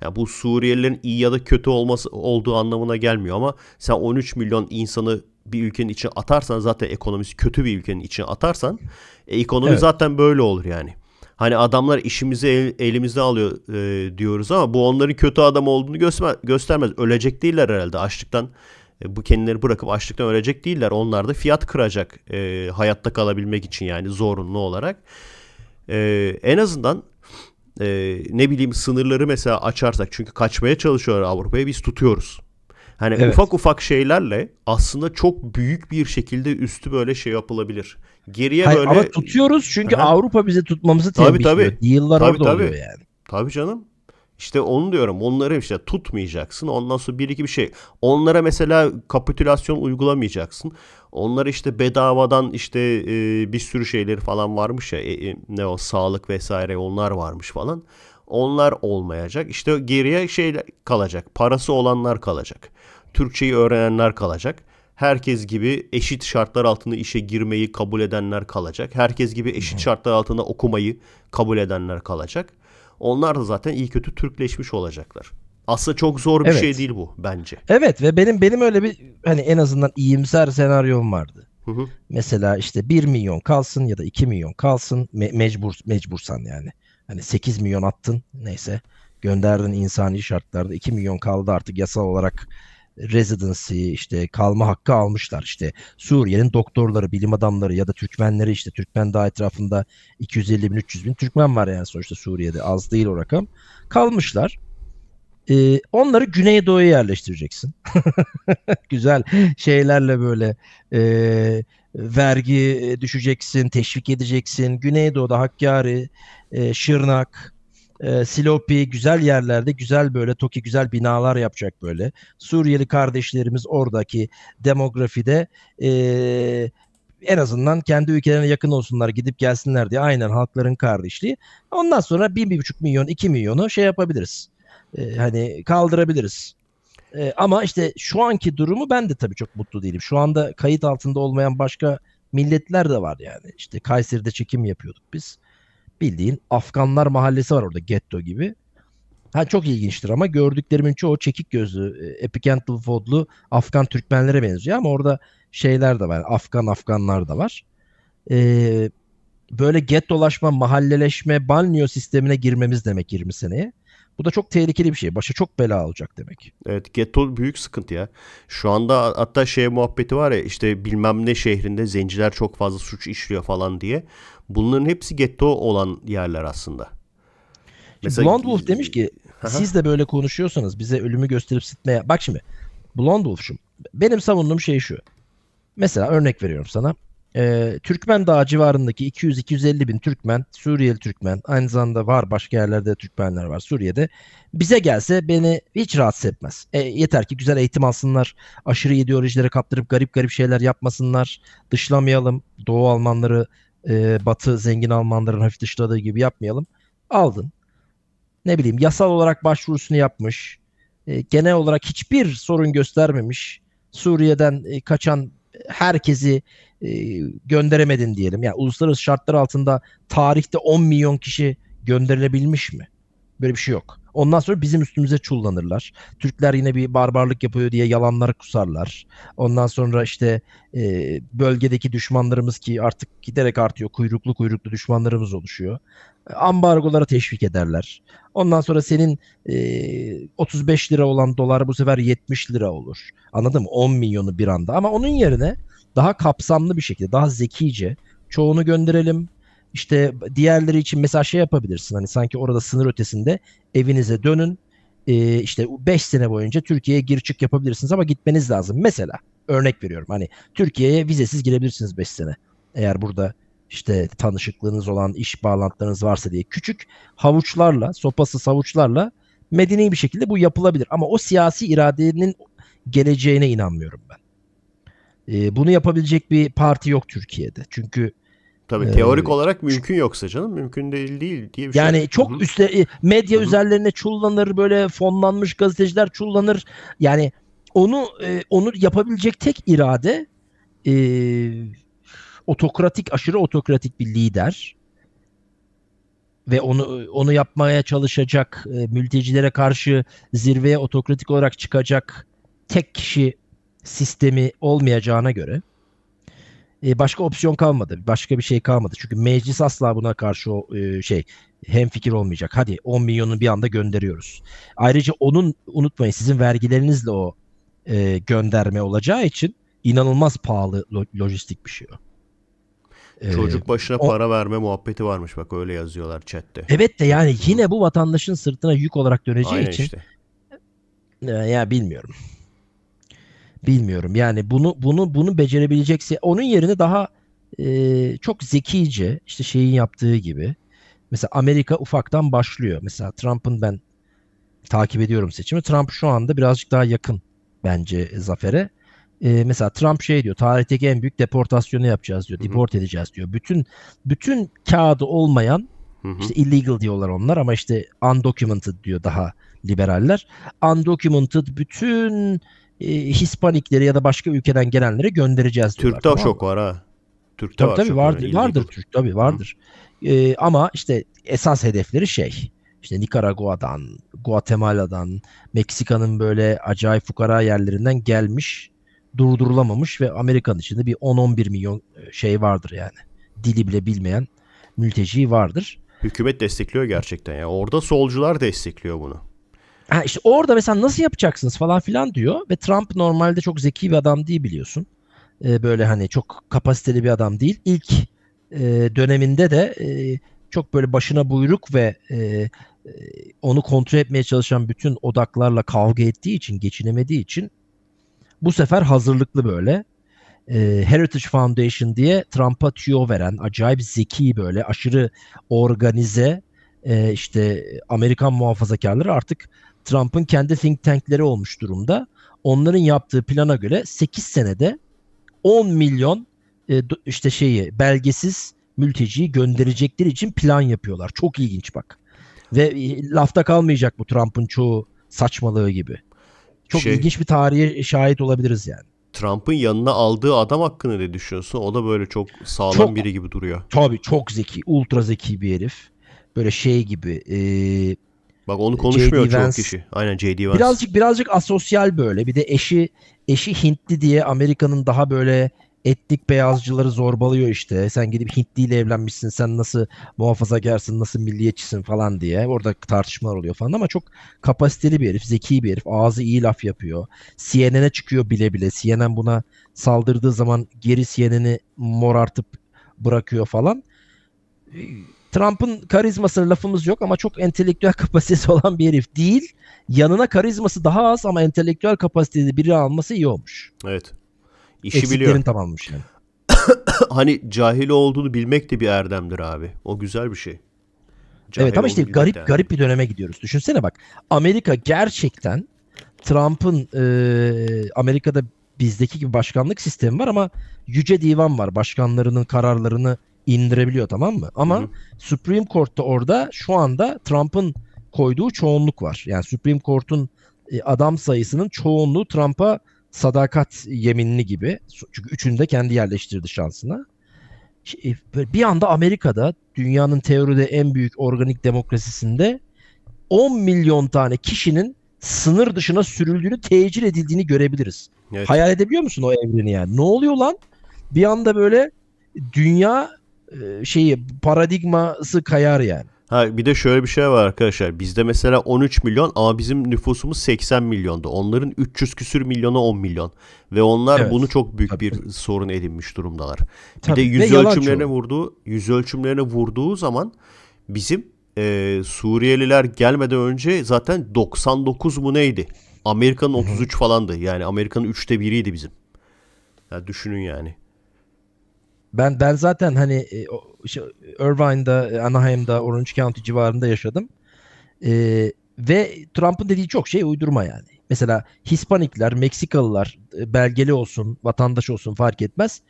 Yani bu Suriyelilerin iyi ya da kötü olması olduğu anlamına gelmiyor ama sen 13 milyon insanı bir ülkenin içine atarsan zaten ekonomisi kötü bir ülkenin içine atarsan e, ekonomi evet. zaten böyle olur yani. Hani adamlar işimizi el, elimizde alıyor e, diyoruz ama bu onların kötü adam olduğunu göstermez. göstermez. Ölecek değiller herhalde açlıktan. E, bu kendileri bırakıp açlıktan ölecek değiller. Onlar da fiyat kıracak e, hayatta kalabilmek için yani zorunlu olarak. E, en azından e, ne bileyim sınırları mesela açarsak çünkü kaçmaya çalışıyorlar Avrupa'ya biz tutuyoruz. Hani evet. ufak ufak şeylerle aslında çok büyük bir şekilde üstü böyle şey yapılabilir. Geriye Hayır, böyle ama tutuyoruz çünkü Aha. Avrupa bize tutmamızı tembih tabii, tabii. ediyor. Yıllar tabii, orada tabii. oluyor yani. Tabii canım. İşte onu diyorum. Onları işte tutmayacaksın. Ondan sonra bir iki bir şey. Onlara mesela kapitülasyon uygulamayacaksın. Onlar işte bedavadan işte e, bir sürü şeyleri falan varmış ya. E, e, ne o sağlık vesaire onlar varmış falan. Onlar olmayacak. İşte geriye şey kalacak. Parası olanlar kalacak. Türkçeyi öğrenenler kalacak. Herkes gibi eşit şartlar altında işe girmeyi kabul edenler kalacak. Herkes gibi eşit şartlar altında okumayı kabul edenler kalacak. Onlar da zaten iyi kötü Türkleşmiş olacaklar. Aslında çok zor bir şey evet. şey değil bu bence. Evet ve benim benim öyle bir hani en azından iyimser senaryom vardı. Hı hı. Mesela işte 1 milyon kalsın ya da 2 milyon kalsın me- mecbur mecbursan yani. Hani 8 milyon attın neyse gönderdin insani şartlarda 2 milyon kaldı artık yasal olarak residency işte kalma hakkı almışlar işte Suriye'nin doktorları bilim adamları ya da Türkmenleri işte Türkmen daha etrafında 250 bin 300 bin Türkmen var yani sonuçta Suriye'de az değil o rakam kalmışlar ee, onları Güneydoğu'ya yerleştireceksin güzel şeylerle böyle e, vergi düşeceksin teşvik edeceksin Güneydoğu'da Hakkari e, Şırnak, e, Silopi güzel yerlerde güzel böyle TOKİ güzel binalar yapacak böyle. Suriyeli kardeşlerimiz oradaki demografide e, en azından kendi ülkelerine yakın olsunlar gidip gelsinler diye aynen halkların kardeşliği. Ondan sonra bir 1,5 milyon iki milyonu şey yapabiliriz. E, hani kaldırabiliriz. E, ama işte şu anki durumu ben de tabii çok mutlu değilim. Şu anda kayıt altında olmayan başka milletler de var yani. İşte Kayseri'de çekim yapıyorduk biz bildiğin Afganlar mahallesi var orada ghetto gibi. Ha çok ilginçtir ama gördüklerimin çoğu çekik gözlü, e, epikental fodlu Afgan Türkmenlere benziyor ama orada şeyler de var. Afgan Afganlar da var. Ee, böyle get dolaşma, mahalleleşme, banyo sistemine girmemiz demek 20 seneye. Bu da çok tehlikeli bir şey. Başa çok bela olacak demek. Evet ghetto büyük sıkıntı ya. Şu anda hatta şey muhabbeti var ya işte bilmem ne şehrinde zenciler çok fazla suç işliyor falan diye. Bunların hepsi getto olan yerler aslında. Mesela... Blond Wolf e, demiş ki siz de böyle konuşuyorsanız bize ölümü gösterip sitmeye... Bak şimdi Blond Wolf'cum benim savunduğum şey şu. Mesela örnek veriyorum sana. Ee, Türkmen Dağı civarındaki 200-250 bin Türkmen, Suriyeli Türkmen, aynı zamanda var başka yerlerde Türkmenler var Suriye'de. Bize gelse beni hiç rahatsız etmez. E, yeter ki güzel eğitim alsınlar, aşırı ideolojilere kaptırıp garip garip şeyler yapmasınlar, dışlamayalım, Doğu Almanları e, Batı zengin Almanların hafif dışladığı gibi yapmayalım. Aldın. Ne bileyim yasal olarak başvurusunu yapmış. E, genel olarak hiçbir sorun göstermemiş. Suriye'den e, kaçan herkesi e, gönderemedin diyelim. Yani uluslararası şartlar altında tarihte 10 milyon kişi gönderilebilmiş mi? Böyle bir şey yok. Ondan sonra bizim üstümüze çullanırlar. Türkler yine bir barbarlık yapıyor diye yalanları kusarlar. Ondan sonra işte e, bölgedeki düşmanlarımız ki artık giderek artıyor. Kuyruklu kuyruklu düşmanlarımız oluşuyor. Ambargolara teşvik ederler. Ondan sonra senin e, 35 lira olan dolar bu sefer 70 lira olur. Anladın mı? 10 milyonu bir anda. Ama onun yerine daha kapsamlı bir şekilde, daha zekice çoğunu gönderelim, işte diğerleri için mesela şey yapabilirsin hani sanki orada sınır ötesinde evinize dönün e, işte 5 sene boyunca Türkiye'ye gir çık yapabilirsiniz ama gitmeniz lazım. Mesela örnek veriyorum hani Türkiye'ye vizesiz girebilirsiniz 5 sene eğer burada işte tanışıklığınız olan iş bağlantılarınız varsa diye küçük havuçlarla sopası havuçlarla medeni bir şekilde bu yapılabilir. Ama o siyasi iradenin geleceğine inanmıyorum ben. E, bunu yapabilecek bir parti yok Türkiye'de. Çünkü Tabii ee, teorik olarak mümkün yoksa canım mümkün değil değil diye bir yani şey. Yani çok Hı-hı. üste e, medya Hı-hı. üzerlerine çullanır böyle fonlanmış gazeteciler çullanır. Yani onu e, onu yapabilecek tek irade e, otokratik aşırı otokratik bir lider ve onu onu yapmaya çalışacak e, mültecilere karşı zirveye otokratik olarak çıkacak tek kişi sistemi olmayacağına göre e, başka opsiyon kalmadı. Başka bir şey kalmadı. Çünkü meclis asla buna karşı o, e, şey hem fikir olmayacak. Hadi 10 milyonu bir anda gönderiyoruz. Ayrıca onun unutmayın sizin vergilerinizle o e, gönderme olacağı için inanılmaz pahalı lo- lojistik bir şey o. E, Çocuk başına o, para verme muhabbeti varmış bak öyle yazıyorlar chatte. Evet de yani yine bu vatandaşın sırtına yük olarak döneceği Aynen için. Işte. Ya, ya bilmiyorum. Bilmiyorum. Yani bunu bunu bunu becerebilecekse onun yerine daha e, çok zekice işte şeyin yaptığı gibi mesela Amerika ufaktan başlıyor. Mesela Trump'ın ben takip ediyorum seçimi. Trump şu anda birazcık daha yakın bence zafere. Ee, mesela Trump şey diyor tarihteki en büyük deportasyonu yapacağız diyor. Deport edeceğiz diyor. Bütün bütün kağıdı olmayan Hı-hı. işte illegal diyorlar onlar ama işte undocumented diyor daha liberaller. Undocumented bütün e, Hispanikleri ya da başka ülkeden gelenlere göndereceğiz Türk'te tamam çok var ha. Türk'te tabii, var. Tabii vardır, yani, vardır Türk. Türk tabii vardır. E, ama işte esas hedefleri şey işte Nikaragua'dan, Guatemala'dan, Meksika'nın böyle acayip fukara yerlerinden gelmiş, durdurulamamış ve Amerikan içinde bir 10-11 milyon e, şey vardır yani. Dili bile bilmeyen mülteci vardır. Hükümet destekliyor gerçekten ya. Orada solcular destekliyor bunu ha işte orada mesela nasıl yapacaksınız falan filan diyor ve Trump normalde çok zeki bir adam değil biliyorsun. Ee, böyle hani çok kapasiteli bir adam değil. İlk e, döneminde de e, çok böyle başına buyruk ve e, e onu kontrol etmeye çalışan bütün odaklarla kavga ettiği için, geçinemediği için bu sefer hazırlıklı böyle e, Heritage Foundation diye Trump'a tüyo veren acayip zeki böyle aşırı organize e, işte Amerikan muhafazakarları artık Trump'ın kendi think tankleri olmuş durumda. Onların yaptığı plana göre 8 senede 10 milyon e, işte şeyi belgesiz mülteciyi gönderecekleri için plan yapıyorlar. Çok ilginç bak. Ve e, lafta kalmayacak bu Trump'ın çoğu saçmalığı gibi. Çok şey, ilginç bir tarihe şahit olabiliriz yani. Trump'ın yanına aldığı adam hakkında ne düşünüyorsun? O da böyle çok sağlam çok, biri gibi duruyor. Tabii çok zeki, ultra zeki bir herif. Böyle şey gibi, e, Bak onu konuşmuyor JD çok kişi. Aynen JD Vance. Birazcık birazcık asosyal böyle. Bir de eşi eşi Hintli diye Amerika'nın daha böyle etnik beyazcıları zorbalıyor işte. Sen gidip ile evlenmişsin. Sen nasıl muhafazakarsın, nasıl milliyetçisin falan diye. Orada tartışmalar oluyor falan ama çok kapasiteli bir herif, zeki bir herif. Ağzı iyi laf yapıyor. CNN'e çıkıyor bile bile. CNN buna saldırdığı zaman geri CNN'i morartıp bırakıyor falan Trump'ın karizmasına lafımız yok ama çok entelektüel kapasitesi olan bir herif değil. Yanına karizması daha az ama entelektüel kapasitesi biri alması iyi olmuş. Evet. İşi Eksiklerin biliyor. tamammış yani. hani cahil olduğunu bilmek de bir erdemdir abi. O güzel bir şey. Cahil evet ama işte garip yani. garip bir döneme gidiyoruz. Düşünsene bak. Amerika gerçekten Trump'ın e, Amerika'da bizdeki gibi başkanlık sistemi var ama yüce divan var. Başkanlarının kararlarını indirebiliyor tamam mı? Ama hı hı. Supreme Court'ta orada şu anda Trump'ın koyduğu çoğunluk var. Yani Supreme Court'un e, adam sayısının çoğunluğu Trump'a sadakat yeminini gibi. Çünkü üçünü de kendi yerleştirdi şansına. E, bir anda Amerika'da dünyanın teoride en büyük organik demokrasisinde 10 milyon tane kişinin sınır dışına sürüldüğünü, tecil edildiğini görebiliriz. Evet. Hayal edebiliyor musun o evreni yani? Ne oluyor lan? Bir anda böyle dünya e, şeyi paradigması kayar yani. Ha bir de şöyle bir şey var arkadaşlar. Bizde mesela 13 milyon ama bizim nüfusumuz 80 milyondu. Onların 300 küsür milyona 10 milyon. Ve onlar evet. bunu çok büyük Tabii. bir sorun edinmiş durumdalar. Tabii. Bir de yüz Ve ölçümlerine vurduğu yüz ölçümlerine vurduğu zaman bizim e, Suriyeliler gelmeden önce zaten 99 mu neydi? Amerika'nın 33 falandı. Yani Amerika'nın 3'te biriydi bizim. Ya düşünün yani. Ben ben zaten hani e, işte Irvine'da, e, Anaheim'da, Orange County civarında yaşadım. Ee, ve Trump'ın dediği çok şey uydurma yani. Mesela Hispanikler, Meksikalılar e, belgeli olsun, vatandaş olsun fark etmez.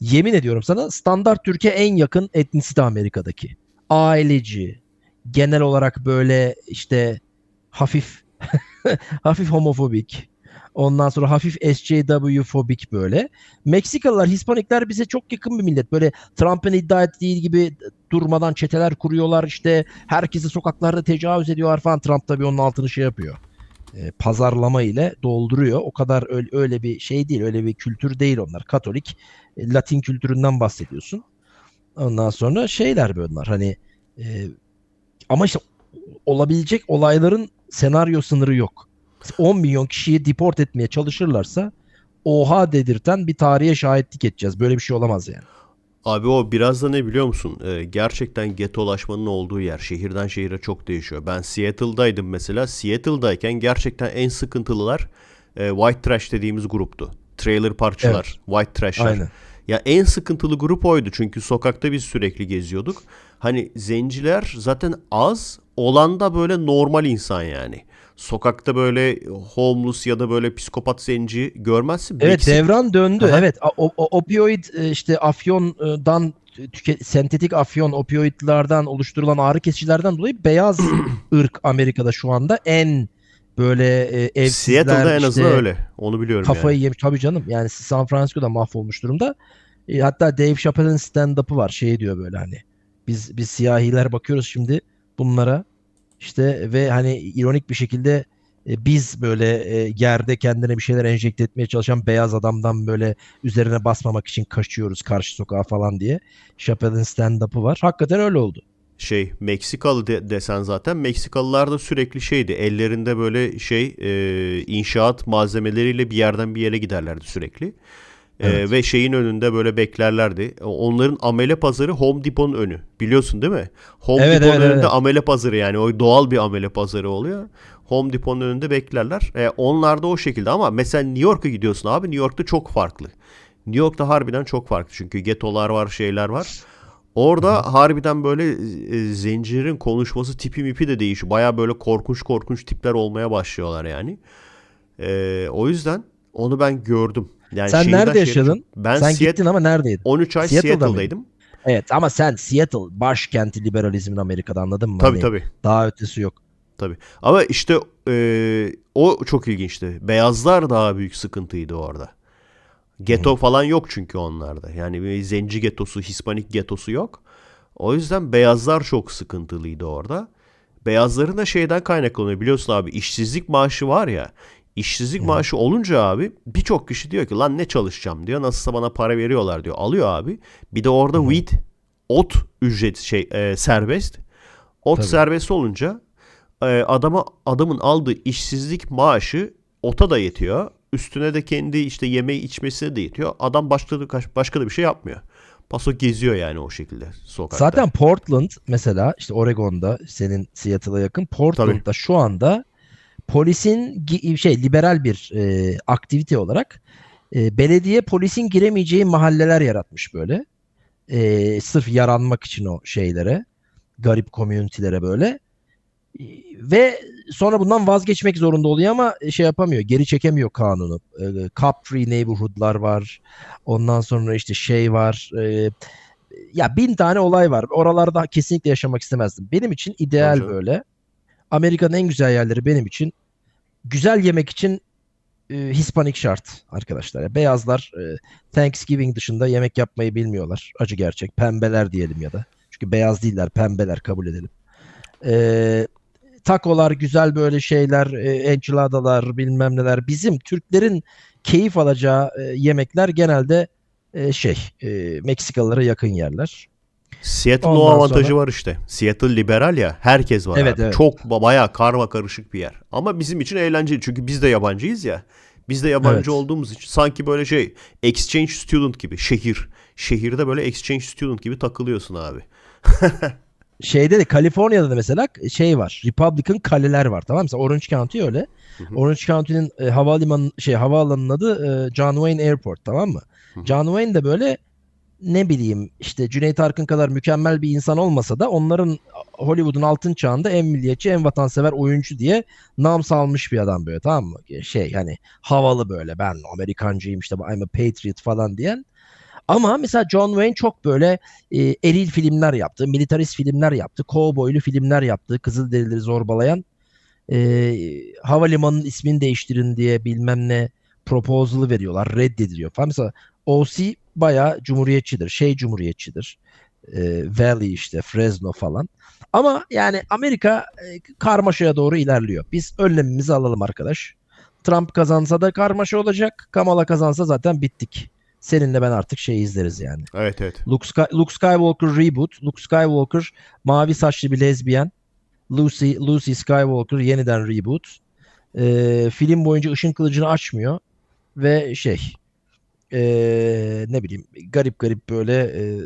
Yemin ediyorum sana standart Türkiye en yakın etnisite Amerika'daki. Aileci, genel olarak böyle işte hafif hafif homofobik, Ondan sonra hafif SJW fobik böyle. Meksikalılar, Hispanikler bize çok yakın bir millet. Böyle Trump'ın iddia ettiği gibi durmadan çeteler kuruyorlar. işte herkesi sokaklarda tecavüz ediyorlar falan. Trump tabii onun altını şey yapıyor. E, pazarlama ile dolduruyor. O kadar öyle, öyle bir şey değil. Öyle bir kültür değil onlar. Katolik, e, Latin kültüründen bahsediyorsun. Ondan sonra şeyler böyle onlar. Hani e, ama işte olabilecek olayların senaryo sınırı yok 10 milyon kişiyi deport etmeye çalışırlarsa oha dedirten bir tarihe şahitlik edeceğiz. Böyle bir şey olamaz yani. Abi o biraz da ne biliyor musun? Ee, gerçekten getolaşmanın olduğu yer şehirden şehire çok değişiyor. Ben Seattle'daydım mesela. Seattle'dayken gerçekten en sıkıntılılar e, White Trash dediğimiz gruptu. Trailer parçalar, evet. White Trash'lar. Aynen. Ya en sıkıntılı grup oydu çünkü sokakta biz sürekli geziyorduk. Hani zenciler zaten az, olan da böyle normal insan yani sokakta böyle homeless ya da böyle psikopat zenci görmezsin. Evet ikisi... devran döndü. Aha. Evet o, o, opioid e, işte afyondan tüket, sentetik afyon opioidlardan oluşturulan ağrı kesicilerden dolayı beyaz ırk Amerika'da şu anda en böyle e, evsizler Seattle'da en azından işte, öyle. Onu biliyorum Kafayı yani. yemiş tabii canım. Yani San Francisco'da mahvolmuş durumda. E, hatta Dave Chappelle'in stand-up'ı var. Şey diyor böyle hani biz biz siyahiler bakıyoruz şimdi bunlara işte ve hani ironik bir şekilde e, biz böyle e, yerde kendine bir şeyler enjekte etmeye çalışan beyaz adamdan böyle üzerine basmamak için kaçıyoruz karşı sokağa falan diye. Chappelle'in stand-up'ı var. Hakikaten öyle oldu. Şey Meksikalı de, desen zaten Meksikalılar da sürekli şeydi ellerinde böyle şey e, inşaat malzemeleriyle bir yerden bir yere giderlerdi sürekli. Ee, evet. ve şeyin önünde böyle beklerlerdi. Onların amele pazarı Home Depot'un önü. Biliyorsun değil mi? Home evet, Depot'un evet, önünde evet. amele pazarı yani o doğal bir amele pazarı oluyor. Home Depot'un önünde beklerler. E, onlar da o şekilde ama mesela New York'a gidiyorsun abi. New York'ta çok farklı. New York'ta harbiden çok farklı. Çünkü getolar var, şeyler var. Orada hı harbiden böyle e, zincirin konuşması tipi mipi de değişiyor. Baya böyle korkunç korkunç tipler olmaya başlıyorlar yani. E, o yüzden onu ben gördüm. Yani sen nerede yaşadın? Şehir... Ben sen Seattle... gittin ama neredeydin? 13 ay Seattle'da Seattle'daydım. Mıydın? Evet ama sen Seattle başkenti liberalizmin Amerika'da anladın mı? Tabii hani tabii. Daha ötesi yok. Tabii ama işte e, o çok ilginçti. Beyazlar daha büyük sıkıntıydı orada. Geto hmm. falan yok çünkü onlarda. Yani bir zenci getosu, hispanik getosu yok. O yüzden beyazlar çok sıkıntılıydı orada. Beyazların da şeyden kaynaklanıyor biliyorsun abi işsizlik maaşı var ya İşsizlik hmm. maaşı olunca abi birçok kişi diyor ki lan ne çalışacağım diyor. Nasılsa bana para veriyorlar diyor. Alıyor abi. Bir de orada hmm. weed ot ücret şey e, serbest. Ot Tabii. serbest olunca e, adama adamın aldığı işsizlik maaşı ota da yetiyor. Üstüne de kendi işte yemeği içmesine de yetiyor. Adam başka da, başka da bir şey yapmıyor. Paso geziyor yani o şekilde sokakta. Zaten Portland mesela işte Oregon'da senin Seattle'a yakın Portland'da Tabii. şu anda polisin şey liberal bir e, aktivite olarak e, belediye polisin giremeyeceği mahalleler yaratmış böyle. E, sırf yaranmak için o şeylere, garip komünitelere böyle. E, ve sonra bundan vazgeçmek zorunda oluyor ama şey yapamıyor, geri çekemiyor kanunu. E, cup free neighborhood'lar var. Ondan sonra işte şey var. E, ya bin tane olay var. Oralarda kesinlikle yaşamak istemezdim. Benim için ideal Hocam. böyle Amerika'nın en güzel yerleri benim için güzel yemek için e, Hispanik şart arkadaşlar. Yani beyazlar e, Thanksgiving dışında yemek yapmayı bilmiyorlar. Acı gerçek. Pembeler diyelim ya da. Çünkü beyaz değiller pembeler kabul edelim. E, takolar güzel böyle şeyler e, enchiladalar bilmem neler. Bizim Türklerin keyif alacağı e, yemekler genelde e, şey e, Meksikalılara yakın yerler. Seattle'ın o avantajı sonra... var işte. Seattle liberal ya herkes var. Evet, evet. Çok baya karma karışık bir yer. Ama bizim için eğlenceli çünkü biz de yabancıyız ya. Biz de yabancı evet. olduğumuz için sanki böyle şey exchange student gibi şehir. Şehirde böyle exchange student gibi takılıyorsun abi. Şeyde de Kaliforniya'da da mesela şey var. Republican kaleler var tamam mı? Mesela Orange County öyle. Hı hı. Orange County'nin e, havalimanı şey havaalanının adı e, John Wayne Airport tamam mı? Hı hı. John Wayne de böyle ne bileyim işte Cüneyt Arkın kadar mükemmel bir insan olmasa da onların Hollywood'un altın çağında en milliyetçi en vatansever oyuncu diye nam salmış bir adam böyle tamam mı? Şey hani havalı böyle ben Amerikancıyım işte I'm a patriot falan diyen. Ama mesela John Wayne çok böyle e, eril filmler yaptı, militarist filmler yaptı, kovboylu filmler yaptı, Kızılderilileri zorbalayan e, havalimanının ismini değiştirin diye bilmem ne proposal'ı veriyorlar, reddediliyor falan. Mesela OC bayağı cumhuriyetçidir. Şey cumhuriyetçidir. E, Valley işte Fresno falan. Ama yani Amerika e, karmaşaya doğru ilerliyor. Biz önlemimizi alalım arkadaş. Trump kazansa da karmaşa olacak. Kamala kazansa zaten bittik. Seninle ben artık şey izleriz yani. Evet evet. Luke, Sky- Luke Skywalker reboot. Luke Skywalker mavi saçlı bir lezbiyen. Lucy Lucy Skywalker yeniden reboot. Ee, film boyunca ışın kılıcını açmıyor ve şey e, ne bileyim garip garip böyle e,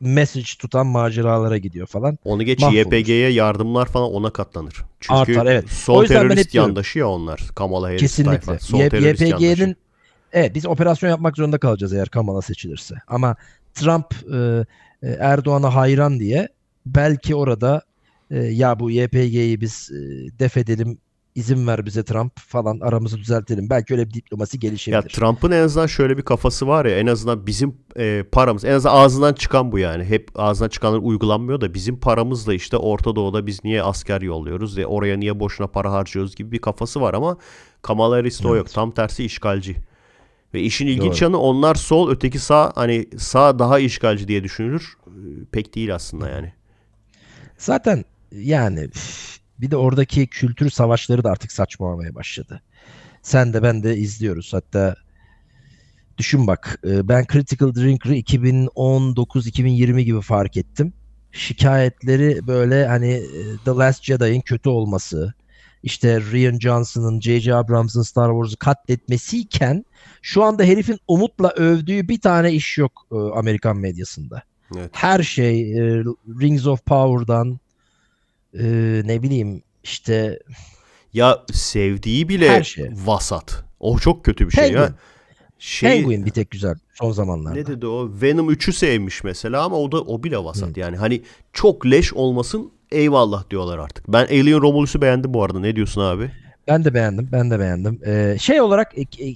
message tutan maceralara gidiyor falan. Onu geç YPG'ye yardımlar falan ona katlanır. Çünkü Artar, evet. sol terörist yandaşı ya onlar. Kamala Harris Kesinlikle. Tayfa. Sol y- terörist YPG'nin Evet biz operasyon yapmak zorunda kalacağız eğer Kamala seçilirse. Ama Trump e, Erdoğan'a hayran diye belki orada e, ya bu YPG'yi biz e, def edelim izin ver bize Trump falan aramızı düzeltelim. Belki öyle bir diplomasi gelişebilir. Ya Trump'ın en azından şöyle bir kafası var ya en azından bizim e, paramız en azından ağzından çıkan bu yani. Hep ağzından çıkanlar uygulanmıyor da bizim paramızla işte Orta Doğu'da biz niye asker yolluyoruz ve oraya niye boşuna para harcıyoruz gibi bir kafası var ama Kamala Harris evet. o yok. Tam tersi işgalci. Ve işin ilginç Doğru. yanı onlar sol öteki sağ hani sağ daha işgalci diye düşünülür. Pek değil aslında yani. Zaten yani bir de oradaki kültür savaşları da artık saçmalamaya başladı. Sen de ben de izliyoruz. Hatta düşün bak e, ben Critical Drinker'ı 2019-2020 gibi fark ettim. Şikayetleri böyle hani e, The Last Jedi'in kötü olması, işte Rian Johnson'ın, J.J. Abrams'ın Star Wars'u katletmesiyken şu anda herifin umutla övdüğü bir tane iş yok e, Amerikan medyasında. Evet. Her şey Rings of Power'dan ee, ne bileyim işte ya sevdiği bile Her şey. vasat. O çok kötü bir şey ya. Şey, Penguin bir tek güzel son zamanlarda. Ne dedi o? Venom 3'ü sevmiş mesela ama o da o bile vasat. Hı. Yani hani çok leş olmasın eyvallah diyorlar artık. Ben Alien Romulus'u beğendim bu arada. Ne diyorsun abi? Ben de beğendim. Ben de beğendim. Ee, şey olarak e, e,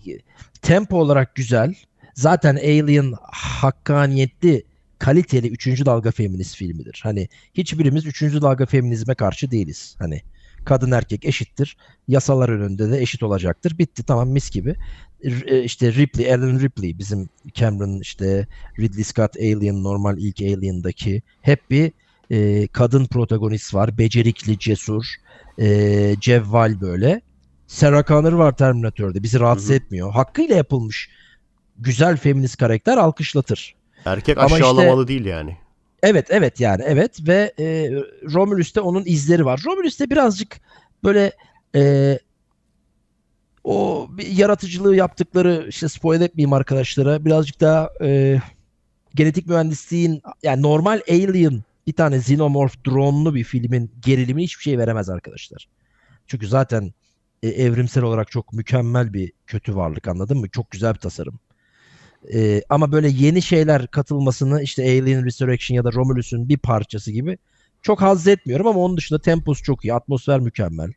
tempo olarak güzel. Zaten Alien hakkaniyetli kaliteli üçüncü dalga feminist filmidir. Hani hiçbirimiz üçüncü dalga feminizme karşı değiliz. Hani kadın erkek eşittir. Yasalar önünde de eşit olacaktır. Bitti tamam mis gibi. E, işte Ripley, Alan Ripley bizim Cameron işte Ridley Scott Alien normal ilk Alien'daki hep bir e, kadın protagonist var. Becerikli, cesur, e, cevval böyle. Sarah Connor var Terminator'da. Bizi rahatsız Hı-hı. etmiyor. Hakkıyla yapılmış güzel feminist karakter alkışlatır. Erkek aşağılamalı işte, değil yani. Evet evet yani evet ve e, Romulus'te onun izleri var. Romulus'te birazcık böyle e, o yaratıcılığı yaptıkları işte spoiler etmeyeyim arkadaşlara birazcık daha e, genetik mühendisliğin yani normal Alien bir tane xenomorph drone'lu bir filmin gerilimini hiçbir şey veremez arkadaşlar. Çünkü zaten e, evrimsel olarak çok mükemmel bir kötü varlık anladın mı? Çok güzel bir tasarım. E, ama böyle yeni şeyler katılmasını işte Alien Resurrection ya da Romulus'un bir parçası gibi çok haz etmiyorum ama onun dışında temposu çok iyi, atmosfer mükemmel.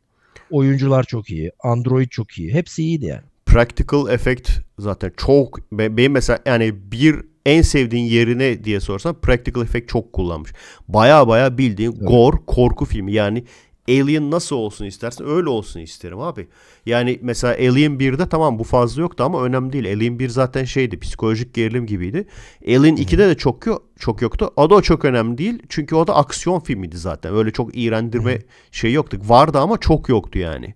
Oyuncular çok iyi, Android çok iyi. Hepsi iyiydi yani. Practical Effect zaten çok benim mesela yani bir en sevdiğin yerine diye sorsan Practical Effect çok kullanmış. Baya baya bildiğin evet. gore korku filmi yani Alien nasıl olsun istersin? Öyle olsun isterim abi. Yani mesela Alien 1'de tamam bu fazla yoktu ama önemli değil. Alien 1 zaten şeydi psikolojik gerilim gibiydi. Alien 2'de de çok yok, çok yoktu. O da çok önemli değil. Çünkü o da aksiyon filmiydi zaten. Öyle çok iğrendirme şey yoktu. Vardı ama çok yoktu yani.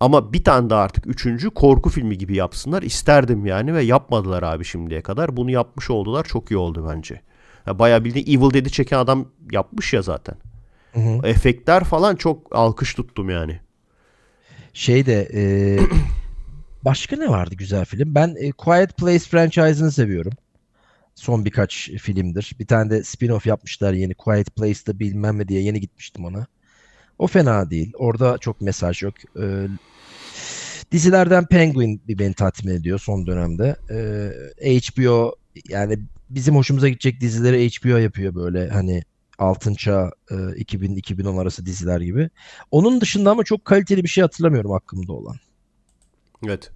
Ama bir tane daha artık üçüncü korku filmi gibi yapsınlar isterdim yani ve yapmadılar abi şimdiye kadar. Bunu yapmış oldular çok iyi oldu bence. Ya bayağı bildiğin Evil dedi çeken adam yapmış ya zaten. Hı hı. Efektler falan çok alkış tuttum yani. Şey de e, başka ne vardı güzel film? Ben e, Quiet Place franchise'ını seviyorum. Son birkaç filmdir. Bir tane de spin-off yapmışlar yeni Quiet Place'da bilmem ne diye yeni gitmiştim ona. O fena değil. Orada çok mesaj yok. Ee, dizilerden Penguin bir beni tatmin ediyor son dönemde. Ee, HBO yani bizim hoşumuza gidecek dizileri HBO yapıyor böyle hani Altın Çağ e, 2000-2010 arası diziler gibi. Onun dışında ama çok kaliteli bir şey hatırlamıyorum hakkımda olan. Evet.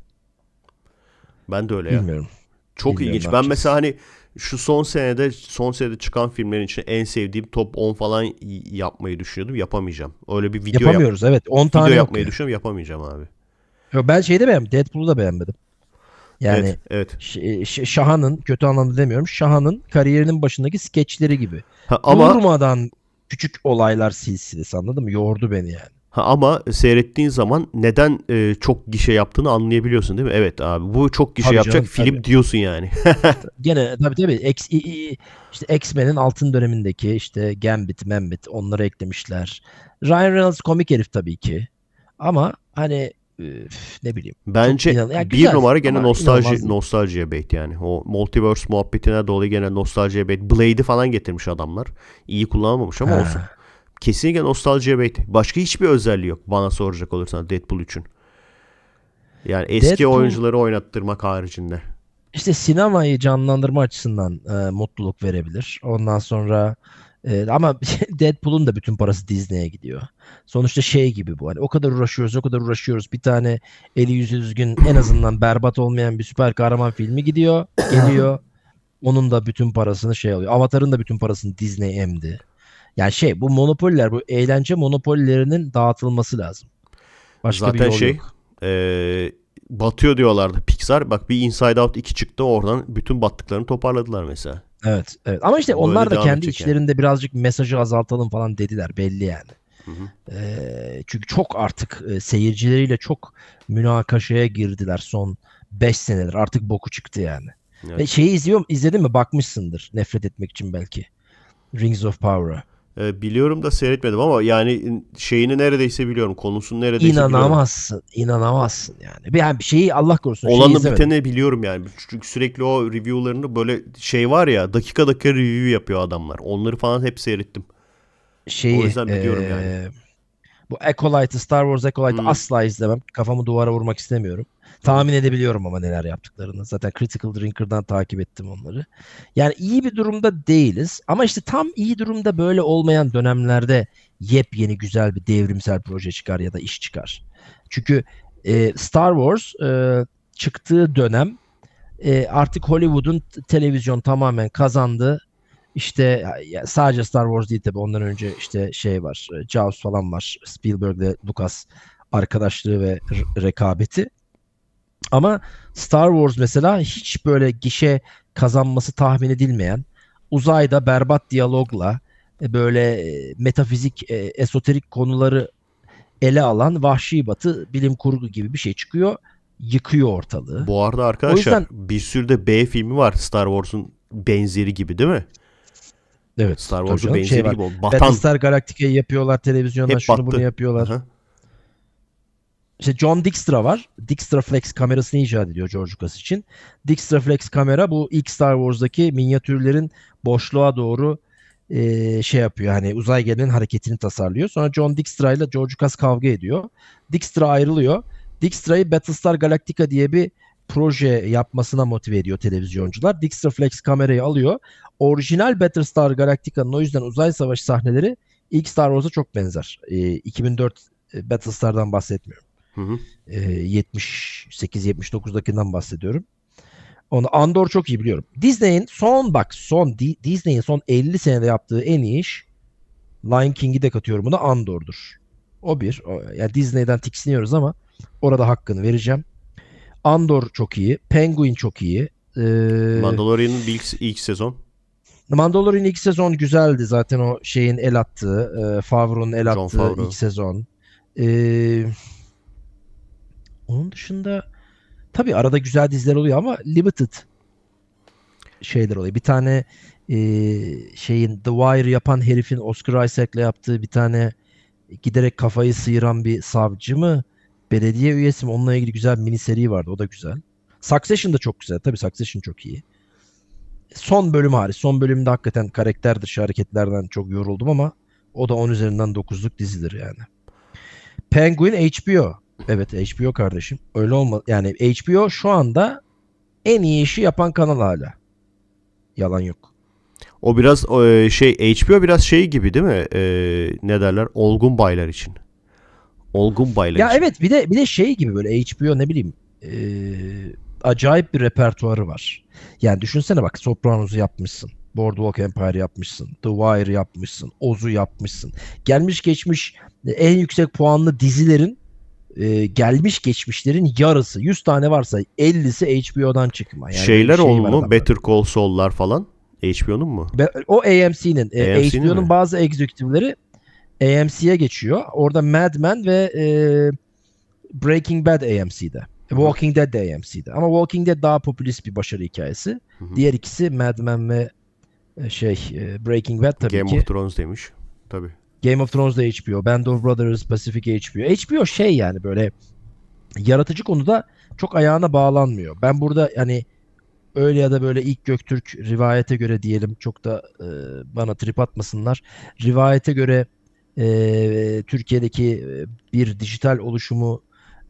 Ben de öyle ya. Bilmiyorum. Çok ilginç. Ben mesela hani şu son senede son senede çıkan filmlerin için en sevdiğim top 10 falan yapmayı düşünüyordum. Yapamayacağım. Öyle bir video yapamıyoruz yap- evet. 10 video tane video yapmayı yani. düşünüyorum yapamayacağım abi. Yo, ben şeyi de beğenmedim. Deadpool'u da beğenmedim. Yani evet, evet. Ş- e, ş- Şahan'ın kötü anlamda demiyorum. Şahan'ın kariyerinin başındaki skeçleri gibi. Ha, ama durmadan küçük olaylar silsilesi anladın mı? Yordu beni yani. Ha, ama seyrettiğin zaman neden e, çok gişe yaptığını anlayabiliyorsun değil mi? Evet abi bu çok gişe tabii yapacak canım, film tabii. diyorsun yani. Gene tabii tabii X, işte X-Men'in altın dönemindeki işte Gambit, Membit onları eklemişler. Ryan Reynolds komik herif tabii ki. Ama hani ee, ne bileyim. Bence yani bir numara gene nostalji nostaljiye bait yani. O multiverse muhabbetine dolayı gene nostaljiye bait. Blade'i falan getirmiş adamlar. İyi kullanamamış ama ha. olsun. Kesinlikle nostaljiye bait. Başka hiçbir özelliği yok bana soracak olursan Deadpool için. Yani eski Deadpool, oyuncuları oynattırmak haricinde. İşte sinemayı canlandırma açısından e, mutluluk verebilir. Ondan sonra ee, ama Deadpool'un da bütün parası Disney'e gidiyor. Sonuçta şey gibi bu. Hani o kadar uğraşıyoruz, o kadar uğraşıyoruz. Bir tane eli yüzü düzgün en azından berbat olmayan bir süper kahraman filmi gidiyor, geliyor. Onun da bütün parasını şey alıyor. Avatar'ın da bütün parasını Disney emdi. Yani şey bu monopoller, bu eğlence monopollerinin dağıtılması lazım. Başka Zaten bir yol şey, yok. Ee, batıyor diyorlardı Pixar. Bak bir Inside Out 2 çıktı oradan bütün battıklarını toparladılar mesela. Evet, evet. Ama işte onlar da kendi içlerinde birazcık mesajı azaltalım falan dediler belli yani. Hı hı. E, çünkü çok artık e, seyircileriyle çok münakaşaya girdiler son 5 senedir. Artık boku çıktı yani. Evet. Ve şeyi izliyorum, izledin mi? Bakmışsındır. Nefret etmek için belki. Rings of Power'a. E, biliyorum da seyretmedim ama yani şeyini neredeyse biliyorum. Konusunu neredeyse İnanamazsın. Biliyorum. İnanamazsın yani. Yani bir şeyi Allah korusun. Olanı biteni biliyorum yani. Çünkü sürekli o reviewlarını böyle şey var ya dakika dakika review yapıyor adamlar. Onları falan hep seyrettim. Şeyi, o yüzden biliyorum ee, yani. Bu Acolyte'ı Star Wars Acolyte'ı hmm. asla izlemem. Kafamı duvara vurmak istemiyorum tahmin edebiliyorum ama neler yaptıklarını. Zaten Critical Drinker'dan takip ettim onları. Yani iyi bir durumda değiliz ama işte tam iyi durumda böyle olmayan dönemlerde yepyeni güzel bir devrimsel proje çıkar ya da iş çıkar. Çünkü e, Star Wars e, çıktığı dönem e, artık Hollywood'un televizyon tamamen kazandı. İşte sadece Star Wars değil tabi ondan önce işte şey var. E, Jaws falan var. Spielberg ile Lucas arkadaşlığı ve rekabeti. Ama Star Wars mesela hiç böyle gişe kazanması tahmin edilmeyen uzayda berbat diyalogla e, böyle e, metafizik e, esoterik konuları ele alan vahşi batı bilim kurgu gibi bir şey çıkıyor. Yıkıyor ortalığı. Bu arada arkadaşlar yüzden... bir sürü de B filmi var Star Wars'un benzeri gibi değil mi? Evet. Star Wars'un şey benzeri şey gibi oldu. Batan. Battlestar Galactica'yı yapıyorlar televizyonda şunu battı. bunu yapıyorlar. Hı-hı işte John Dijkstra var. Dijkstra Flex kamerasını icat ediyor George Lucas için. Dijkstra Flex kamera bu ilk Star Wars'daki minyatürlerin boşluğa doğru e, şey yapıyor. Hani uzay geminin hareketini tasarlıyor. Sonra John Dijkstra ile George Lucas kavga ediyor. Dijkstra ayrılıyor. Dijkstra'yı Battlestar Galactica diye bir proje yapmasına motive ediyor televizyoncular. Dijkstra Flex kamerayı alıyor. Orijinal Battlestar Galactica'nın o yüzden uzay savaşı sahneleri ilk Star Wars'a çok benzer. E, 2004 e, Battlestar'dan bahsetmiyorum. Hı hı. E, ee, 78-79'dakinden bahsediyorum. Onu Andor çok iyi biliyorum. Disney'in son bak son Disney'in son 50 senede yaptığı en iyi iş Lion King'i de katıyorum buna Andor'dur. O bir. O, yani Disney'den tiksiniyoruz ama orada hakkını vereceğim. Andor çok iyi. Penguin çok iyi. Ee, Mandalorian'ın ilk, ilk sezon. Mandalorian ilk sezon güzeldi zaten o şeyin el attığı. E, Favreau'nun el John attığı Favreau. ilk sezon. Eee onun dışında tabii arada güzel diziler oluyor ama limited şeyler oluyor. Bir tane e, şeyin The Wire yapan herifin Oscar Isaac'le yaptığı bir tane giderek kafayı sıyıran bir savcı mı? Belediye üyesi mi? Onunla ilgili güzel bir mini seri vardı. O da güzel. Succession da çok güzel. Tabii Succession çok iyi. Son bölüm hariç. Son bölümde hakikaten karakter dışı hareketlerden çok yoruldum ama o da 10 üzerinden 9'luk dizidir yani. Penguin HBO. Evet HBO kardeşim. Öyle olma yani HBO şu anda en iyi işi yapan kanal hala. Yalan yok. O biraz e, şey HBO biraz şey gibi değil mi? Ee, ne derler? Olgun baylar için. Olgun baylar. Ya için. evet bir de bir de şey gibi böyle HBO ne bileyim e, acayip bir repertuarı var. Yani düşünsene bak Sopranos'u yapmışsın. Boardwalk Empire yapmışsın. The Wire yapmışsın. Oz'u yapmışsın. Gelmiş geçmiş en yüksek puanlı dizilerin e, gelmiş geçmişlerin yarısı 100 tane varsa 50'si HBO'dan çıkma. Yani Şeyler şey oldu mu? Better Call Saul'lar falan HBO'nun mu? Be, o AMC'nin. E, AMC'nin HBO'nun mi? bazı executiveleri AMC'ye geçiyor. Orada Mad Men ve e, Breaking Bad AMC'de. Walking Dead de AMC'de. Ama Walking Dead daha popülist bir başarı hikayesi. Hı-hı. Diğer ikisi Mad Men ve e, şey e, Breaking Bad tabii Game ki. Game of Thrones demiş. Tabii. Game of Thrones da HBO, Band of Brothers, Pacific HBO. HBO şey yani böyle yaratıcı konuda çok ayağına bağlanmıyor. Ben burada hani öyle ya da böyle ilk Göktürk rivayete göre diyelim çok da e, bana trip atmasınlar. Rivayete göre e, Türkiye'deki e, bir dijital oluşumu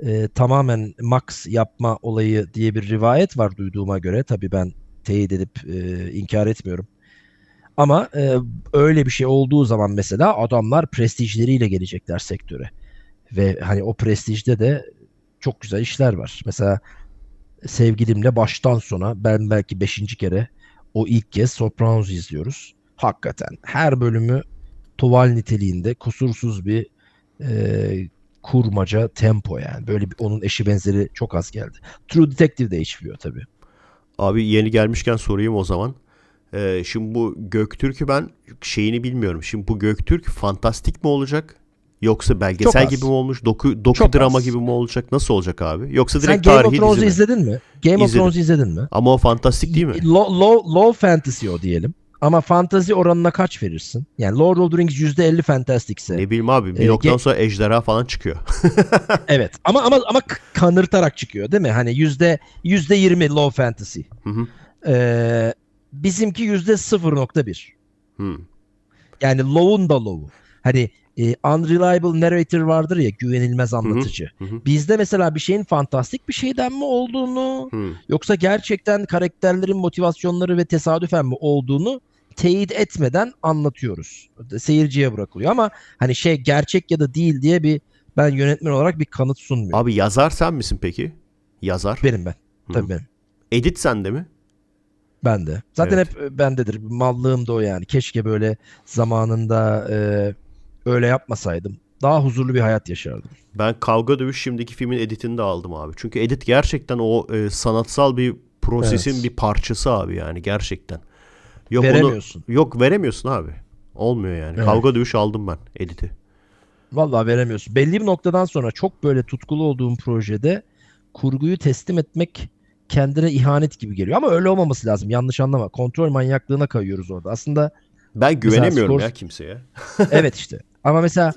e, tamamen max yapma olayı diye bir rivayet var duyduğuma göre. Tabii ben teyit edip e, inkar etmiyorum. Ama e, öyle bir şey olduğu zaman mesela adamlar prestijleriyle gelecekler sektöre. Ve hani o prestijde de çok güzel işler var. Mesela sevgilimle baştan sona ben belki beşinci kere o ilk kez Sopranos izliyoruz. Hakikaten her bölümü tuval niteliğinde kusursuz bir e, kurmaca tempo yani. Böyle bir, onun eşi benzeri çok az geldi. True Detective de HBO tabii. Abi yeni gelmişken sorayım o zaman. Ee, şimdi bu Göktürk'ü ben şeyini bilmiyorum. Şimdi bu Göktürk fantastik mi olacak? Yoksa belgesel gibi mi olmuş? Doku, doku Çok drama az. gibi mi olacak? Nasıl olacak abi? Yoksa direkt Sen Game tarihi of Thrones'u izledin mi? Game of Thrones izledin mi? Ama o fantastik değil mi? Low, low, low fantasy o diyelim. Ama fantazi oranına kaç verirsin? Yani Lord of the Rings %50 fantastikse. Ne bileyim abi bir ee, noktadan sonra ejderha falan çıkıyor. evet ama ama ama kanırtarak çıkıyor değil mi? Hani yüzde %20 low fantasy. Hı hı. Ee, Bizimki yüzde 0.1. Hmm. Yani low'un da low'u. Hani e, unreliable narrator vardır ya güvenilmez anlatıcı. Hı hı Bizde mesela bir şeyin fantastik bir şeyden mi olduğunu hı. Hmm. yoksa gerçekten karakterlerin motivasyonları ve tesadüfen mi olduğunu teyit etmeden anlatıyoruz. Seyirciye bırakılıyor ama hani şey gerçek ya da değil diye bir ben yönetmen olarak bir kanıt sunmuyorum. Abi yazar sen misin peki? Yazar. Benim ben. Tabii benim. Edit sende mi? Ben de. Zaten evet. hep e, bendedir. Mallığım da o yani. Keşke böyle zamanında e, öyle yapmasaydım. Daha huzurlu bir hayat yaşardım. Ben Kavga Dövüş şimdiki filmin editini de aldım abi. Çünkü edit gerçekten o e, sanatsal bir prosesin evet. bir parçası abi yani gerçekten. Yok veremiyorsun. Onu, yok veremiyorsun abi. Olmuyor yani. Evet. Kavga Dövüş aldım ben editi. Vallahi veremiyorsun. Belli bir noktadan sonra çok böyle tutkulu olduğum projede kurguyu teslim etmek kendine ihanet gibi geliyor. Ama öyle olmaması lazım. Yanlış anlama. Kontrol manyaklığına kayıyoruz orada. Aslında ben güvenemiyorum Scors... ya kimseye. evet işte. Ama mesela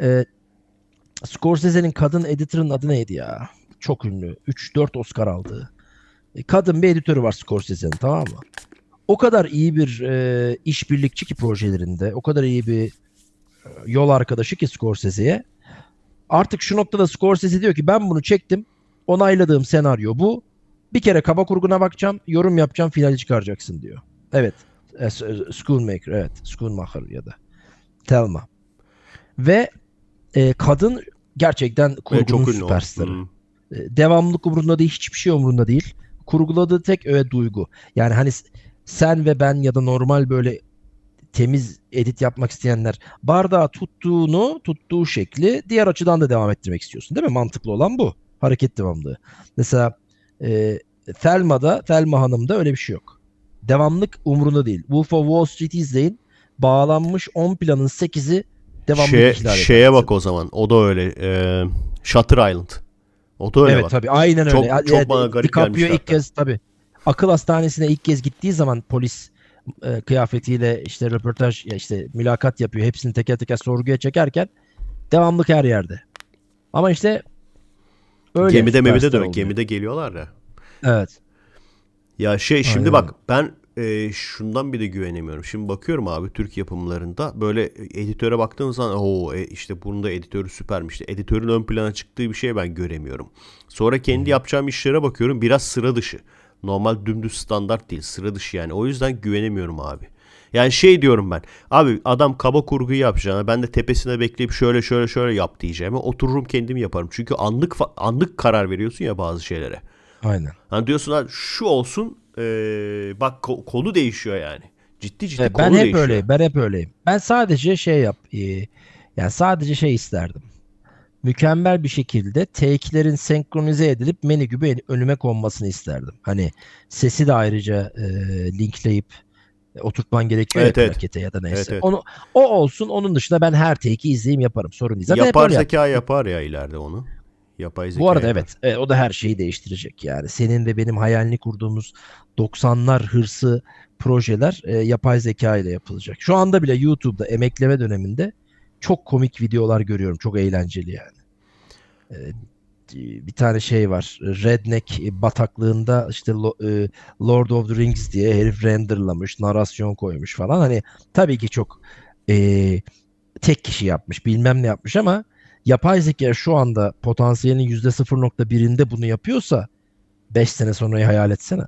e, Scorsese'nin kadın editörün adı neydi ya? Çok ünlü. 3-4 Oscar aldı. E, kadın bir editörü var Scorsese'nin tamam mı? O kadar iyi bir e, işbirlikçi ki projelerinde. O kadar iyi bir e, yol arkadaşı ki Scorsese'ye. Artık şu noktada Scorsese diyor ki ben bunu çektim. Onayladığım senaryo bu. Bir kere kaba kurguna bakacağım, yorum yapacağım, finali çıkaracaksın diyor. Evet. E, e, Schoonmaker, evet. Schoonmaker ya da. Telma. Ve e, kadın gerçekten kurgunun çok süperstarı. Hmm. E, devamlılık umurunda değil, hiçbir şey umurunda değil. Kurguladığı tek öyle duygu. Yani hani sen ve ben ya da normal böyle temiz edit yapmak isteyenler bardağı tuttuğunu, tuttuğu şekli diğer açıdan da devam ettirmek istiyorsun değil mi? Mantıklı olan bu. Hareket devamlı. Mesela e, Thelma'da, Thelma Hanım'da öyle bir şey yok. Devamlık umrunda değil. Wolf of Wall Street izleyin. Bağlanmış 10 planın 8'i devamlı şey, Şeye edersin. bak o zaman. O da öyle. E, Shutter Island. O da öyle evet, bak. tabii aynen öyle. Çok, ya, çok ya, bana garip DiCaprio ilk hatta. kez tabii. Akıl hastanesine ilk kez gittiği zaman polis e, kıyafetiyle işte röportaj ya işte mülakat yapıyor. Hepsini teker teker sorguya çekerken devamlık her yerde. Ama işte Öyle gemide mevide demek. Gemide geliyorlar da. Evet. Ya şey şimdi Aynen. bak ben e, şundan bir de güvenemiyorum. Şimdi bakıyorum abi Türk yapımlarında böyle editöre baktığın zaman o e, işte bunun da editörü süpermiş. Editörün ön plana çıktığı bir şey ben göremiyorum. Sonra kendi hmm. yapacağım işlere bakıyorum biraz sıra dışı. Normal dümdüz standart değil sıra dışı yani. O yüzden güvenemiyorum abi. Yani şey diyorum ben. Abi adam kaba kurgu yapacağına ben de tepesine bekleyip şöyle şöyle şöyle yap diyeceğime otururum kendim yaparım. Çünkü anlık anlık karar veriyorsun ya bazı şeylere. Aynen. Hani diyorsun şu olsun ee, bak konu değişiyor yani. Ciddi ciddi evet, konu ben hep değişiyor. öyleyim. Ben hep öyleyim. Ben sadece şey yap e, yani sadece şey isterdim. Mükemmel bir şekilde teklerin senkronize edilip menü gibi önüme konmasını isterdim. Hani sesi de ayrıca e, linkleyip e, oturtman gerekiyor evet, ya evet. Krakete ya da neyse. Evet, evet. Onu, o olsun onun dışında ben her take'i izleyeyim yaparım sorun değil. Zaten yapar zeka yapar ya ileride onu. Yapay zeka. Bu arada yapar. evet o da her şeyi değiştirecek yani. Senin ve benim hayalini kurduğumuz 90'lar hırsı projeler e, yapay zeka ile yapılacak. Şu anda bile YouTube'da emekleme döneminde çok komik videolar görüyorum. Çok eğlenceli yani. E, e, bir tane şey var. Redneck bataklığında işte e, Lord of the Rings diye herif renderlamış, narasyon koymuş falan. Hani tabii ki çok e, tek kişi yapmış, bilmem ne yapmış ama yapay zeka şu anda potansiyelin %0.1'inde bunu yapıyorsa 5 sene sonrayı hayal etsene.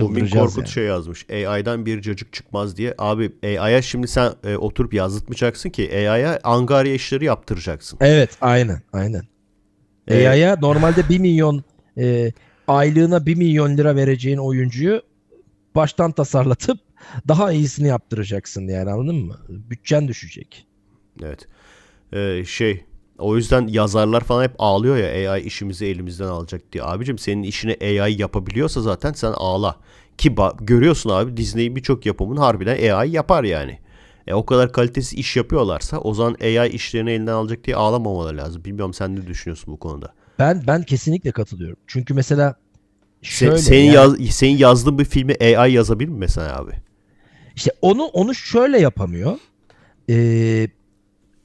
Bulmin Korkut yani. şey yazmış. AI'dan bir cacık çıkmaz diye. Abi AI'ya şimdi sen e, oturup yazdırtmayacaksın ki AI'ya angarya işleri yaptıracaksın. Evet aynen aynen. EA'ya normalde 1 milyon e, aylığına 1 milyon lira vereceğin oyuncuyu baştan tasarlatıp daha iyisini yaptıracaksın yani anladın mı? Bütçen düşecek. Evet. Ee, şey o yüzden yazarlar falan hep ağlıyor ya AI işimizi elimizden alacak diye. Abicim senin işini AI yapabiliyorsa zaten sen ağla. Ki görüyorsun abi Disney'in birçok yapımın harbiden AI yapar yani. E, o kadar kalitesiz iş yapıyorlarsa o zaman AI işlerini elinden alacak diye ağlamamaları lazım. Bilmiyorum sen ne düşünüyorsun bu konuda? Ben ben kesinlikle katılıyorum. Çünkü mesela şöyle Se, senin yani, yaz, senin yazdığın bir filmi AI yazabilir mi mesela abi? İşte onu onu şöyle yapamıyor. Ee,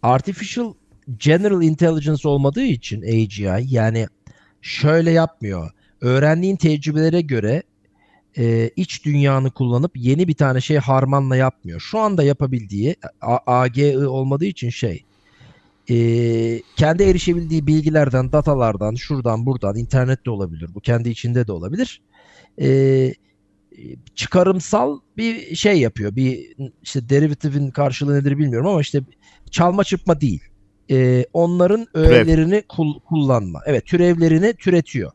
artificial general intelligence olmadığı için AGI yani şöyle yapmıyor. Öğrendiğin tecrübelere göre e, iç dünyanı kullanıp yeni bir tane şey harmanla yapmıyor. Şu anda yapabildiği AGI olmadığı için şey e, kendi erişebildiği bilgilerden, datalardan, şuradan buradan, internet de olabilir. Bu kendi içinde de olabilir. E, çıkarımsal bir şey yapıyor. Bir işte derivatifin karşılığı nedir bilmiyorum ama işte çalma çırpma değil. E, onların öğelerini kul- kullanma. Evet türevlerini türetiyor.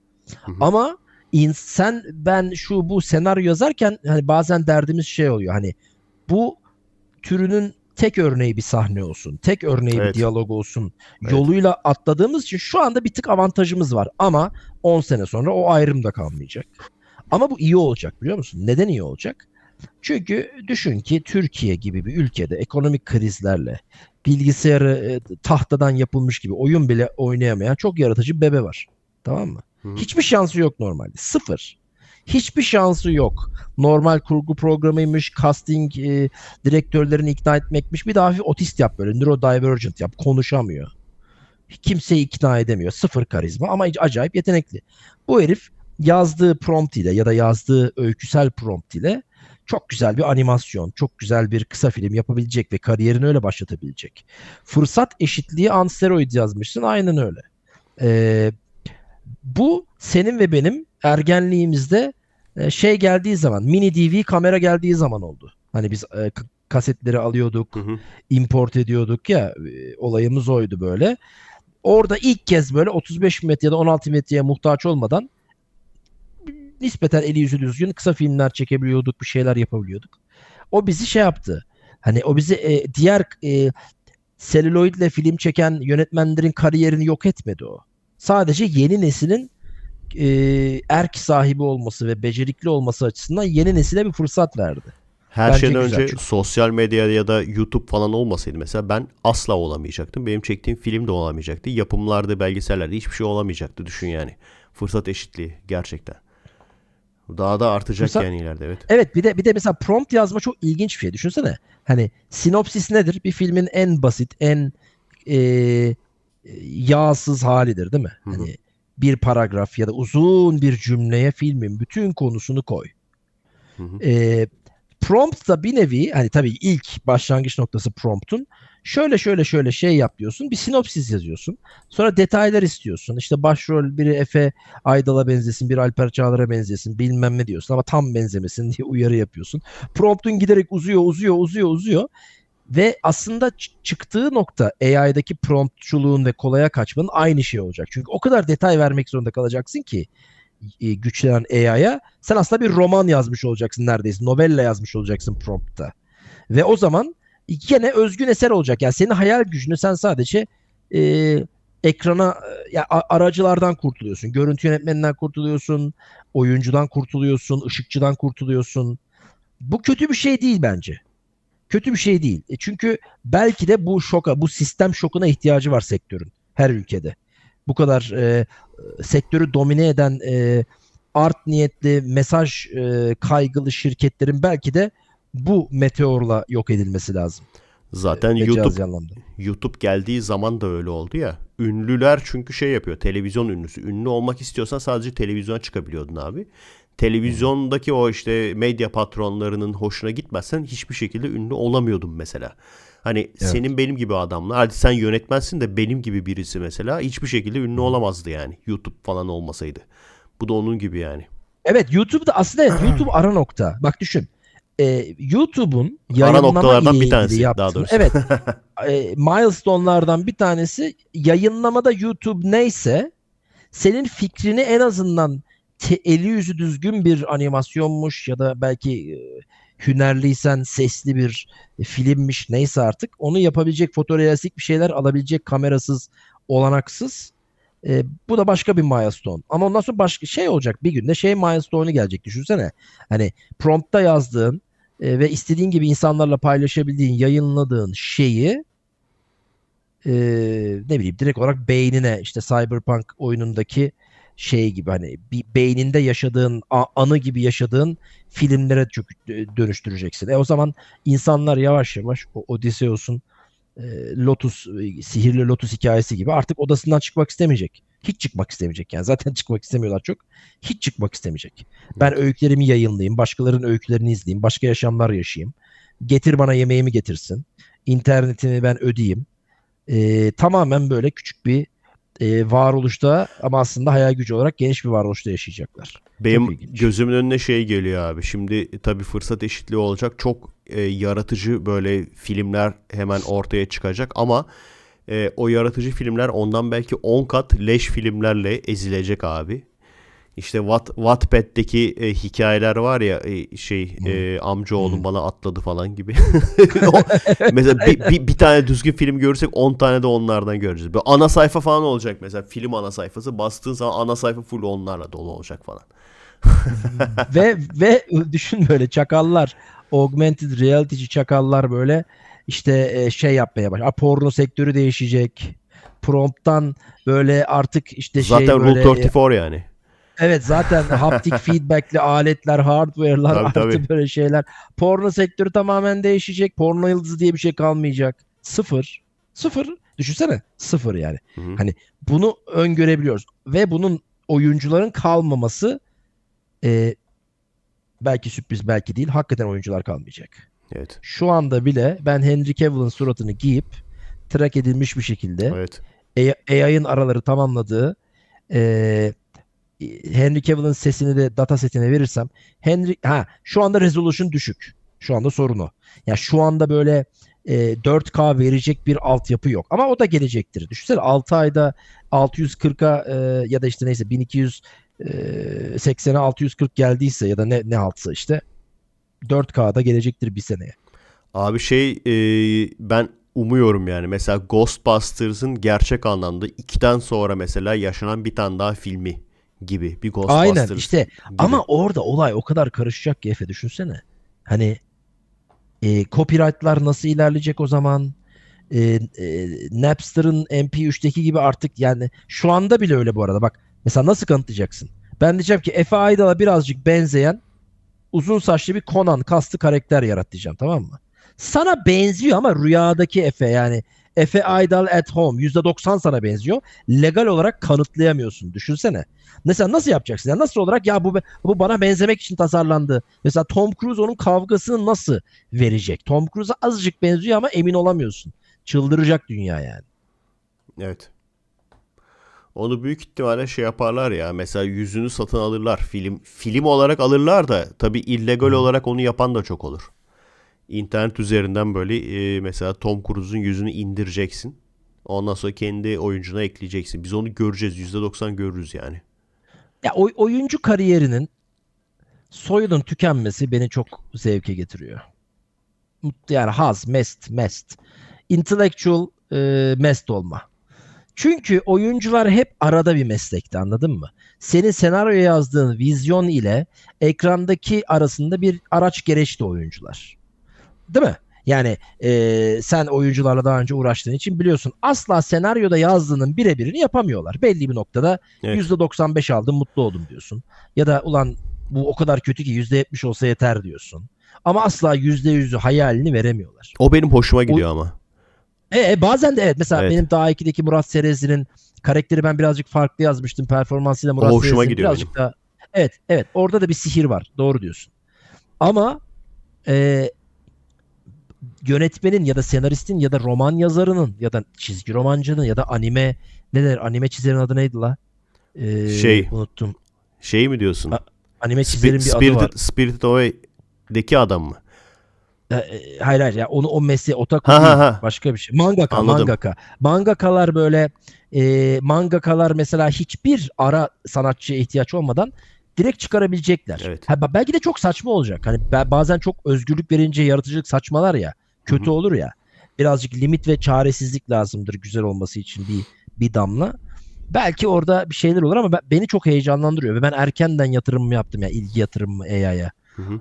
Hı hı. Ama insan ben şu bu senaryo yazarken hani bazen derdimiz şey oluyor hani bu türünün tek örneği bir sahne olsun, tek örneği evet. bir diyalog olsun evet. yoluyla atladığımız için şu anda bir tık avantajımız var ama 10 sene sonra o ayrım da kalmayacak. Ama bu iyi olacak biliyor musun? Neden iyi olacak? Çünkü düşün ki Türkiye gibi bir ülkede ekonomik krizlerle bilgisayarı e, tahtadan yapılmış gibi oyun bile oynayamayan çok yaratıcı bebe var. Tamam mı? Hiçbir şansı yok normalde. Sıfır. Hiçbir şansı yok. Normal kurgu programıymış, casting e, direktörlerini ikna etmekmiş. Bir daha otist yap böyle, neurodivergent yap, konuşamıyor. Kimseyi ikna edemiyor. Sıfır karizma ama acayip yetenekli. Bu herif yazdığı prompt ile ya da yazdığı öyküsel prompt ile çok güzel bir animasyon, çok güzel bir kısa film yapabilecek ve kariyerini öyle başlatabilecek. Fırsat eşitliği ansteroid yazmışsın aynen öyle. Ee, bu senin ve benim ergenliğimizde e, şey geldiği zaman mini DV kamera geldiği zaman oldu. Hani biz e, kasetleri alıyorduk, hı hı. import ediyorduk ya e, olayımız oydu böyle. Orada ilk kez böyle 35 metre ya da 16 metreye muhtaç olmadan nispeten eli yüzü düzgün kısa filmler çekebiliyorduk, bir şeyler yapabiliyorduk. O bizi şey yaptı. Hani o bizi e, diğer e, selüloidle film çeken yönetmenlerin kariyerini yok etmedi o. Sadece yeni neslin e, erk sahibi olması ve becerikli olması açısından yeni nesile bir fırsat verdi. Her Bence şeyden önce çünkü. sosyal medya ya da YouTube falan olmasaydı mesela ben asla olamayacaktım. Benim çektiğim film de olamayacaktı. Yapımlarda, belgesellerde hiçbir şey olamayacaktı. Düşün yani. Fırsat eşitliği gerçekten. Daha da artacak Fırsat... yani ileride evet. Evet bir de bir de mesela prompt yazma çok ilginç bir şey. Düşünsene. Hani sinopsis nedir? Bir filmin en basit, en e, e, yağsız halidir değil mi? Hani bir paragraf ya da uzun bir cümleye filmin bütün konusunu koy. E, prompt da bir nevi hani tabii ilk başlangıç noktası promptun. Şöyle şöyle şöyle şey yap diyorsun. Bir sinopsis yazıyorsun. Sonra detaylar istiyorsun. İşte başrol biri Efe Aydal'a benzesin, biri Alper Çağlar'a benzesin bilmem ne diyorsun ama tam benzemesin diye uyarı yapıyorsun. Promptun giderek uzuyor, uzuyor, uzuyor, uzuyor. Ve aslında çıktığı nokta AI'daki promptçuluğun ve kolaya kaçmanın aynı şey olacak. Çünkü o kadar detay vermek zorunda kalacaksın ki güçlenen AI'ya sen aslında bir roman yazmış olacaksın neredeyse. Novella yazmış olacaksın promptta. Ve o zaman gene özgün eser olacak. Yani senin hayal gücünü sen sadece e, ekrana e, ya aracılardan kurtuluyorsun. Görüntü yönetmeninden kurtuluyorsun, oyuncudan kurtuluyorsun, ışıkçıdan kurtuluyorsun. Bu kötü bir şey değil bence kötü bir şey değil. E çünkü belki de bu şoka, bu sistem şokuna ihtiyacı var sektörün her ülkede. Bu kadar e, sektörü domine eden e, art niyetli mesaj e, kaygılı şirketlerin belki de bu meteorla yok edilmesi lazım. Zaten e, Mecazi YouTube anlamda. YouTube geldiği zaman da öyle oldu ya. Ünlüler çünkü şey yapıyor. Televizyon ünlüsü. Ünlü olmak istiyorsan sadece televizyona çıkabiliyordun abi televizyondaki o işte medya patronlarının hoşuna gitmezsen hiçbir şekilde ünlü olamıyordun mesela. Hani evet. senin benim gibi adamla, hadi sen yönetmensin de benim gibi birisi mesela hiçbir şekilde ünlü olamazdı yani YouTube falan olmasaydı. Bu da onun gibi yani. Evet YouTube'da aslında YouTube ara nokta. Bak düşün. E, YouTube'un yayınlama ara noktalardan bir tanesi yaptığını, daha doğrusu. Evet. E, milestone'lardan bir tanesi yayınlamada YouTube neyse senin fikrini en azından te, eli yüzü düzgün bir animasyonmuş ya da belki e, hünerliysen sesli bir filmmiş neyse artık onu yapabilecek fotorealistik bir şeyler alabilecek kamerasız olanaksız. E, bu da başka bir milestone. Ama ondan sonra başka şey olacak bir günde şey milestone'u gelecek düşünsene. Hani promptta yazdığın e, ve istediğin gibi insanlarla paylaşabildiğin, yayınladığın şeyi e, ne bileyim direkt olarak beynine işte Cyberpunk oyunundaki şey gibi hani bir beyninde yaşadığın anı gibi yaşadığın filmlere çok dönüştüreceksin. E o zaman insanlar yavaş yavaş o Odysseus'un e, Lotus e, sihirli Lotus hikayesi gibi artık odasından çıkmak istemeyecek. Hiç çıkmak istemeyecek yani. Zaten çıkmak istemiyorlar çok. Hiç çıkmak istemeyecek. Ben öykülerimi yayınlayayım, başkalarının öykülerini izleyeyim, başka yaşamlar yaşayayım. Getir bana yemeğimi getirsin. İnternetimi ben ödeyeyim. E, tamamen böyle küçük bir e, varoluşta ama aslında hayal gücü olarak geniş bir varoluşta yaşayacaklar. Benim gözümün önüne şey geliyor abi. Şimdi tabii fırsat eşitliği olacak. Çok e, yaratıcı böyle filmler hemen ortaya çıkacak ama e, o yaratıcı filmler ondan belki 10 kat leş filmlerle ezilecek abi. İşte Watt, Wattpad'deki e, hikayeler var ya e, şey e, amcaoğlum hmm. bana atladı falan gibi. o, mesela bir, bir, bir tane düzgün film görürsek 10 tane de onlardan göreceğiz. Böyle ana sayfa falan olacak mesela film ana sayfası bastığın zaman ana sayfa full onlarla dolu olacak falan. ve ve düşün böyle çakallar augmented reality'ci çakallar böyle işte e, şey yapmaya baş. başlar. Porno sektörü değişecek. Prompt'tan böyle artık işte şey Zaten şey böyle... Zaten Rule 34 yani. Evet zaten haptik feedbackli aletler, hardware'lar tabii, artı tabii. böyle şeyler. Porno sektörü tamamen değişecek. Porno yıldızı diye bir şey kalmayacak. Sıfır. Sıfır. Düşünsene sıfır yani. Hı-hı. Hani bunu öngörebiliyoruz. Ve bunun oyuncuların kalmaması e, belki sürpriz belki değil. Hakikaten oyuncular kalmayacak. Evet. Şu anda bile ben Henry Cavill'ın suratını giyip track edilmiş bir şekilde evet. AI'ın araları tamamladığı e, e, Henry Cavill'ın sesini de data setine verirsem Henry ha şu anda resolution düşük. Şu anda sorunu. Ya yani şu anda böyle e, 4K verecek bir altyapı yok. Ama o da gelecektir. Düşünsene 6 ayda 640'a e, ya da işte neyse 1200 80'e 640 geldiyse ya da ne ne altsa işte 4K'da gelecektir bir seneye. Abi şey e, ben umuyorum yani mesela Ghostbusters'ın gerçek anlamda 2'den sonra mesela yaşanan bir tane daha filmi gibi bir Ghostbusters. Aynen işte gibi. ama orada olay o kadar karışacak ki Efe düşünsene. Hani e, copyright'lar nasıl ilerleyecek o zaman? E, e, Napster'ın MP3'teki gibi artık yani şu anda bile öyle bu arada bak. Mesela nasıl kanıtlayacaksın? Ben diyeceğim ki Efe Aydal'a birazcık benzeyen uzun saçlı bir Conan kastı karakter yarat diyeceğim tamam mı? Sana benziyor ama rüyadaki Efe yani Efe Aydal at home %90 sana benziyor. Legal olarak kanıtlayamıyorsun. Düşünsene. Mesela nasıl yapacaksın? Yani nasıl olarak ya bu bu bana benzemek için tasarlandı. Mesela Tom Cruise onun kavgasını nasıl verecek? Tom Cruise'a azıcık benziyor ama emin olamıyorsun. Çıldıracak dünya yani. Evet. Onu büyük ihtimalle şey yaparlar ya. Mesela yüzünü satın alırlar. Film film olarak alırlar da tabii illegal olarak onu yapan da çok olur internet üzerinden böyle e, mesela Tom Cruise'un yüzünü indireceksin. Ondan sonra kendi oyuncuna ekleyeceksin. Biz onu göreceğiz. %90 görürüz yani. Ya oy, oyuncu kariyerinin soyunun tükenmesi beni çok zevke getiriyor. Mutlu yani haz, mest, mest. Intellectual e, mest olma. Çünkü oyuncular hep arada bir meslekte anladın mı? Senin senaryo yazdığın vizyon ile ekrandaki arasında bir araç gereçti oyuncular. Değil mi? Yani e, sen oyuncularla daha önce uğraştığın için biliyorsun asla senaryoda yazdığının birebirini yapamıyorlar. Belli bir noktada evet. %95 aldım mutlu oldum diyorsun. Ya da ulan bu o kadar kötü ki %70 olsa yeter diyorsun. Ama asla %100'ü hayalini veremiyorlar. O benim hoşuma gidiyor o, ama. E, e, bazen de evet mesela evet. benim daha 2'deki Murat Serezli'nin karakteri ben birazcık farklı yazmıştım performansıyla Murat o Serezli'nin birazcık benim. daha Evet evet orada da bir sihir var doğru diyorsun. Ama e, yönetmenin ya da senaristin ya da roman yazarının ya da çizgi romancının ya da anime ne der anime çizerin adı neydi la? Ee, şey. Unuttum. Şey mi diyorsun? A, anime çizerin Sp- bir Spirited, adı var. Spirited Away'deki adam mı? E, hayır hayır ya onu o mesleği otak başka bir şey. Mangaka Anladım. mangaka. Mangakalar böyle e, mangakalar mesela hiçbir ara sanatçıya ihtiyaç olmadan direkt çıkarabilecekler. Evet. Ha, belki de çok saçma olacak. Hani bazen çok özgürlük verince yaratıcılık saçmalar ya. Kötü Hı-hı. olur ya. Birazcık limit ve çaresizlik lazımdır güzel olması için bir bir damla. Belki orada bir şeyler olur ama ben, beni çok heyecanlandırıyor ve ben erkenden yatırımımı yaptım ya yani ilgi yatırımımı AI'ya.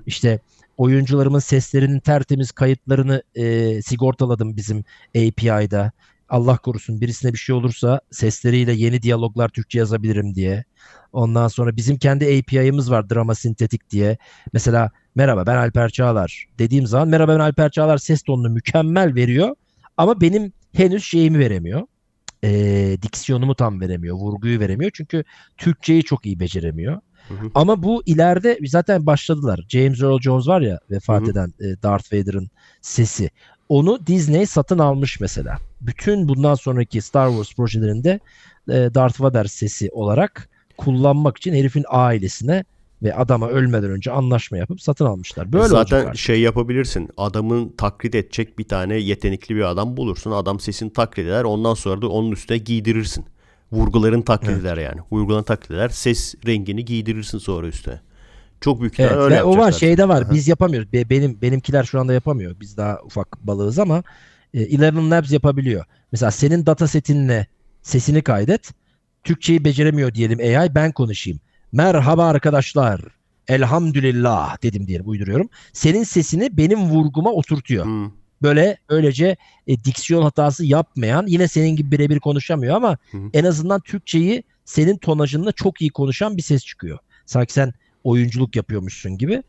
İşte oyuncularımın seslerinin tertemiz kayıtlarını e, sigortaladım bizim API'da. Allah korusun birisine bir şey olursa sesleriyle yeni diyaloglar Türkçe yazabilirim diye. Ondan sonra bizim kendi API'ımız var drama sintetik diye. Mesela merhaba ben Alper Çağlar dediğim zaman merhaba ben Alper Çağlar ses tonunu mükemmel veriyor. Ama benim henüz şeyimi veremiyor. E, ee, diksiyonumu tam veremiyor. Vurguyu veremiyor. Çünkü Türkçeyi çok iyi beceremiyor. Hı hı. Ama bu ileride zaten başladılar. James Earl Jones var ya vefat hı hı. eden e, Darth Vader'ın sesi. Onu Disney satın almış mesela bütün bundan sonraki Star Wars projelerinde e, Darth Vader sesi olarak kullanmak için herifin ailesine ve adama ölmeden önce anlaşma yapıp satın almışlar. Böyle Zaten şey yapabilirsin. Adamın taklit edecek bir tane yetenekli bir adam bulursun. Adam sesini taklit eder. Ondan sonra da onun üstüne giydirirsin. Vurguların taklit evet. eder yani. Vurguların taklit eder. Ses rengini giydirirsin sonra üstüne. Çok büyük evet, öyle O var Şey de var. Biz yapamıyoruz. benim benimkiler şu anda yapamıyor. Biz daha ufak balığız ama e, Eleven Labs yapabiliyor. Mesela senin data setinle sesini kaydet. Türkçeyi beceremiyor diyelim AI ben konuşayım. Merhaba arkadaşlar. Elhamdülillah dedim diyelim uyduruyorum. Senin sesini benim vurguma oturtuyor. Hmm. Böyle öylece e, diksiyon hatası yapmayan yine senin gibi birebir konuşamıyor ama hmm. en azından Türkçeyi senin tonajınla çok iyi konuşan bir ses çıkıyor. Sanki sen oyunculuk yapıyormuşsun gibi.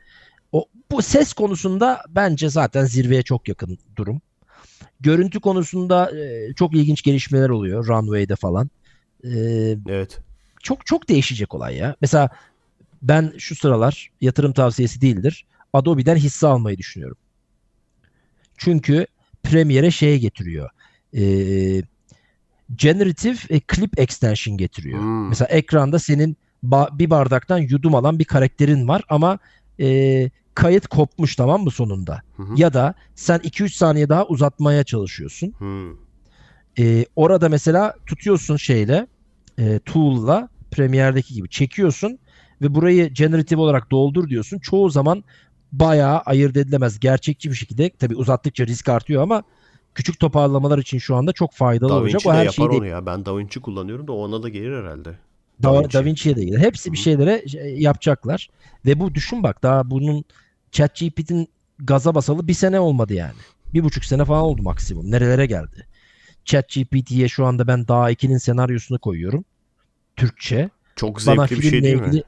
O, bu ses konusunda bence zaten zirveye çok yakın durum. Görüntü konusunda e, çok ilginç gelişmeler oluyor runway'de falan. E, evet. Çok çok değişecek olay ya. Mesela ben şu sıralar yatırım tavsiyesi değildir. Adobe'den hisse almayı düşünüyorum. Çünkü Premiere şeye getiriyor. E, generative e, clip extension getiriyor. Hmm. Mesela ekranda senin ba- bir bardaktan yudum alan bir karakterin var ama e, kayıt kopmuş tamam mı sonunda? Hı hı. Ya da sen 2-3 saniye daha uzatmaya çalışıyorsun. Hı. Ee, orada mesela tutuyorsun şeyle e, tool'la Premiere'deki gibi çekiyorsun ve burayı generative olarak doldur diyorsun. Çoğu zaman bayağı ayırt edilemez. Gerçekçi bir şekilde tabi uzattıkça risk artıyor ama küçük toparlamalar için şu anda çok faydalı da olacak. Da Vinci o her de yapar şeyi onu ya. Ben Da Vinci kullanıyorum da ona da gelir herhalde. Da, Vinci. da Vinci'ye de gelir. Hepsi Hı-hı. bir şeylere e, yapacaklar. Ve bu düşün bak daha bunun ChatGPT'in gaza basalı bir sene olmadı yani. Bir buçuk sene falan oldu maksimum. Nerelere geldi? ChatGPT'ye şu anda ben daha 2'nin senaryosunu koyuyorum. Türkçe. Çok zevkli bana bir şey değil ilgili, mi?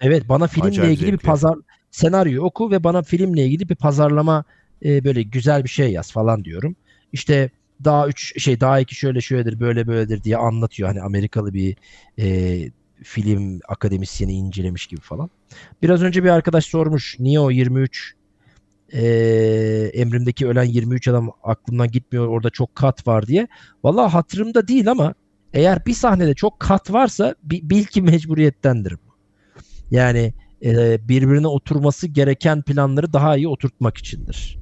Evet bana filmle Acayip ilgili zevkli. bir pazar senaryo oku ve bana filmle ilgili bir pazarlama e, böyle güzel bir şey yaz falan diyorum. İşte daha üç şey daha iki şöyle şöyledir böyle böyledir diye anlatıyor. Hani Amerikalı bir e, film akademisyeni incelemiş gibi falan. Biraz önce bir arkadaş sormuş niye o 23 e, emrimdeki ölen 23 adam aklımdan gitmiyor orada çok kat var diye. Valla hatırımda değil ama eğer bir sahnede çok kat varsa bil ki mecburiyettendir Yani e, birbirine oturması gereken planları daha iyi oturtmak içindir.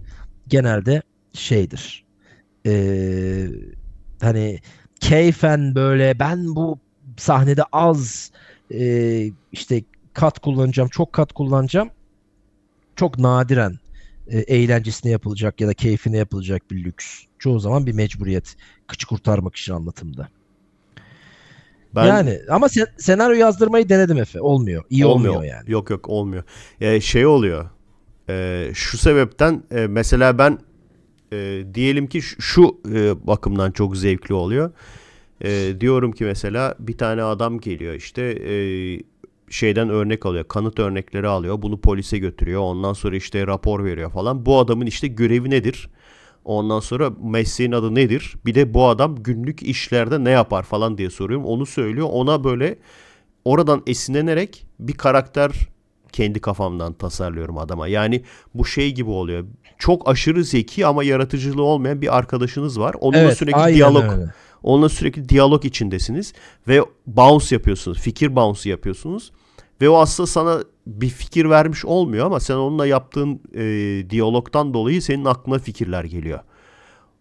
Genelde şeydir e, hani keyfen böyle ben bu sahnede az e, işte kat kullanacağım, çok kat kullanacağım. Çok nadiren e, eğlencesine yapılacak ya da keyfine yapılacak bir lüks. Çoğu zaman bir mecburiyet. Kıçı kurtarmak için anlatımda. Ben... Yani ama sen, senaryo yazdırmayı denedim Efe. Olmuyor. İyi olmuyor, olmuyor yani. Yok yok olmuyor. Ee, şey oluyor. E, şu sebepten e, mesela ben e, diyelim ki şu e, bakımdan çok zevkli oluyor. E, diyorum ki mesela bir tane adam geliyor işte e, şeyden örnek alıyor. Kanıt örnekleri alıyor. Bunu polise götürüyor. Ondan sonra işte rapor veriyor falan. Bu adamın işte görevi nedir? Ondan sonra mesleğin adı nedir? Bir de bu adam günlük işlerde ne yapar falan diye soruyorum. Onu söylüyor. Ona böyle oradan esinlenerek bir karakter kendi kafamdan tasarlıyorum adama. Yani bu şey gibi oluyor çok aşırı zeki ama yaratıcılığı olmayan bir arkadaşınız var. Onunla evet, sürekli diyalog. Öyle. Onunla sürekli diyalog içindesiniz ve bounce yapıyorsunuz. Fikir bounce yapıyorsunuz. Ve o aslında sana bir fikir vermiş olmuyor ama sen onunla yaptığın e, diyalogtan dolayı senin aklına fikirler geliyor.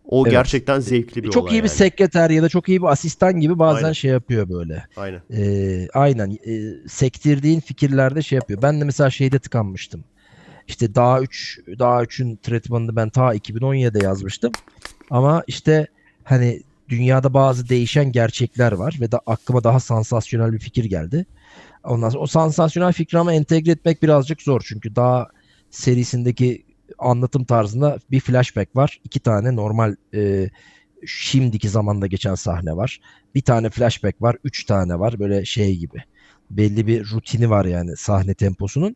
O evet. gerçekten zevkli bir çok olay. Çok iyi yani. bir sekreter ya da çok iyi bir asistan gibi bazen aynen. şey yapıyor böyle. Aynen. Ee, aynen. Ee, sektirdiğin fikirlerde şey yapıyor. Ben de mesela şeyde tıkanmıştım işte daha 3 daha 3'ün tretmanını ben ta 2017'de yazmıştım. Ama işte hani dünyada bazı değişen gerçekler var ve da aklıma daha sansasyonel bir fikir geldi. Ondan sonra o sansasyonel fikri ama entegre etmek birazcık zor. Çünkü daha serisindeki anlatım tarzında bir flashback var. iki tane normal e, şimdiki zamanda geçen sahne var. Bir tane flashback var. Üç tane var. Böyle şey gibi. Belli bir rutini var yani sahne temposunun.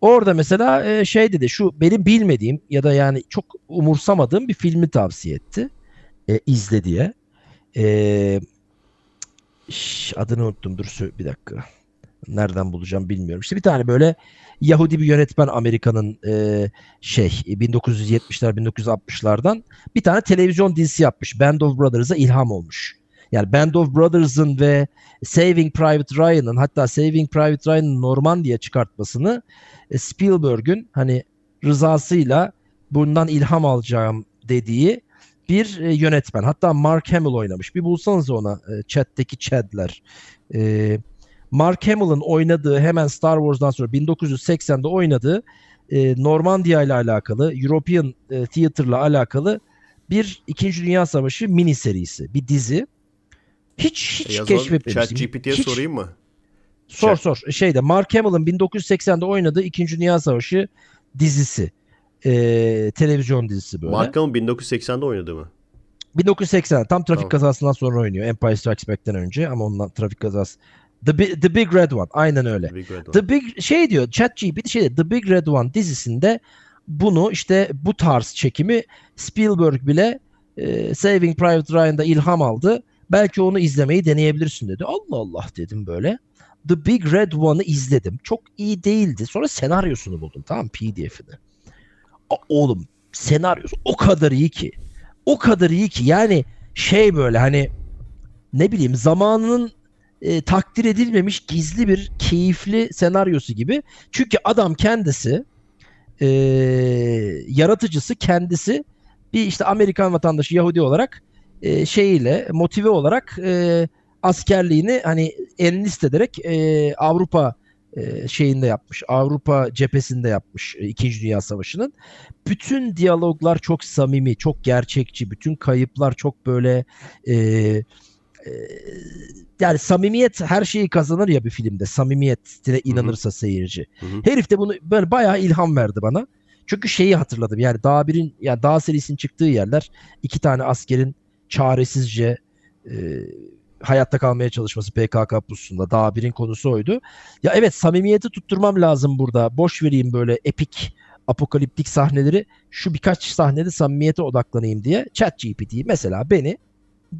Orada mesela e, şey dedi şu benim bilmediğim ya da yani çok umursamadığım bir filmi tavsiye etti. E, izle diye. E, şş, adını unuttum dur bir dakika. Nereden bulacağım bilmiyorum. İşte bir tane böyle Yahudi bir yönetmen Amerika'nın e, şey 1970'ler e, 1960'lardan bir tane televizyon dizisi yapmış. Band of Brothers'a ilham olmuş. Yani Band of Brothers'ın ve Saving Private Ryan'ın hatta Saving Private Ryan'ın Norman diye çıkartmasını e, Spielberg'ün hani rızasıyla bundan ilham alacağım dediği bir e, yönetmen. Hatta Mark Hamill oynamış. Bir bulsanız ona e, chat'teki chadler. Mark Hamill'ın oynadığı hemen Star Wars'dan sonra 1980'de oynadığı Normandiya ile alakalı, European Theater'la alakalı bir İkinci Dünya Savaşı mini serisi, bir dizi. Hiç hiç e, keşfetmemiştim. ChatGPT'ye sorayım mı? Sor Chat. sor. Şeyde Mark Hamill'ın 1980'de oynadığı 2. Dünya Savaşı dizisi. Ee, televizyon dizisi böyle. Mark Hamill 1980'de oynadı mı? 1980 tam trafik tamam. kazasından sonra oynuyor Empire Strikes Back'ten önce ama ondan trafik kazası The, The Big Red One aynen öyle. The Big, Red One. The Big şey diyor ChatGPT şey diyor, The Big Red One dizisinde bunu işte bu tarz çekimi Spielberg bile e, Saving Private Ryan'da ilham aldı. Belki onu izlemeyi deneyebilirsin dedi. Allah Allah dedim böyle. The Big Red One'ı izledim. Çok iyi değildi. Sonra senaryosunu buldum tamam PDF'ini. Oğlum senaryosu o kadar iyi ki. O kadar iyi ki yani şey böyle hani ne bileyim zamanının e, takdir edilmemiş gizli bir keyifli senaryosu gibi. Çünkü adam kendisi e, yaratıcısı kendisi bir işte Amerikan vatandaşı Yahudi olarak e, şeyiyle motive olarak e, askerliğini hani enlist ederek e, Avrupa e, şeyinde yapmış. Avrupa cephesinde yapmış e, İkinci Dünya Savaşı'nın. Bütün diyaloglar çok samimi, çok gerçekçi. Bütün kayıplar çok böyle e, e, yani samimiyet her şeyi kazanır ya bir filmde. Samimiyetine inanırsa Hı-hı. seyirci. Hı-hı. Herif de bunu böyle bayağı ilham verdi bana. Çünkü şeyi hatırladım. Yani daha birin yani daha serisinin çıktığı yerler iki tane askerin çaresizce e, hayatta kalmaya çalışması PKK pusunda. Daha birin konusu oydu. Ya evet samimiyeti tutturmam lazım burada. Boş vereyim böyle epik apokaliptik sahneleri şu birkaç sahnede samimiyete odaklanayım diye Chat GPT mesela beni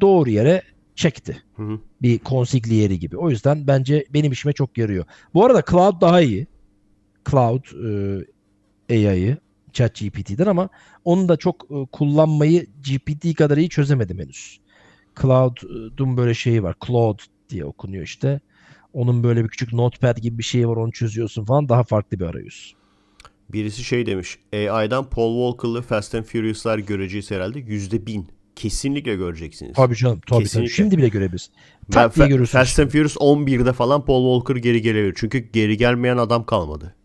doğru yere çekti. Hı hı. Bir konsiglieri gibi. O yüzden bence benim işime çok yarıyor. Bu arada Cloud daha iyi. Cloud e, AI'yı Chat GPT'den ama onu da çok e, kullanmayı GPT kadar iyi çözemedim henüz. Cloud'un e, böyle şeyi var. Cloud diye okunuyor işte. Onun böyle bir küçük notepad gibi bir şeyi var onu çözüyorsun falan daha farklı bir arayüz. Birisi şey demiş. AI'dan Paul Walker'lı Fast and Furious'lar göreceğiz herhalde. Yüzde bin. Kesinlikle göreceksiniz. Tabii canım. Tabii Kesinlikle. Tabii. Şimdi bile görebilirsin. Tak diye görürsün. Fast and Furious 11'de falan Paul Walker geri gelebilir. Çünkü geri gelmeyen adam kalmadı.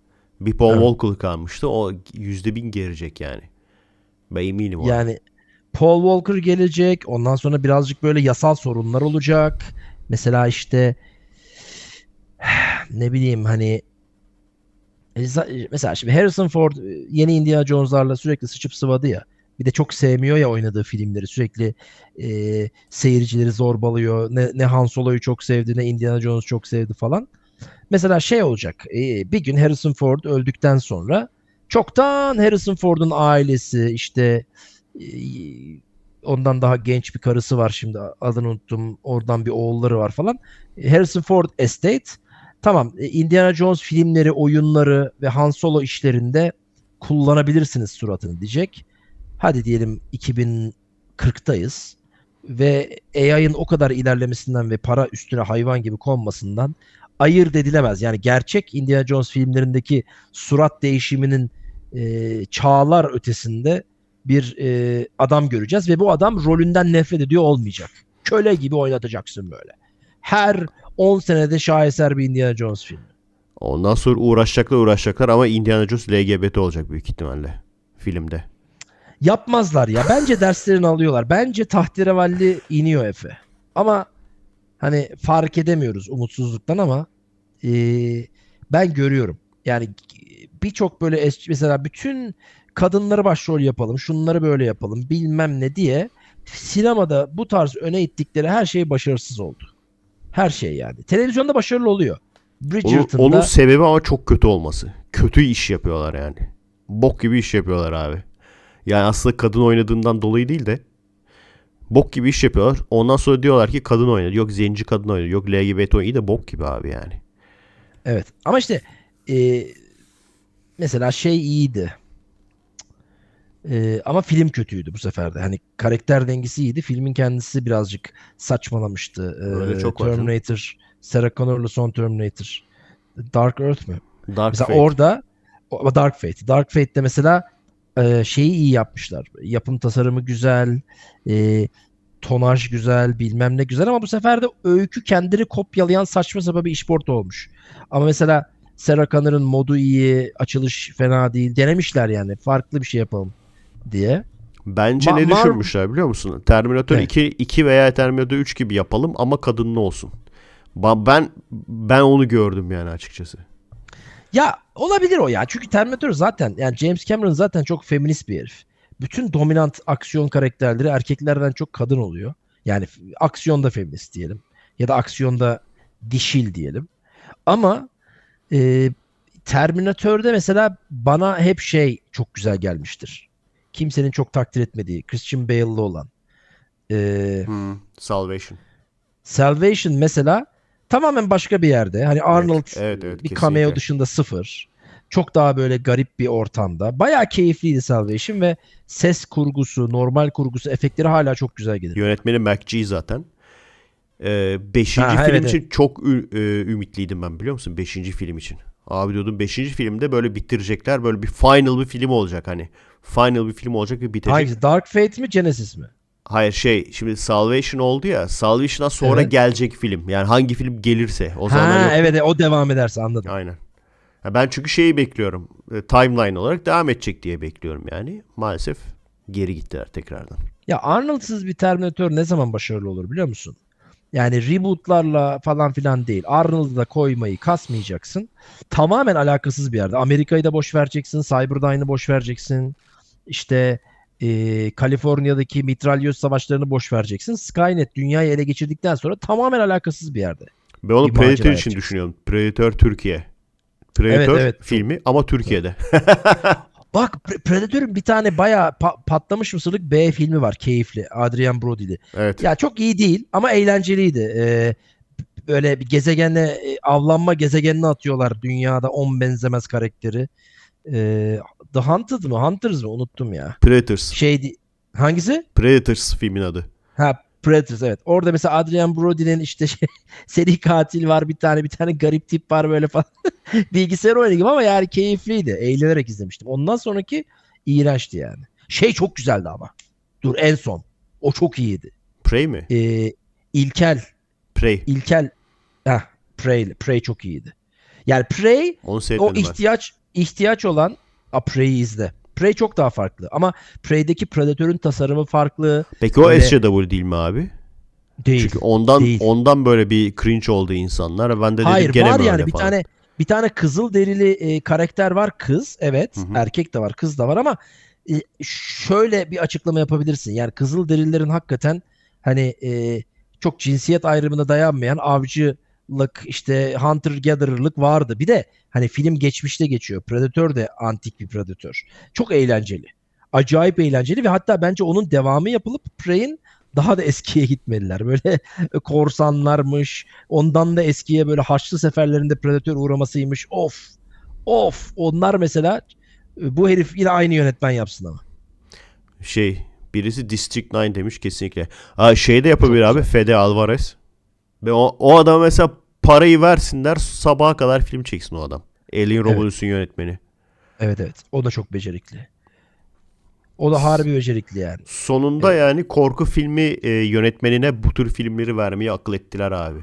Bir Paul evet. Walker kalmıştı. O yüzde bin gelecek yani. Ben eminim ona. Yani Paul Walker gelecek. Ondan sonra birazcık böyle yasal sorunlar olacak. Mesela işte ne bileyim hani mesela şimdi Harrison Ford e, yeni Indiana Jones'larla sürekli sıçıp sıvadı ya. Bir de çok sevmiyor ya oynadığı filmleri. Sürekli e, seyircileri zorbalıyor. Ne, ne Han Solo'yu çok sevdi ne Indiana Jones çok sevdi falan. Mesela şey olacak. E, bir gün Harrison Ford öldükten sonra çoktan Harrison Ford'un ailesi işte e, ondan daha genç bir karısı var şimdi adını unuttum. Oradan bir oğulları var falan. Harrison Ford Estate tamam e, Indiana Jones filmleri, oyunları ve Han Solo işlerinde kullanabilirsiniz suratını diyecek. Hadi diyelim 2040'tayız ve AI'ın o kadar ilerlemesinden ve para üstüne hayvan gibi konmasından ayırt edilemez. Yani gerçek Indiana Jones filmlerindeki surat değişiminin e, çağlar ötesinde bir e, adam göreceğiz ve bu adam rolünden nefret ediyor olmayacak. Köle gibi oynatacaksın böyle. Her 10 senede şaheser bir Indiana Jones filmi. Ondan sonra uğraşacaklar uğraşacaklar ama Indiana Jones LGBT olacak büyük ihtimalle filmde. Yapmazlar ya. Bence derslerini alıyorlar. Bence tahterevalli iniyor Efe. Ama hani fark edemiyoruz umutsuzluktan ama e, ben görüyorum. Yani birçok böyle es- mesela bütün kadınları başrol yapalım, şunları böyle yapalım bilmem ne diye sinemada bu tarz öne ittikleri her şey başarısız oldu. Her şey yani. Televizyonda başarılı oluyor. Bridgerton'da... Onun, onun sebebi ama çok kötü olması. Kötü iş yapıyorlar yani. Bok gibi iş yapıyorlar abi. Yani aslında kadın oynadığından dolayı değil de Bok gibi iş yapıyorlar. Ondan sonra diyorlar ki kadın oynadı. Yok zenci kadın oynadı. Yok LGBT oynadı. İyi de bok gibi abi yani. Evet. Ama işte e, mesela şey iyiydi. E, ama film kötüydü bu sefer de. Hani karakter dengesi iyiydi. Filmin kendisi birazcık saçmalamıştı. E, Öyle çok Terminator, var Sarah Connor'la son Terminator. Dark Earth mı? Dark mesela Fate. orada Dark Fate. Dark Fate'de mesela e, şeyi iyi yapmışlar. Yapım tasarımı güzel, e, tonaj güzel, bilmem ne güzel ama bu sefer de öykü kendini kopyalayan saçma sapan bir işporta olmuş. Ama mesela Sarah Connor'ın modu iyi, açılış fena değil. Denemişler yani farklı bir şey yapalım diye. Bence Ma- ne düşünmüşler biliyor musun? Terminator 2, 2 veya Terminator 3 gibi yapalım ama kadınlı olsun. Ben ben onu gördüm yani açıkçası. Ya olabilir o ya. Çünkü Terminator zaten yani James Cameron zaten çok feminist bir herif. Bütün dominant aksiyon karakterleri erkeklerden çok kadın oluyor. Yani aksiyonda feminist diyelim. Ya da aksiyonda dişil diyelim. Ama e, Terminatör'de mesela bana hep şey çok güzel gelmiştir. Kimsenin çok takdir etmediği Christian Bale'lı olan. E, hmm, Salvation. Salvation mesela tamamen başka bir yerde. Hani Arnold evet, evet, evet, bir kesinlikle. cameo dışında sıfır. Çok daha böyle garip bir ortamda. Bayağı keyifliydi Salvation ve ses kurgusu, normal kurgusu, efektleri hala çok güzel gelir. Yönetmeni Mac G zaten. Ee, beşinci ha, film evet, için evet. çok e, ümitliydim ben biliyor musun? Beşinci film için. Abi diyordum beşinci filmde böyle bitirecekler. Böyle bir final bir film olacak hani. Final bir film olacak ve bitecek. Hangisi? Dark Fate mi Genesis mi? Hayır şey şimdi Salvation oldu ya Salvation'a sonra evet. gelecek film. Yani hangi film gelirse o zaman. Ha, hani- yok. evet o devam ederse anladım. Aynen. Ya ben çünkü şeyi bekliyorum. E, timeline olarak devam edecek diye bekliyorum yani. Maalesef geri gittiler tekrardan. Ya Arnold'sız bir Terminator ne zaman başarılı olur biliyor musun? Yani rebootlarla falan filan değil. Arnold'u da koymayı kasmayacaksın. Tamamen alakasız bir yerde. Amerika'yı da boş vereceksin. Cyberdyne'ı boş vereceksin. İşte e, Kaliforniya'daki mitralyöz savaşlarını boş vereceksin. Skynet dünyayı ele geçirdikten sonra tamamen alakasız bir yerde. Ben onu bir Predator için yapacağım. düşünüyorum. Predator Türkiye. Predator evet, evet. filmi ama Türkiye'de. Bak Predator'un bir tane bayağı pa- patlamış mısırlık B filmi var keyifli. Adrian Brody'li. Evet. Ya çok iyi değil ama eğlenceliydi. Ee, böyle bir gezegenle e, avlanma gezegenine atıyorlar dünyada on benzemez karakteri e, The Hunted mı? Hunters mı? Unuttum ya. Predators. Şeydi. Hangisi? Predators filmin adı. Ha Predators evet. Orada mesela Adrian Brody'nin işte şey, seri katil var bir tane bir tane garip tip var böyle falan. Bilgisayar oyunu gibi ama yani keyifliydi. Eğlenerek izlemiştim. Ondan sonraki iğrençti yani. Şey çok güzeldi ama. Dur en son. O çok iyiydi. Prey mi? Ee, İlkel. Prey. İlkel. Heh, Prey, Prey çok iyiydi. Yani Prey o ihtiyaç ben ihtiyaç olan A Prey'i izle. Prey çok daha farklı ama Prey'deki Predator'ın tasarımı farklı. Peki o böyle... SJW değil mi abi? Değil. Çünkü ondan değil. ondan böyle bir cringe oldu insanlar. Ben de dedim Hayır, gene var yani falan. bir tane bir tane kızıl derili e, karakter var kız evet. Hı-hı. Erkek de var, kız da var ama e, şöyle bir açıklama yapabilirsin. Yani kızıl derilerin hakikaten hani e, çok cinsiyet ayrımına dayanmayan avcı lık işte hunter gatherer'lık vardı. Bir de hani film geçmişte geçiyor. Predator de antik bir predator. Çok eğlenceli. Acayip eğlenceli ve hatta bence onun devamı yapılıp Prey'in daha da eskiye gitmediler. Böyle korsanlarmış. Ondan da eskiye böyle haçlı seferlerinde Predator uğramasıymış. Of. Of. Onlar mesela e, bu herif yine aynı yönetmen yapsın ama. Şey birisi District 9 demiş kesinlikle. Aa, şey de yapabilir Çok abi güzel. Fede Alvarez. Ve o, o adam mesela parayı versinler sabaha kadar film çeksin o adam. Alien Robins'in evet. yönetmeni. Evet evet. O da çok becerikli. O da harbi becerikli yani. Sonunda evet. yani korku filmi e, yönetmenine bu tür filmleri vermeyi akıl ettiler abi.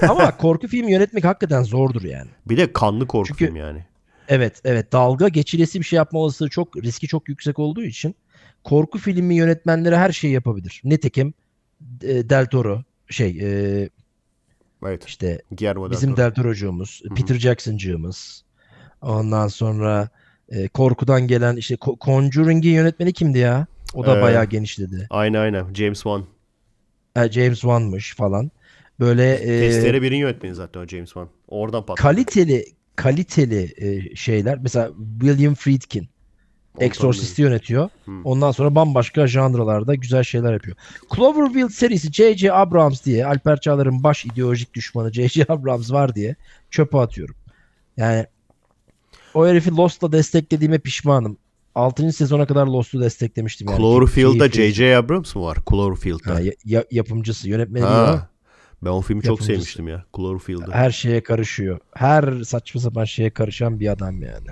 Ama korku filmi yönetmek hakikaten zordur yani. Bir de kanlı korku Çünkü, film yani. Evet evet dalga geçilesi bir şey yapma olasılığı çok riski çok yüksek olduğu için korku filmi yönetmenleri her şeyi yapabilir. Nitekim e, Del Toro şey e, Evet. İşte Guillermo bizim Del Toro Peter Jackson'cığımız. Ondan sonra e, korkudan gelen işte Conjuring'in yönetmeni kimdi ya? O da ee, bayağı genişledi. Aynen aynen. James Wan. E, James Wan'mış falan. Böyle e, Testere birin yönetmeni zaten o James Wan. Oradan patladı. Kaliteli kaliteli e, şeyler. Mesela William Friedkin. Exorcist'i yönetiyor. Hmm. Ondan sonra bambaşka janralarda güzel şeyler yapıyor. Cloverfield serisi J.J. Abrams diye Alper Çağlar'ın baş ideolojik düşmanı J.J. Abrams var diye çöpe atıyorum. Yani o herifi Lost'la desteklediğime pişmanım. 6. sezona kadar Lost'u desteklemiştim. Yani. Cloverfield'da J.J. Abrams mı var? Cloverfield'da. Ha, ya, yapımcısı, yönetmeni ha. Ben o filmi yapımcısı. çok sevmiştim ya. Cloverfield'da. Her şeye karışıyor. Her saçma sapan şeye karışan bir adam yani.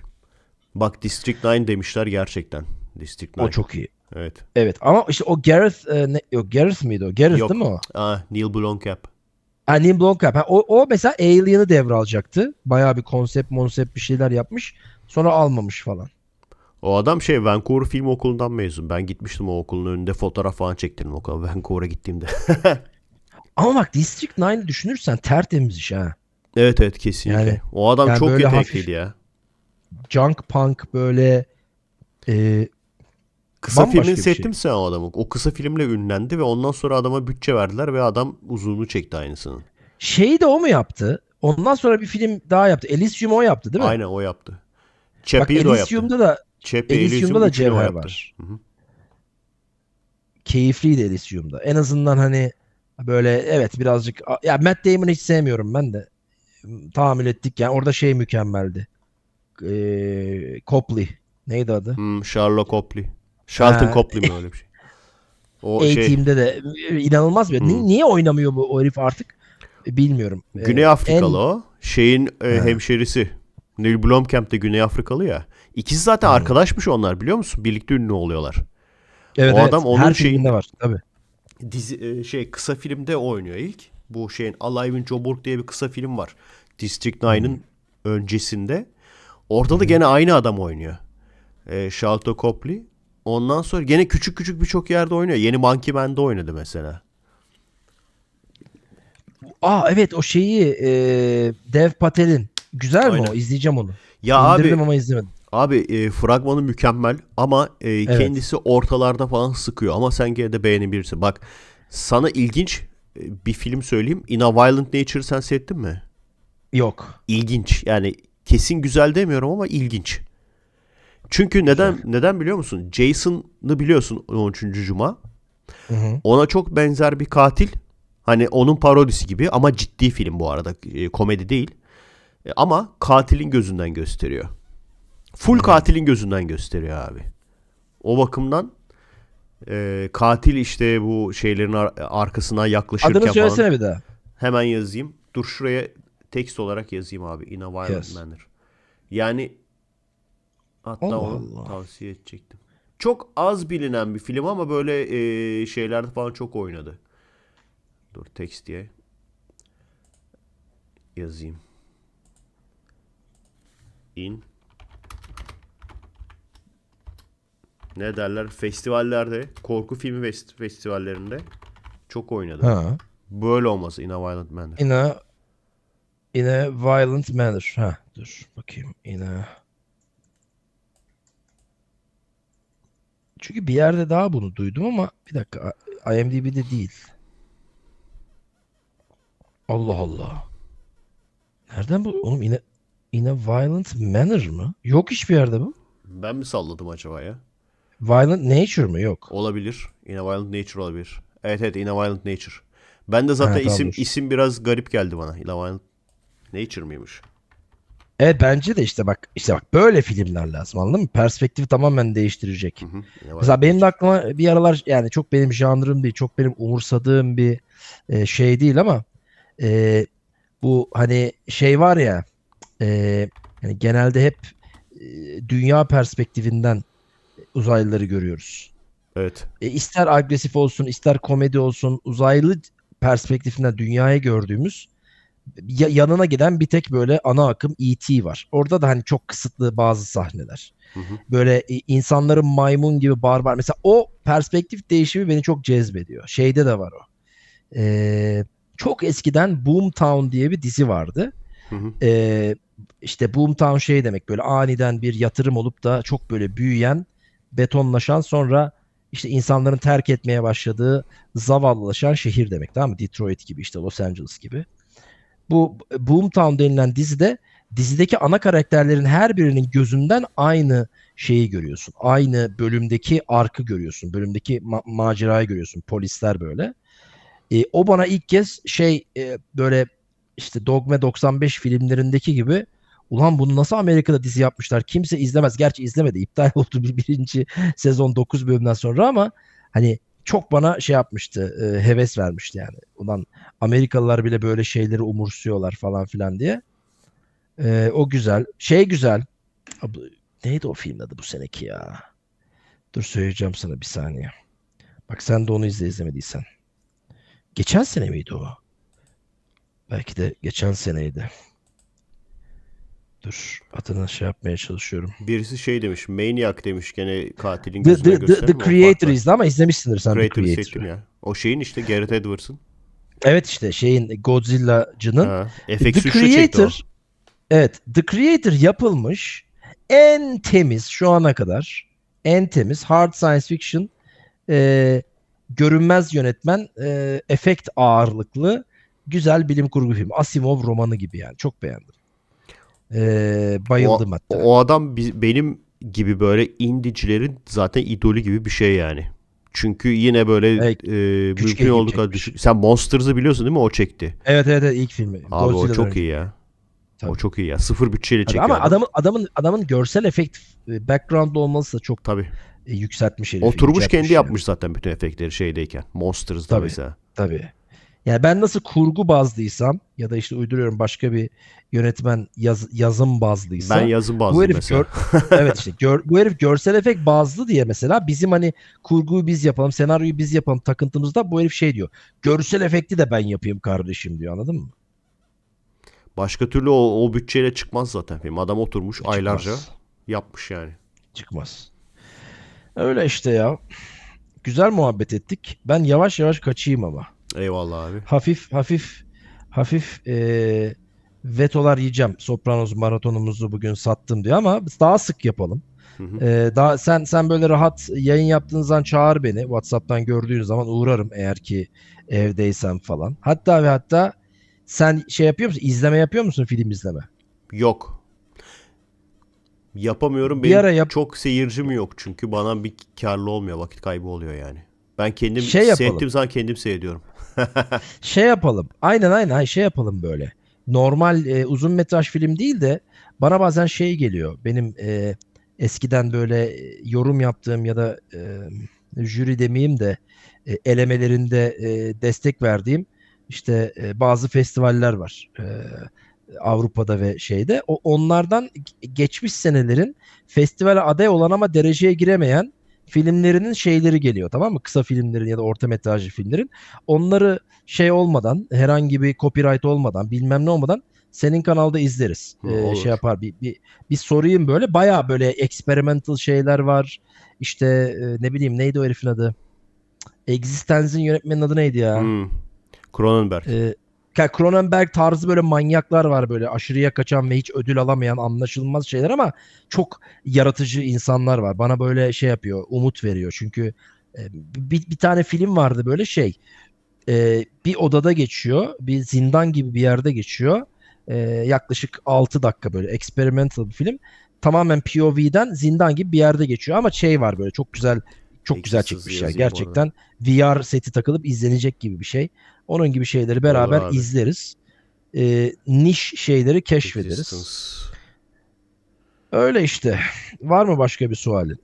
Bak District 9 demişler gerçekten. District 9. O çok iyi. Evet. Evet ama işte o Gareth e, ne, yok Gareth miydi o? Gareth yok. değil mi o? Aa, Neil Blomkamp. Ha, Neil Blomkamp. Ha, o, o mesela Alien'ı devralacaktı. Bayağı bir konsept monsept bir şeyler yapmış. Sonra almamış falan. O adam şey Vancouver Film Okulu'ndan mezun. Ben gitmiştim o okulun önünde fotoğraf falan çektirdim o kadar Vancouver'a gittiğimde. ama bak District 9'ı düşünürsen tertemiz iş ha. Evet evet kesinlikle. Yani, o adam yani çok yetenekliydi hafif... ya junk punk böyle e, Kısa filmin seyrettim şey. sen o adamı. O kısa filmle ünlendi ve ondan sonra adama bütçe verdiler ve adam uzunluğu çekti aynısının. Şeyi de o mu yaptı? Ondan sonra bir film daha yaptı. Elysium o yaptı değil mi? Aynen o yaptı. Chappie'yi de o yaptı. Da, Chappie, Elysium'da da Cevher var. Hı-hı. Keyifliydi Elysium'da. En azından hani böyle evet birazcık ya Matt Damon'ı hiç sevmiyorum ben de. Tahammül ettik yani orada şey mükemmeldi e, Copley. Neydi adı? Hmm, Sherlock Copley. Shelton Copley mi öyle bir şey? O A-Team'de şey... de inanılmaz bir. Hmm. Niye, oynamıyor bu o herif artık? Bilmiyorum. E, Güney Afrikalı en... o. Şeyin e, ha. hemşerisi. Neil Blomkamp de Güney Afrikalı ya. İkisi zaten hmm. arkadaşmış onlar biliyor musun? Birlikte ünlü oluyorlar. Evet, o evet. adam onun Her var tabii. Dizi, e, şey kısa filmde oynuyor ilk. Bu şeyin Alive in Joburg diye bir kısa film var. District 9'ın hmm. öncesinde. Orada da gene aynı adam oynuyor. E, Shalto Copley. Ondan sonra gene küçük küçük birçok yerde oynuyor. Yeni Monkey Man'de oynadı mesela. Aa evet o şeyi e, Dev Patel'in. Güzel Aynen. mi o? İzleyeceğim onu. Ya İndirdim abi, ama izlemedim. Abi e, fragmanı mükemmel ama e, evet. kendisi ortalarda falan sıkıyor. Ama sen gene de beğenebilirsin. Bak sana ilginç e, bir film söyleyeyim. In a Violent Nature sen seyrettin mi? Yok. İlginç yani kesin güzel demiyorum ama ilginç. Çünkü neden güzel. neden biliyor musun? Jason'ı biliyorsun 13. Cuma. Hı hı. Ona çok benzer bir katil. Hani onun parodisi gibi ama ciddi film bu arada. E, komedi değil. E, ama katilin gözünden gösteriyor. Full katilin gözünden gösteriyor abi. O bakımdan e, katil işte bu şeylerin ar- arkasına yaklaşırken Adını söylesene falan. bir daha. Hemen yazayım. Dur şuraya tekst olarak yazayım abi. In a Wild yes. manner. Yani hatta Allah onu Allah. tavsiye edecektim. Çok az bilinen bir film ama böyle e, şeylerde falan çok oynadı. Dur tekst diye yazayım. In ne derler festivallerde korku filmi festivallerinde çok oynadı. Ha. Böyle olması In a Violent Manner. In a In a violent manner. Ha dur bakayım. In a... Çünkü bir yerde daha bunu duydum ama bir dakika IMDb'de değil. Allah Allah. Nereden bu? Oğlum yine in a violent manner mı? Yok hiçbir yerde bu. Ben mi salladım acaba ya? Violent nature mı? Yok. Olabilir. In a violent nature olabilir. Evet evet in a violent nature. Ben de zaten evet, isim olur. isim biraz garip geldi bana. In a violent Nature miymiş? Evet bence de işte bak işte bak böyle filmler lazım anladın mı? Perspektifi tamamen değiştirecek. Hı hı, Mesela benim de aklıma bir aralar yani çok benim janrım değil, çok benim umursadığım bir e, şey değil ama e, bu hani şey var ya e, yani genelde hep e, dünya perspektifinden uzaylıları görüyoruz. Evet. E, ister agresif olsun, ister komedi olsun uzaylı perspektifinden dünyayı gördüğümüz ya, yanına giden bir tek böyle ana akım E.T. var. Orada da hani çok kısıtlı bazı sahneler. Hı hı. Böyle e, insanların maymun gibi barbar. Mesela o perspektif değişimi beni çok cezbediyor. Şeyde de var o. Ee, çok eskiden Boomtown diye bir dizi vardı. Hı hı. Ee, işte Boomtown şey demek böyle aniden bir yatırım olup da çok böyle büyüyen, betonlaşan sonra işte insanların terk etmeye başladığı zavallılaşan şehir demek tamam mı? Detroit gibi işte Los Angeles gibi bu Boomtown denilen dizide dizideki ana karakterlerin her birinin gözünden aynı şeyi görüyorsun. Aynı bölümdeki arkı görüyorsun. Bölümdeki ma- macerayı görüyorsun. Polisler böyle. E, o bana ilk kez şey e, böyle işte Dogma 95 filmlerindeki gibi ulan bunu nasıl Amerika'da dizi yapmışlar kimse izlemez. Gerçi izlemedi iptal oldu birinci sezon 9 bölümden sonra ama hani çok bana şey yapmıştı, e, heves vermişti yani. Ulan Amerikalılar bile böyle şeyleri umursuyorlar falan filan diye. E, o güzel. Şey güzel. Abi, neydi o filmin adı bu seneki ya? Dur söyleyeceğim sana bir saniye. Bak sen de onu izle izlemediysen. Geçen sene miydi o? Belki de geçen seneydi. Dur adını şey yapmaya çalışıyorum. Birisi şey demiş Maniac demiş gene katilin gözüne The, the, the, the Creator izle ama izlemişsindir sen Creator The Creator'ı. Ya. O şeyin işte Gareth Edwards'ın. Evet işte şeyin Godzilla'cının. The Creator. Evet The Creator yapılmış en temiz şu ana kadar en temiz hard science fiction e, görünmez yönetmen e, efekt ağırlıklı güzel bilim kurgu film. Asimov romanı gibi yani çok beğendim. Ee, bayıldım o, hatta. O adam benim gibi böyle indicilerin zaten idolü gibi bir şey yani. Çünkü yine böyle evet, e, mümkün olduğu kadar düşük. Şey- Sen Monsters'ı biliyorsun değil mi? O çekti. Evet evet, evet ilk filmi. Abi Godzilla o çok önce. iyi ya. Tabii. O çok iyi ya. Sıfır bütçeyle çekiyor. Ama adamın adamın adamın görsel efekt e, background olması da çok Tabi. E, yükseltmiş herif. Oturmuş kendi yani. yapmış zaten bütün efektleri şeydeyken. Monsters'da tabii, mesela. Tabii. Yani ben nasıl kurgu bazlıysam ya da işte uyduruyorum başka bir yönetmen yaz, yazım bazlıysa. Ben yazım bazlı bu herif mesela. Gör, evet işte gör, bu herif görsel efekt bazlı diye mesela bizim hani kurguyu biz yapalım, senaryoyu biz yapalım takıntımızda bu herif şey diyor. Görsel efekti de ben yapayım kardeşim diyor anladın mı? Başka türlü o, o bütçeyle çıkmaz zaten film. Adam oturmuş çıkmaz. aylarca yapmış yani. Çıkmaz. Öyle işte ya. Güzel muhabbet ettik. Ben yavaş yavaş kaçayım ama. Eyvallah abi. Hafif hafif hafif e, vetolar yiyeceğim. Sopranos maratonumuzu bugün sattım diye ama daha sık yapalım. Hı e, daha sen sen böyle rahat yayın yaptığın zaman çağır beni. WhatsApp'tan gördüğün zaman uğrarım eğer ki evdeysem falan. Hatta ve hatta sen şey yapıyor musun? İzleme yapıyor musun film izleme? Yok. Yapamıyorum. Benim bir ara yap- çok seyircim yok çünkü bana bir karlı olmuyor. Vakit kaybı oluyor yani. Ben kendim şey seyrettiğim zaman kendim seyrediyorum. şey yapalım. Aynen aynen ay şey yapalım böyle. Normal e, uzun metraj film değil de bana bazen şey geliyor. Benim e, eskiden böyle e, yorum yaptığım ya da e, jüri demeyeyim de e, elemelerinde e, destek verdiğim işte e, bazı festivaller var. E, Avrupa'da ve şeyde. O, onlardan geçmiş senelerin festivale aday olan ama dereceye giremeyen filmlerinin şeyleri geliyor tamam mı? Kısa filmlerin ya da orta metrajlı filmlerin. Onları şey olmadan herhangi bir copyright olmadan bilmem ne olmadan senin kanalda izleriz. ee, şey yapar bir, bir bir sorayım böyle baya böyle experimental şeyler var. İşte e, ne bileyim neydi o herifin adı? Existence'in yönetmenin adı neydi ya? Hmm. Cronenberg. Ee, yani Cronenberg tarzı böyle manyaklar var böyle aşırıya kaçan ve hiç ödül alamayan anlaşılmaz şeyler ama çok yaratıcı insanlar var. Bana böyle şey yapıyor, umut veriyor. Çünkü e, bir, bir tane film vardı böyle şey. E, bir odada geçiyor, bir zindan gibi bir yerde geçiyor. E, yaklaşık 6 dakika böyle experimental bir film. Tamamen POV'den zindan gibi bir yerde geçiyor ama şey var böyle çok güzel çok Eksisiz güzel çekmişler. Gerçekten VR seti takılıp izlenecek gibi bir şey. Onun gibi şeyleri beraber izleriz. E, niş şeyleri keşfederiz. Öyle işte. Var mı başka bir sualin?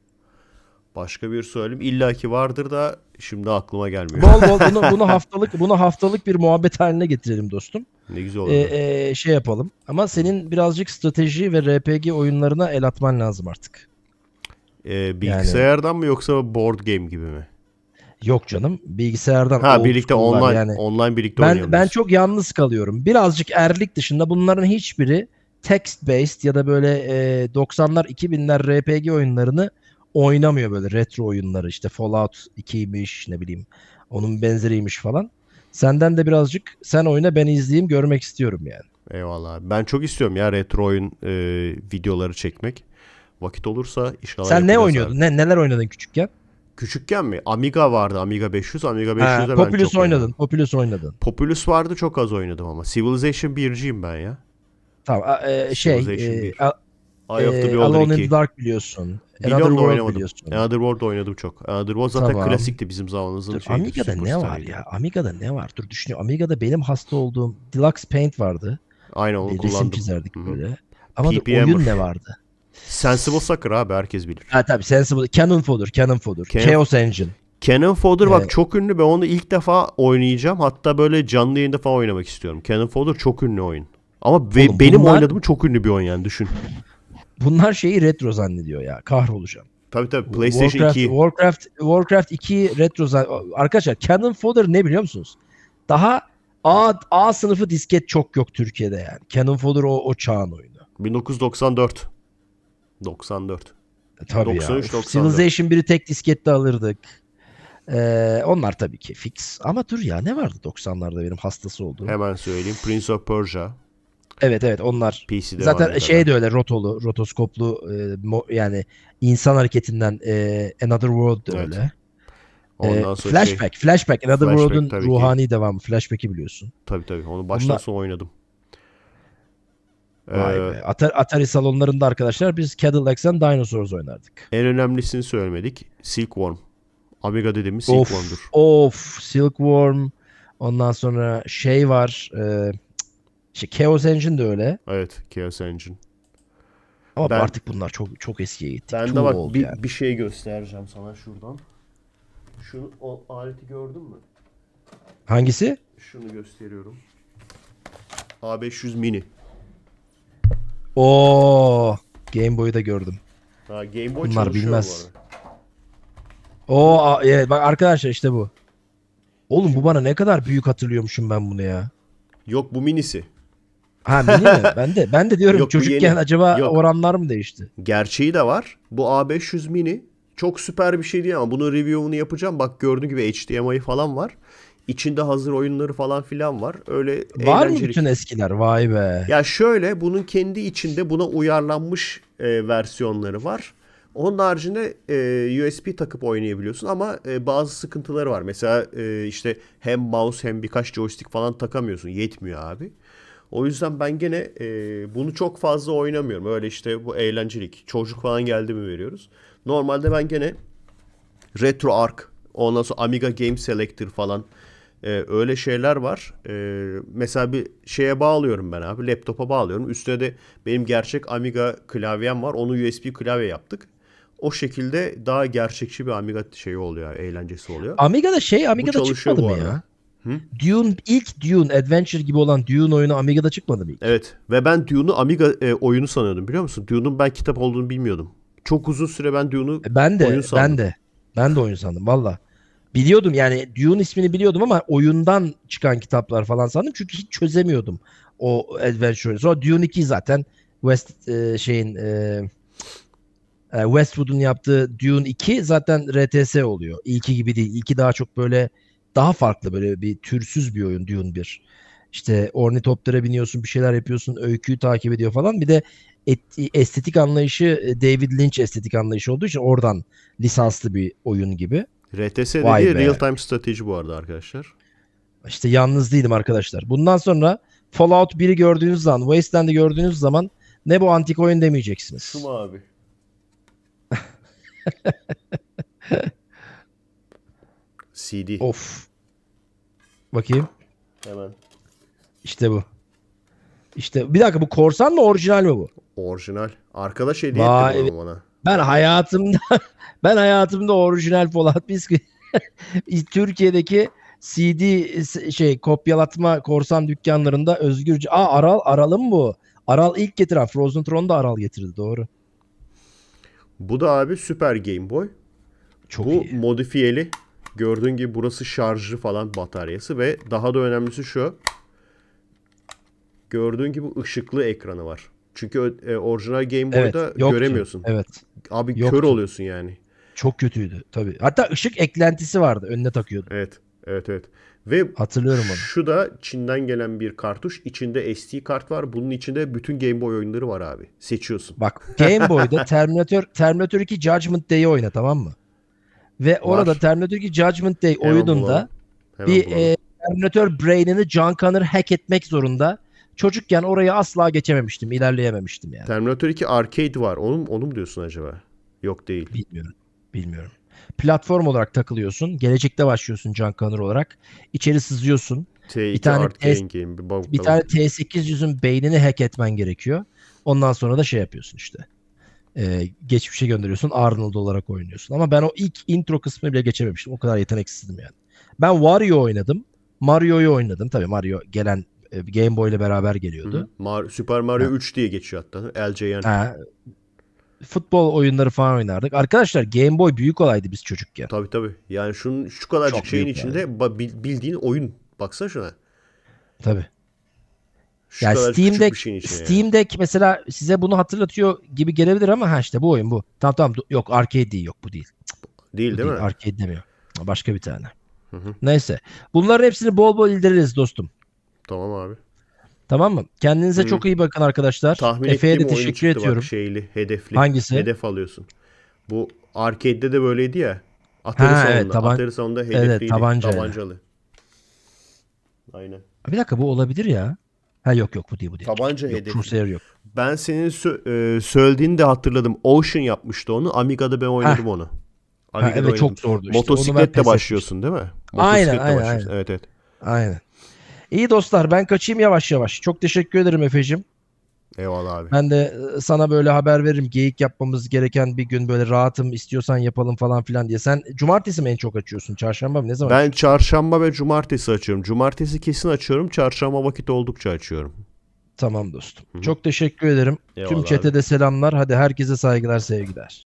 Başka bir sualim illaki vardır da şimdi aklıma gelmiyor. Bol bol bunu, bunu haftalık bunu haftalık bir muhabbet haline getirelim dostum. Ne güzel olur. Ee, e, şey yapalım. Ama senin birazcık strateji ve RPG oyunlarına el atman lazım artık. Ee, bilgisayardan yani... mı yoksa board game gibi mi? Yok canım. Bilgisayardan Ha birlikte online yani. online birlikte ben, Ben çok yalnız kalıyorum. Birazcık erlik dışında bunların hiçbiri text based ya da böyle e, 90'lar 2000'ler RPG oyunlarını oynamıyor böyle retro oyunları işte Fallout 2'ymiş ne bileyim onun benzeriymiş falan. Senden de birazcık sen oyna ben izleyeyim görmek istiyorum yani. Eyvallah. Ben çok istiyorum ya retro oyun e, videoları çekmek. Vakit olursa inşallah. Sen ne oynuyordun? Abi. Ne neler oynadın küçükken? Küçükken mi? Amiga vardı. Amiga 500. Amiga 500'de ben Populous çok oynadın. Oynadım. Populous oynadın. Populous vardı çok az oynadım ama. Civilization 1'ciyim ben ya. Tamam. E, şey. E, a, Eye of the e, Beholder Alone 2. in the Dark biliyorsun. Biliyorum Another World oynamadım. biliyorsun. Another World oynadım çok. Another World zaten tamam. klasikti bizim zamanımızın. Dur, Amiga'da ne var ya? Amiga'da ne var? Dur düşünüyorum. Amiga'da benim hasta olduğum Deluxe Paint vardı. Aynen onu e, Resim kullandım. Resim çizerdik hı böyle. Ama da oyun ne vardı? Sensible Sucker abi herkes bilir. Ha tabii Sensible. Cannon Fodder. Cannon Fodder. Can... Chaos Engine. Cannon Fodder evet. bak ee, çok ünlü. Ben onu ilk defa oynayacağım. Hatta böyle canlı yayında falan oynamak istiyorum. Cannon Fodder çok ünlü oyun. Ama Oğlum, be, benim bunlar... oynadığım çok ünlü bir oyun yani düşün. Bunlar şeyi retro zannediyor ya. Kahrolacağım. Tabii tabii PlayStation Warcraft, 2. Warcraft Warcraft 2 retro arkadaşlar Cannon Fodder ne biliyor musunuz? Daha A, A sınıfı disket çok yok Türkiye'de yani. Cannon Fodder o, o çağın oyunu. 1994. 94. E, tabii 93, ya. 94. Civilization 1'i tek diskette alırdık. Ee, onlar tabii ki fix. Ama dur ya ne vardı 90'larda benim hastası olduğum? Hemen söyleyeyim. Prince of Persia. Evet evet onlar. PC'de Zaten şey de öyle rotolu, rotoskoplu e, mo, yani insan hareketinden e, Another World de öyle. Evet. Ondan sonra şey- flashback, şey, flashback. Another flashback, World'un ruhani ki. devamı. Flashback'i biliyorsun. Tabii tabii. Onu baştan Bunlar... sona oynadım. Vay ee, Atari, salonlarında arkadaşlar biz Cadillac'sen Dinosaurs oynardık. En önemlisini söylemedik. Silkworm. Amiga dediğimiz of, Silkworm'dur. Of Silkworm. Ondan sonra şey var. E, şey, Chaos Engine de öyle. Evet Chaos Engine. Ama ben, artık bunlar çok çok eskiye gitti. Ben Too de bak bir, yani. bir şey göstereceğim sana şuradan. Şu o aleti gördün mü? Hangisi? Şunu gösteriyorum. A500 mini. Oo, Game Boy'u da gördüm. Ha, Game Boy Bunlar bilmez. Oo, evet, bak arkadaşlar işte bu. Oğlum bu bana ne kadar büyük hatırlıyormuşum ben bunu ya. Yok bu minisi. Ha mini mi? Ben de, ben de diyorum Yok, çocukken yeni. acaba Yok. oranlar mı değişti? Gerçeği de var. Bu A500 mini çok süper bir şey değil ama bunun review'unu yapacağım. Bak gördüğün gibi HDMI falan var. İçinde hazır oyunları falan filan var. Öyle Var mı bütün eskiler? Vay be. Ya şöyle bunun kendi içinde buna uyarlanmış e, versiyonları var. Onun haricinde e, USB takıp oynayabiliyorsun ama e, bazı sıkıntıları var. Mesela e, işte hem mouse hem birkaç joystick falan takamıyorsun. Yetmiyor abi. O yüzden ben gene e, bunu çok fazla oynamıyorum. Öyle işte bu eğlencelik. Çocuk falan geldi mi veriyoruz. Normalde ben gene RetroArch ondan sonra Amiga Game Selector falan ee, öyle şeyler var. Ee, mesela bir şeye bağlıyorum ben abi. Laptopa bağlıyorum. Üstüne de benim gerçek Amiga klavyem var. Onu USB klavye yaptık. O şekilde daha gerçekçi bir Amiga şeyi oluyor. Eğlencesi oluyor. Amiga'da şey Amiga'da çıkmadı mı ya? Hı? Dune ilk Dune Adventure gibi olan Dune oyunu Amiga'da çıkmadı mı ilk? Evet ve ben Dune'u Amiga e, oyunu sanıyordum biliyor musun? Dune'un ben kitap olduğunu bilmiyordum. Çok uzun süre ben Dune'u e, ben de, oyun sandım. Ben de ben de oyun sandım valla biliyordum yani Dune ismini biliyordum ama oyundan çıkan kitaplar falan sandım. Çünkü hiç çözemiyordum o adventure'ı. Sonra Dune 2 zaten West e, şeyin e, e Westwood'un yaptığı Dune 2 zaten RTS oluyor. İlki gibi değil. İlki daha çok böyle daha farklı böyle bir türsüz bir oyun Dune 1. İşte ornitoptere biniyorsun bir şeyler yapıyorsun öyküyü takip ediyor falan. Bir de et, estetik anlayışı e, David Lynch estetik anlayışı olduğu için oradan lisanslı bir oyun gibi. RTS Vay dediği real time strateji bu arada arkadaşlar. İşte yalnız değilim arkadaşlar. Bundan sonra Fallout 1'i gördüğünüz zaman, Wasteland'i gördüğünüz zaman ne bu antik oyun demeyeceksiniz. Şu abi? CD. Of. Bakayım. Hemen. İşte bu. İşte bir dakika bu korsan mı orijinal mi bu? Orijinal. Arkadaş hediye etti Vay- bunu bana. Ben hayatımda ben hayatımda orijinal Polat Bisküvi Türkiye'deki CD şey kopyalatma korsan dükkanlarında özgürce. Aa Aral Aral'ın bu. Aral ilk getiren Frozen Throne da Aral getirdi doğru. Bu da abi süper Game Boy. Çok Bu iyi. modifiyeli. Gördüğün gibi burası şarjlı falan bataryası ve daha da önemlisi şu. Gördüğün gibi ışıklı ekranı var. Çünkü e, orijinal Game Boy'da evet, yoktu. göremiyorsun. Evet. Abi yoktu. kör oluyorsun yani. Çok kötüydü tabii. Hatta ışık eklentisi vardı. Önüne takıyordu. Evet. Evet evet. Ve hatırlıyorum onu. Şu da Çin'den gelen bir kartuş. İçinde SD kart var. Bunun içinde bütün Game Boy oyunları var abi. Seçiyorsun. Bak Game Boy'da Terminator Terminator 2 Judgment Day'i oyna tamam mı? Ve var. orada Terminator 2 Judgment Day Hemen oyununda bulalım. Hemen bir bulalım. e, Terminator brain'ini John Connor hack etmek zorunda çocukken orayı asla geçememiştim, ilerleyememiştim yani. Terminator 2 arcade var. Onu, onu mu diyorsun acaba? Yok değil. Bilmiyorum. Bilmiyorum. Platform olarak takılıyorsun. Gelecekte başlıyorsun John Connor olarak. İçeri sızıyorsun. T2 bir tane, T- game, bir, bir tane T800'ün beynini hack etmen gerekiyor. Ondan sonra da şey yapıyorsun işte. Ee, geçmişe gönderiyorsun. Arnold olarak oynuyorsun. Ama ben o ilk intro kısmını bile geçememiştim. O kadar yeteneksizdim yani. Ben Wario oynadım. Mario'yu oynadım. Tabii Mario gelen e, Game Boy ile beraber geliyordu. Hı hı. Mar- Super Mario ha. 3 diye geçiyor hatta. LJN. Ha. Futbol oyunları falan oynardık. Arkadaşlar Game Boy büyük olaydı biz çocukken. Tabii tabii. Yani şunun şu kadarcık Çok şeyin içinde yani. bildiğin oyun. Baksana şuna. Tabii. Şu yani Steam Deck, Steam Deck yani. mesela size bunu hatırlatıyor gibi gelebilir ama ha işte bu oyun bu. Tamam tamam yok arcade değil yok bu değil. Değil bu değil, değil mi? Arcade demiyor. Başka bir tane. Hı hı. Neyse. Bunların hepsini bol bol ildiririz dostum. Tamam abi. Tamam mı? Kendinize Hı. çok iyi bakın arkadaşlar. Tahmin Efe'ye de teşekkür ediyorum. Bak, şeyli, hedefli. Hangisi? Hedef alıyorsun. Bu arcade'de de böyleydi ya. Atari Evet, taban... Atari hedefliydi. Evet, tabanca tabancalı. Aynen. Bir dakika bu olabilir ya. Ha yok yok bu değil bu değil. Tabanca yok, hedefi. Crusader yok. Ben senin sö- e, söylediğini de hatırladım. Ocean yapmıştı onu. Amiga'da ben oynadım Heh. onu. Amiga'da ha, evet oynadım. çok zordu. Motosikletle işte, de başlıyorsun değil mi? Motosikletle aynen, aynen, Aynen. Evet evet. Aynen. İyi dostlar ben kaçayım yavaş yavaş. Çok teşekkür ederim Efe'cim. Eyvallah abi. Ben de e, sana böyle haber veririm. Geyik yapmamız gereken bir gün böyle rahatım istiyorsan yapalım falan filan diye. Sen cumartesi mi en çok açıyorsun? Çarşamba mı? Ne zaman? Ben açıyorsun? çarşamba ve cumartesi açıyorum. Cumartesi kesin açıyorum. Çarşamba vakit oldukça açıyorum. Tamam dostum. Hı-hı. Çok teşekkür ederim. Eyvallah Tüm çete de selamlar. Hadi herkese saygılar, sevgiler.